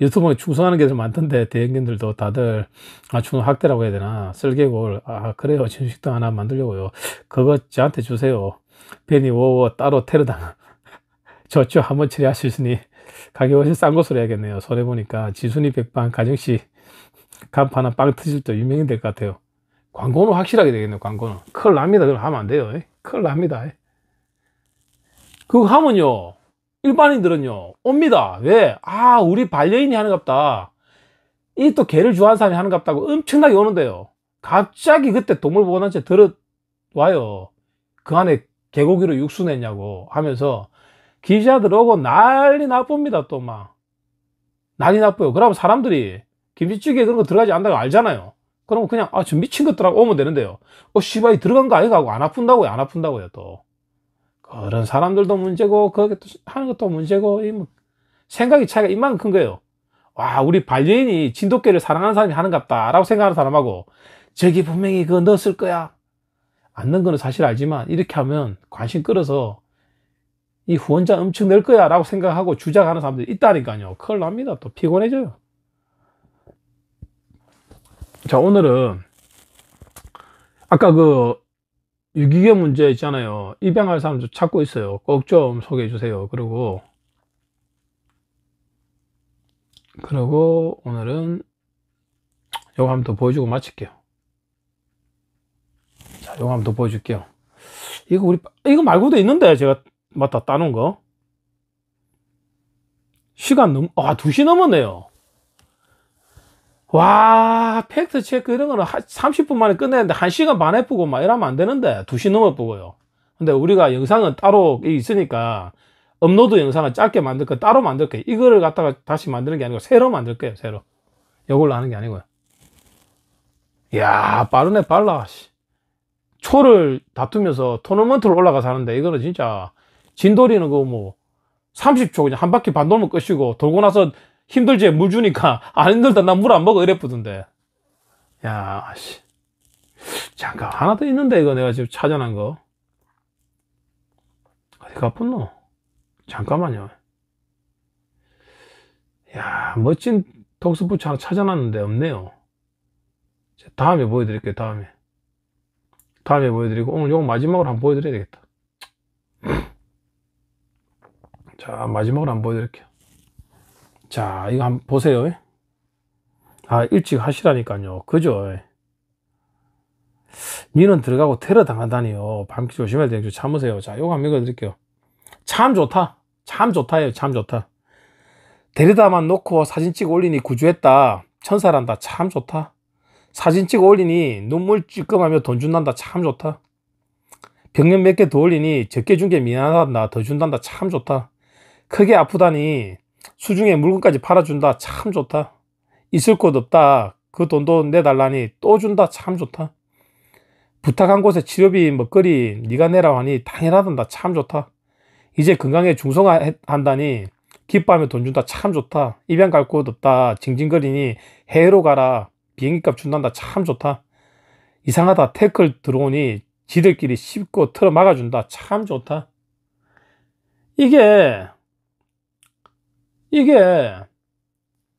유튜브에 충성하는 게좀 많던데 대형견들도 다들 아 충성 학대라고 해야 되나 쓸개골 아 그래요 진식당 하나 만들려고요 그거 저한테 주세요 괜니 워워 따로 테러당 저쪽 한번 처리하실 수니 가격 훨씬 싼 것으로 해야겠네요 손해보니까 지순이 백반 가정식 간판은 빵 터질 때 유명이 될 것 같아요. 광고는 확실하게 되겠네요, 광고는. 큰일 납니다. 그걸 하면 안 돼요. 예? 큰일 납니다. 예? 그거 하면요, 일반인들은요, 옵니다. 왜? 아, 우리 반려인이 하는갑다. 이 또 개를 좋아하는 사람이 하는갑다고 엄청나게 오는데요. 갑자기 그때 동물보호단체 들어와요. 그 안에 개고기로 육수 냈냐고 하면서 기자들 오고 난리 나쁩니다, 또 막. 난리 나빠요 그러면 사람들이 김치찌개 그런 거 들어가지 않는다고 알잖아요. 그러면 그냥 아저 미친 것들하고 오면 되는데요. 어 씨발 이 들어간 거 아니가 하고 안 아픈다고요. 안 아픈다고요 또. 그런 사람들도 문제고 그렇게 또 하는 것도 문제고 이뭐 생각이 차이가 이만큼 큰 거예요. 와 우리 반려인이 진돗개를 사랑하는 사람이 하는같다 라고 생각하는 사람하고 저기 분명히 그거 넣었을 거야. 안 넣은 거는 사실 알지만 이렇게 하면 관심 끌어서 이 후원자 엄청 낼 거야 라고 생각하고 주작하는 사람들이 있다니까요. 큰일 납니다. 또 피곤해져요. 자 오늘은 아까 그 유기계 문제 있잖아요 입양할 사람 좀 찾고 있어요 꼭 좀 소개해 주세요 그리고 그리고 오늘은 요거 한번 더 보여주고 마칠게요 자 요거 한번 더 보여줄게요 이거 우리 이거 말고도 있는데 제가 맞다 따놓은 거 시간 너아 2시 넘었네요 와, 팩트 체크 이런 거는 30분 만에 끝내는데 1시간 반에 보고 막 이러면 안 되는데 2시 넘어 보고요. 근데 우리가 영상은 따로 있으니까 업로드 영상을 짧게 만들 거 따로 만들 게 이거를 갖다가 다시 만드는 게 아니고 새로 만들 거예요, 새로. 요걸로 하는 게 아니고요. 야, 빠르네, 빨라. 초를 다투면서 토너먼트를 올라가서 하는데 이거는 진짜 진돌이는 그 뭐 30초 그냥 한 바퀴 반 돌면 끝이고 돌고 나서 힘들지 물 주니까 안 힘들다 나 물 안 먹어 이랬부던데 야 씨. 잠깐 하나 더 있는데 이거 내가 지금 찾아낸 거 어디 가뿐노 잠깐만요 야 멋진 독서부츠 하나 찾아놨는데 없네요 다음에 보여드릴게요 다음에 다음에 보여드리고 오늘 요거 마지막으로 한번 보여드려야 되겠다 자 마지막으로 한번 보여드릴게요 자 이거 한번 보세요 아 일찍 하시라니까요 그죠 민원 들어가고 테러 당한다니요 밤길 조심해야 되죠 참으세요 자 요거 한번 읽어드릴게요 참 좋다 참 좋다예요 참 좋다 데려다만 놓고 사진 찍어 올리니 구조했다 천사란다 참 좋다 사진 찍어 올리니 눈물 찔끔하며 돈 준단다 참 좋다 병력 몇개 더 올리니 적게 준 게 미안하다 더 준단다 참 좋다 크게 아프다니 수중에 물건까지 팔아준다. 참 좋다. 있을 곳 없다. 그 돈도 내달라니 또 준다. 참 좋다. 부탁한 곳에 치료비, 먹거리, 네가 내라 하니 당연하단다. 참 좋다. 이제 건강에 중성한다니 기뻐하면돈 준다. 참 좋다. 입양 갈 곳 없다. 징징거리니 해외로 가라. 비행기값 준단다. 참 좋다. 이상하다. 태클 들어오니 지들끼리 쉽고 틀어 막아준다. 참 좋다. 이게 이게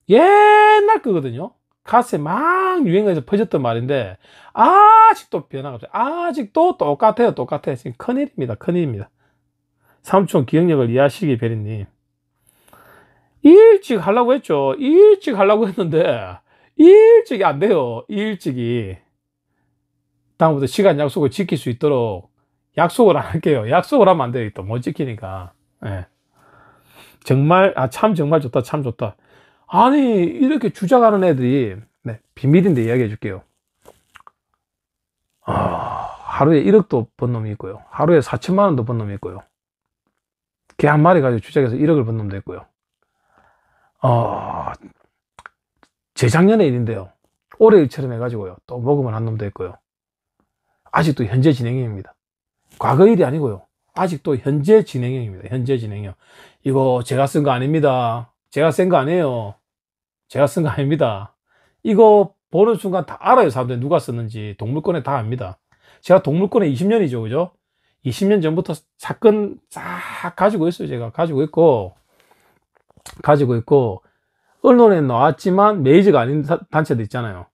옛날 거거든요. 가스에막 유행해서 퍼졌던 말인데 아직도 변화가 없어요. 아직도 똑같아요. 똑같아요. 지금 큰일입니다. 큰일입니다. 삼촌 기억력을 이해하시기 베리님. 일찍 하려고 했죠. 일찍 하려고 했는데 일찍이 안 돼요. 일찍이. 다음부터 시간 약속을 지킬 수 있도록 약속을 안 할게요. 약속을 하면 안 돼요. 또 못 지키니까. 네. 정말 아 참 정말 좋다 참 좋다 아니 이렇게 주작하는 애들이 네, 비밀인데 이야기해 줄게요 아, 하루에 1억도 번 놈이 있고요 하루에 4천만 원도 번 놈이 있고요 개 한 마리 가지고 주작해서 1억을 번 놈도 있고요 어, 아, 재작년에 일인데요 올해 일처럼 해가지고요 또 먹으면 한 놈도 있고요 아직도 현재 진행형입니다 과거 일이 아니고요 아직도 현재 진행형입니다 현재 진행형 이거 제가 쓴 거 아닙니다. 제가 쓴 거 아니에요. 제가 쓴 거 아닙니다. 이거 보는 순간 다 알아요. 사람들이 누가 썼는지. 동물권에 다 압니다. 제가 동물권에 20년이죠. 그죠? 20년 전부터 사건 싹 가지고 있어요. 제가 가지고 있고, 가지고 있고, 언론에 나왔지만 메이저가 아닌 단체도 있잖아요.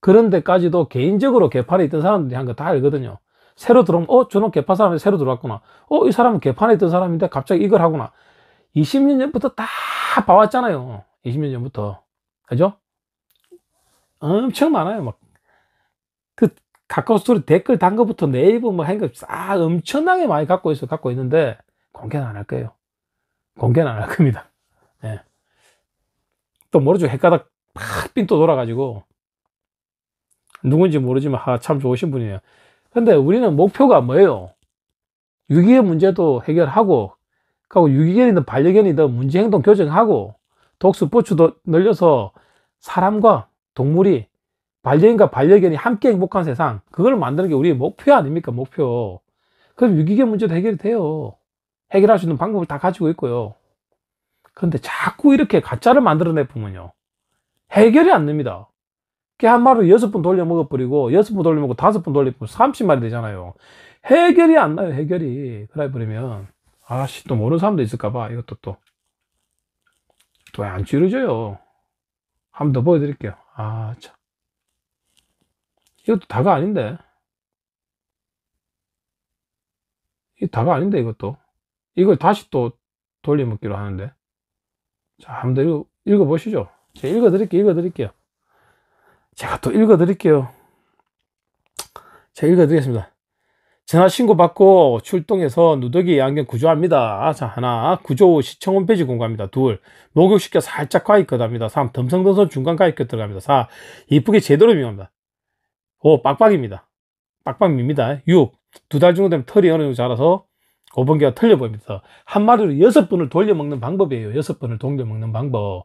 그런데까지도 개인적으로 개판에 있던 사람들이 한 거 다 알거든요. 새로 들어오면, 어, 저는 개판 사람이 새로 들어왔구나. 어, 이 사람은 개판에 있던 사람인데 갑자기 이걸 하구나. 20년 전부터 다 봐왔잖아요. 20년 전부터. 그죠? 엄청 많아요. 막. 그, 가까운 스토리 댓글 단 것부터 네이버 뭐 한거 싹 엄청나게 많이 갖고 있어, 갖고 있는데, 공개는 안 할 거예요. 공개는 안 할 겁니다. 예. 또 모르죠. 헷가닥 팍삔또 돌아가지고. 누군지 모르지만, 아, 참 좋으신 분이에요. 근데 우리는 목표가 뭐예요? 6기의 문제도 해결하고, 그리고 유기견이든 반려견이든 문제행동 교정하고 독수포추도 늘려서 사람과 동물이 반려인과 반려견이 함께 행복한 세상 그걸 만드는 게 우리의 목표 아닙니까 목표 그럼 유기견 문제도 해결이 돼요 해결할 수 있는 방법을 다 가지고 있고요 그런데 자꾸 이렇게 가짜를 만들어내 보면요 해결이 안 됩니다 깨한 마루 여섯 번 돌려 먹어버리고 여섯 번 돌려 먹고 다섯 번 돌려 먹고 30마리 되잖아요 해결이 안 나요 해결이 그래 버리면 아씨 또 모르는 사람도 있을까봐 이것도 또또안줄르져요한번 더 보여드릴게요 아참 이것도 다가 아닌데 이 다가 아닌데 이것도 이걸 다시 또 돌려먹기로 하는데 자 한 번 더 읽어, 보시죠 제가 읽어드릴게요 읽어드릴게요 제가 또 읽어드릴게요 제가 읽어드리겠습니다 전화 신고 받고 출동해서 누더기 양견 구조합니다. 자, 하나. 구조 후 시청 홈페이지 공개합니다. 둘. 목욕시켜 살짝 가입 거답니다. 삼. 덤성덤성 중간 가입 거 들어갑니다. 사. 이쁘게 제대로 미합니다. 오. 빡빡입니다. 빡빡입니다. 육. 두 달 정도 되면 털이 어느 정도 자라서 오번개가 털려 보입니다. 한마디로 여섯 번을 돌려 먹는 방법이에요. 여섯 번을 돌려 먹는 방법.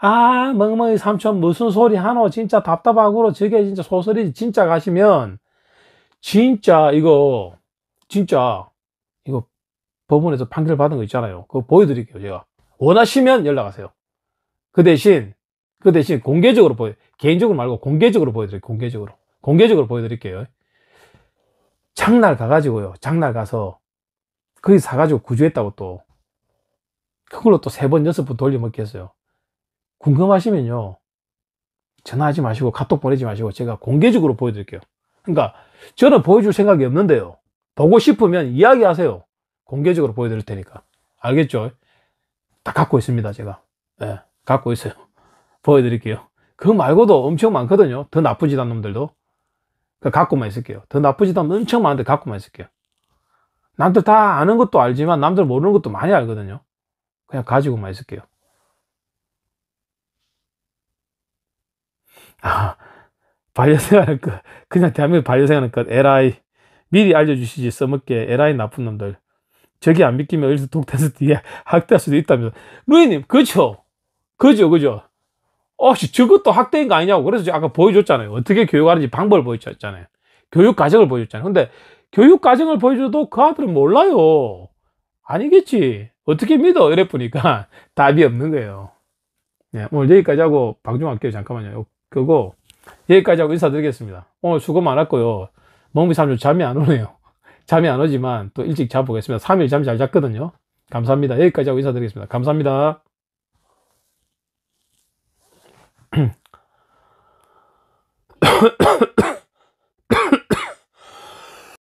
아, 멍멍이 삼촌 무슨 소리 하노? 진짜 답답하고 로 저게 진짜 소설이지. 진짜 가시면 진짜 이거 진짜 이거 법원에서 판결 받은 거 있잖아요 그거 보여드릴게요 제가 원하시면 연락하세요 그 대신 그 대신 공개적으로 보여 개인적으로 말고 공개적으로 보여드릴게요 공개적으로 공개적으로 보여드릴게요 장날 가가지고요 장날 가서 거기 사가지고 구조했다고 또 그걸로 또 세 번 여섯 번돌려먹겠어요 궁금하시면요 전화하지 마시고 카톡 보내지 마시고 제가 공개적으로 보여드릴게요 그러니까 저는 보여줄 생각이 없는데요. 보고 싶으면 이야기하세요. 공개적으로 보여드릴 테니까. 알겠죠? 다 갖고 있습니다, 제가. 네, 갖고 있어요. 보여드릴게요. 그거 말고도 엄청 많거든요. 더 나쁘지 않은 놈들도. 그 갖고만 있을게요. 더 나쁘지 않은 엄청 많은데 갖고만 있을게요. 남들 다 아는 것도 알지만 남들 모르는 것도 많이 알거든요. 그냥 가지고만 있을게요. 아, 바이오생활 것, 그, 그냥 대한민국 바이오생활 것, LI. 미리 알려주시지, 써먹게. LI 나쁜 놈들. 저게 안 믿기면 여기서 독대해서 뒤에 학대할 수도 있다면서. 루이님, 그죠? 그죠, 그죠? 어, 씨 저것도 학대인 거 아니냐고. 그래서 아까 보여줬잖아요. 어떻게 교육하는지 방법을 보여줬잖아요. 교육 과정을 보여줬잖아요. 근데 교육 과정을 보여줘도 그 아들은 몰라요. 아니겠지. 어떻게 믿어? 이래 보니까 답이 없는 거예요. 네, 오늘 여기까지 하고 방종할게요. 잠깐만요. 그거. 여기까지 하고 인사드리겠습니다. 오늘 수고 많았고요. 멍비 3주 잠이 안 오네요. 잠이 안 오지만 또 일찍 자보겠습니다. 3일 잠 잘 잤거든요. 감사합니다. 여기까지 하고 인사드리겠습니다. 감사합니다.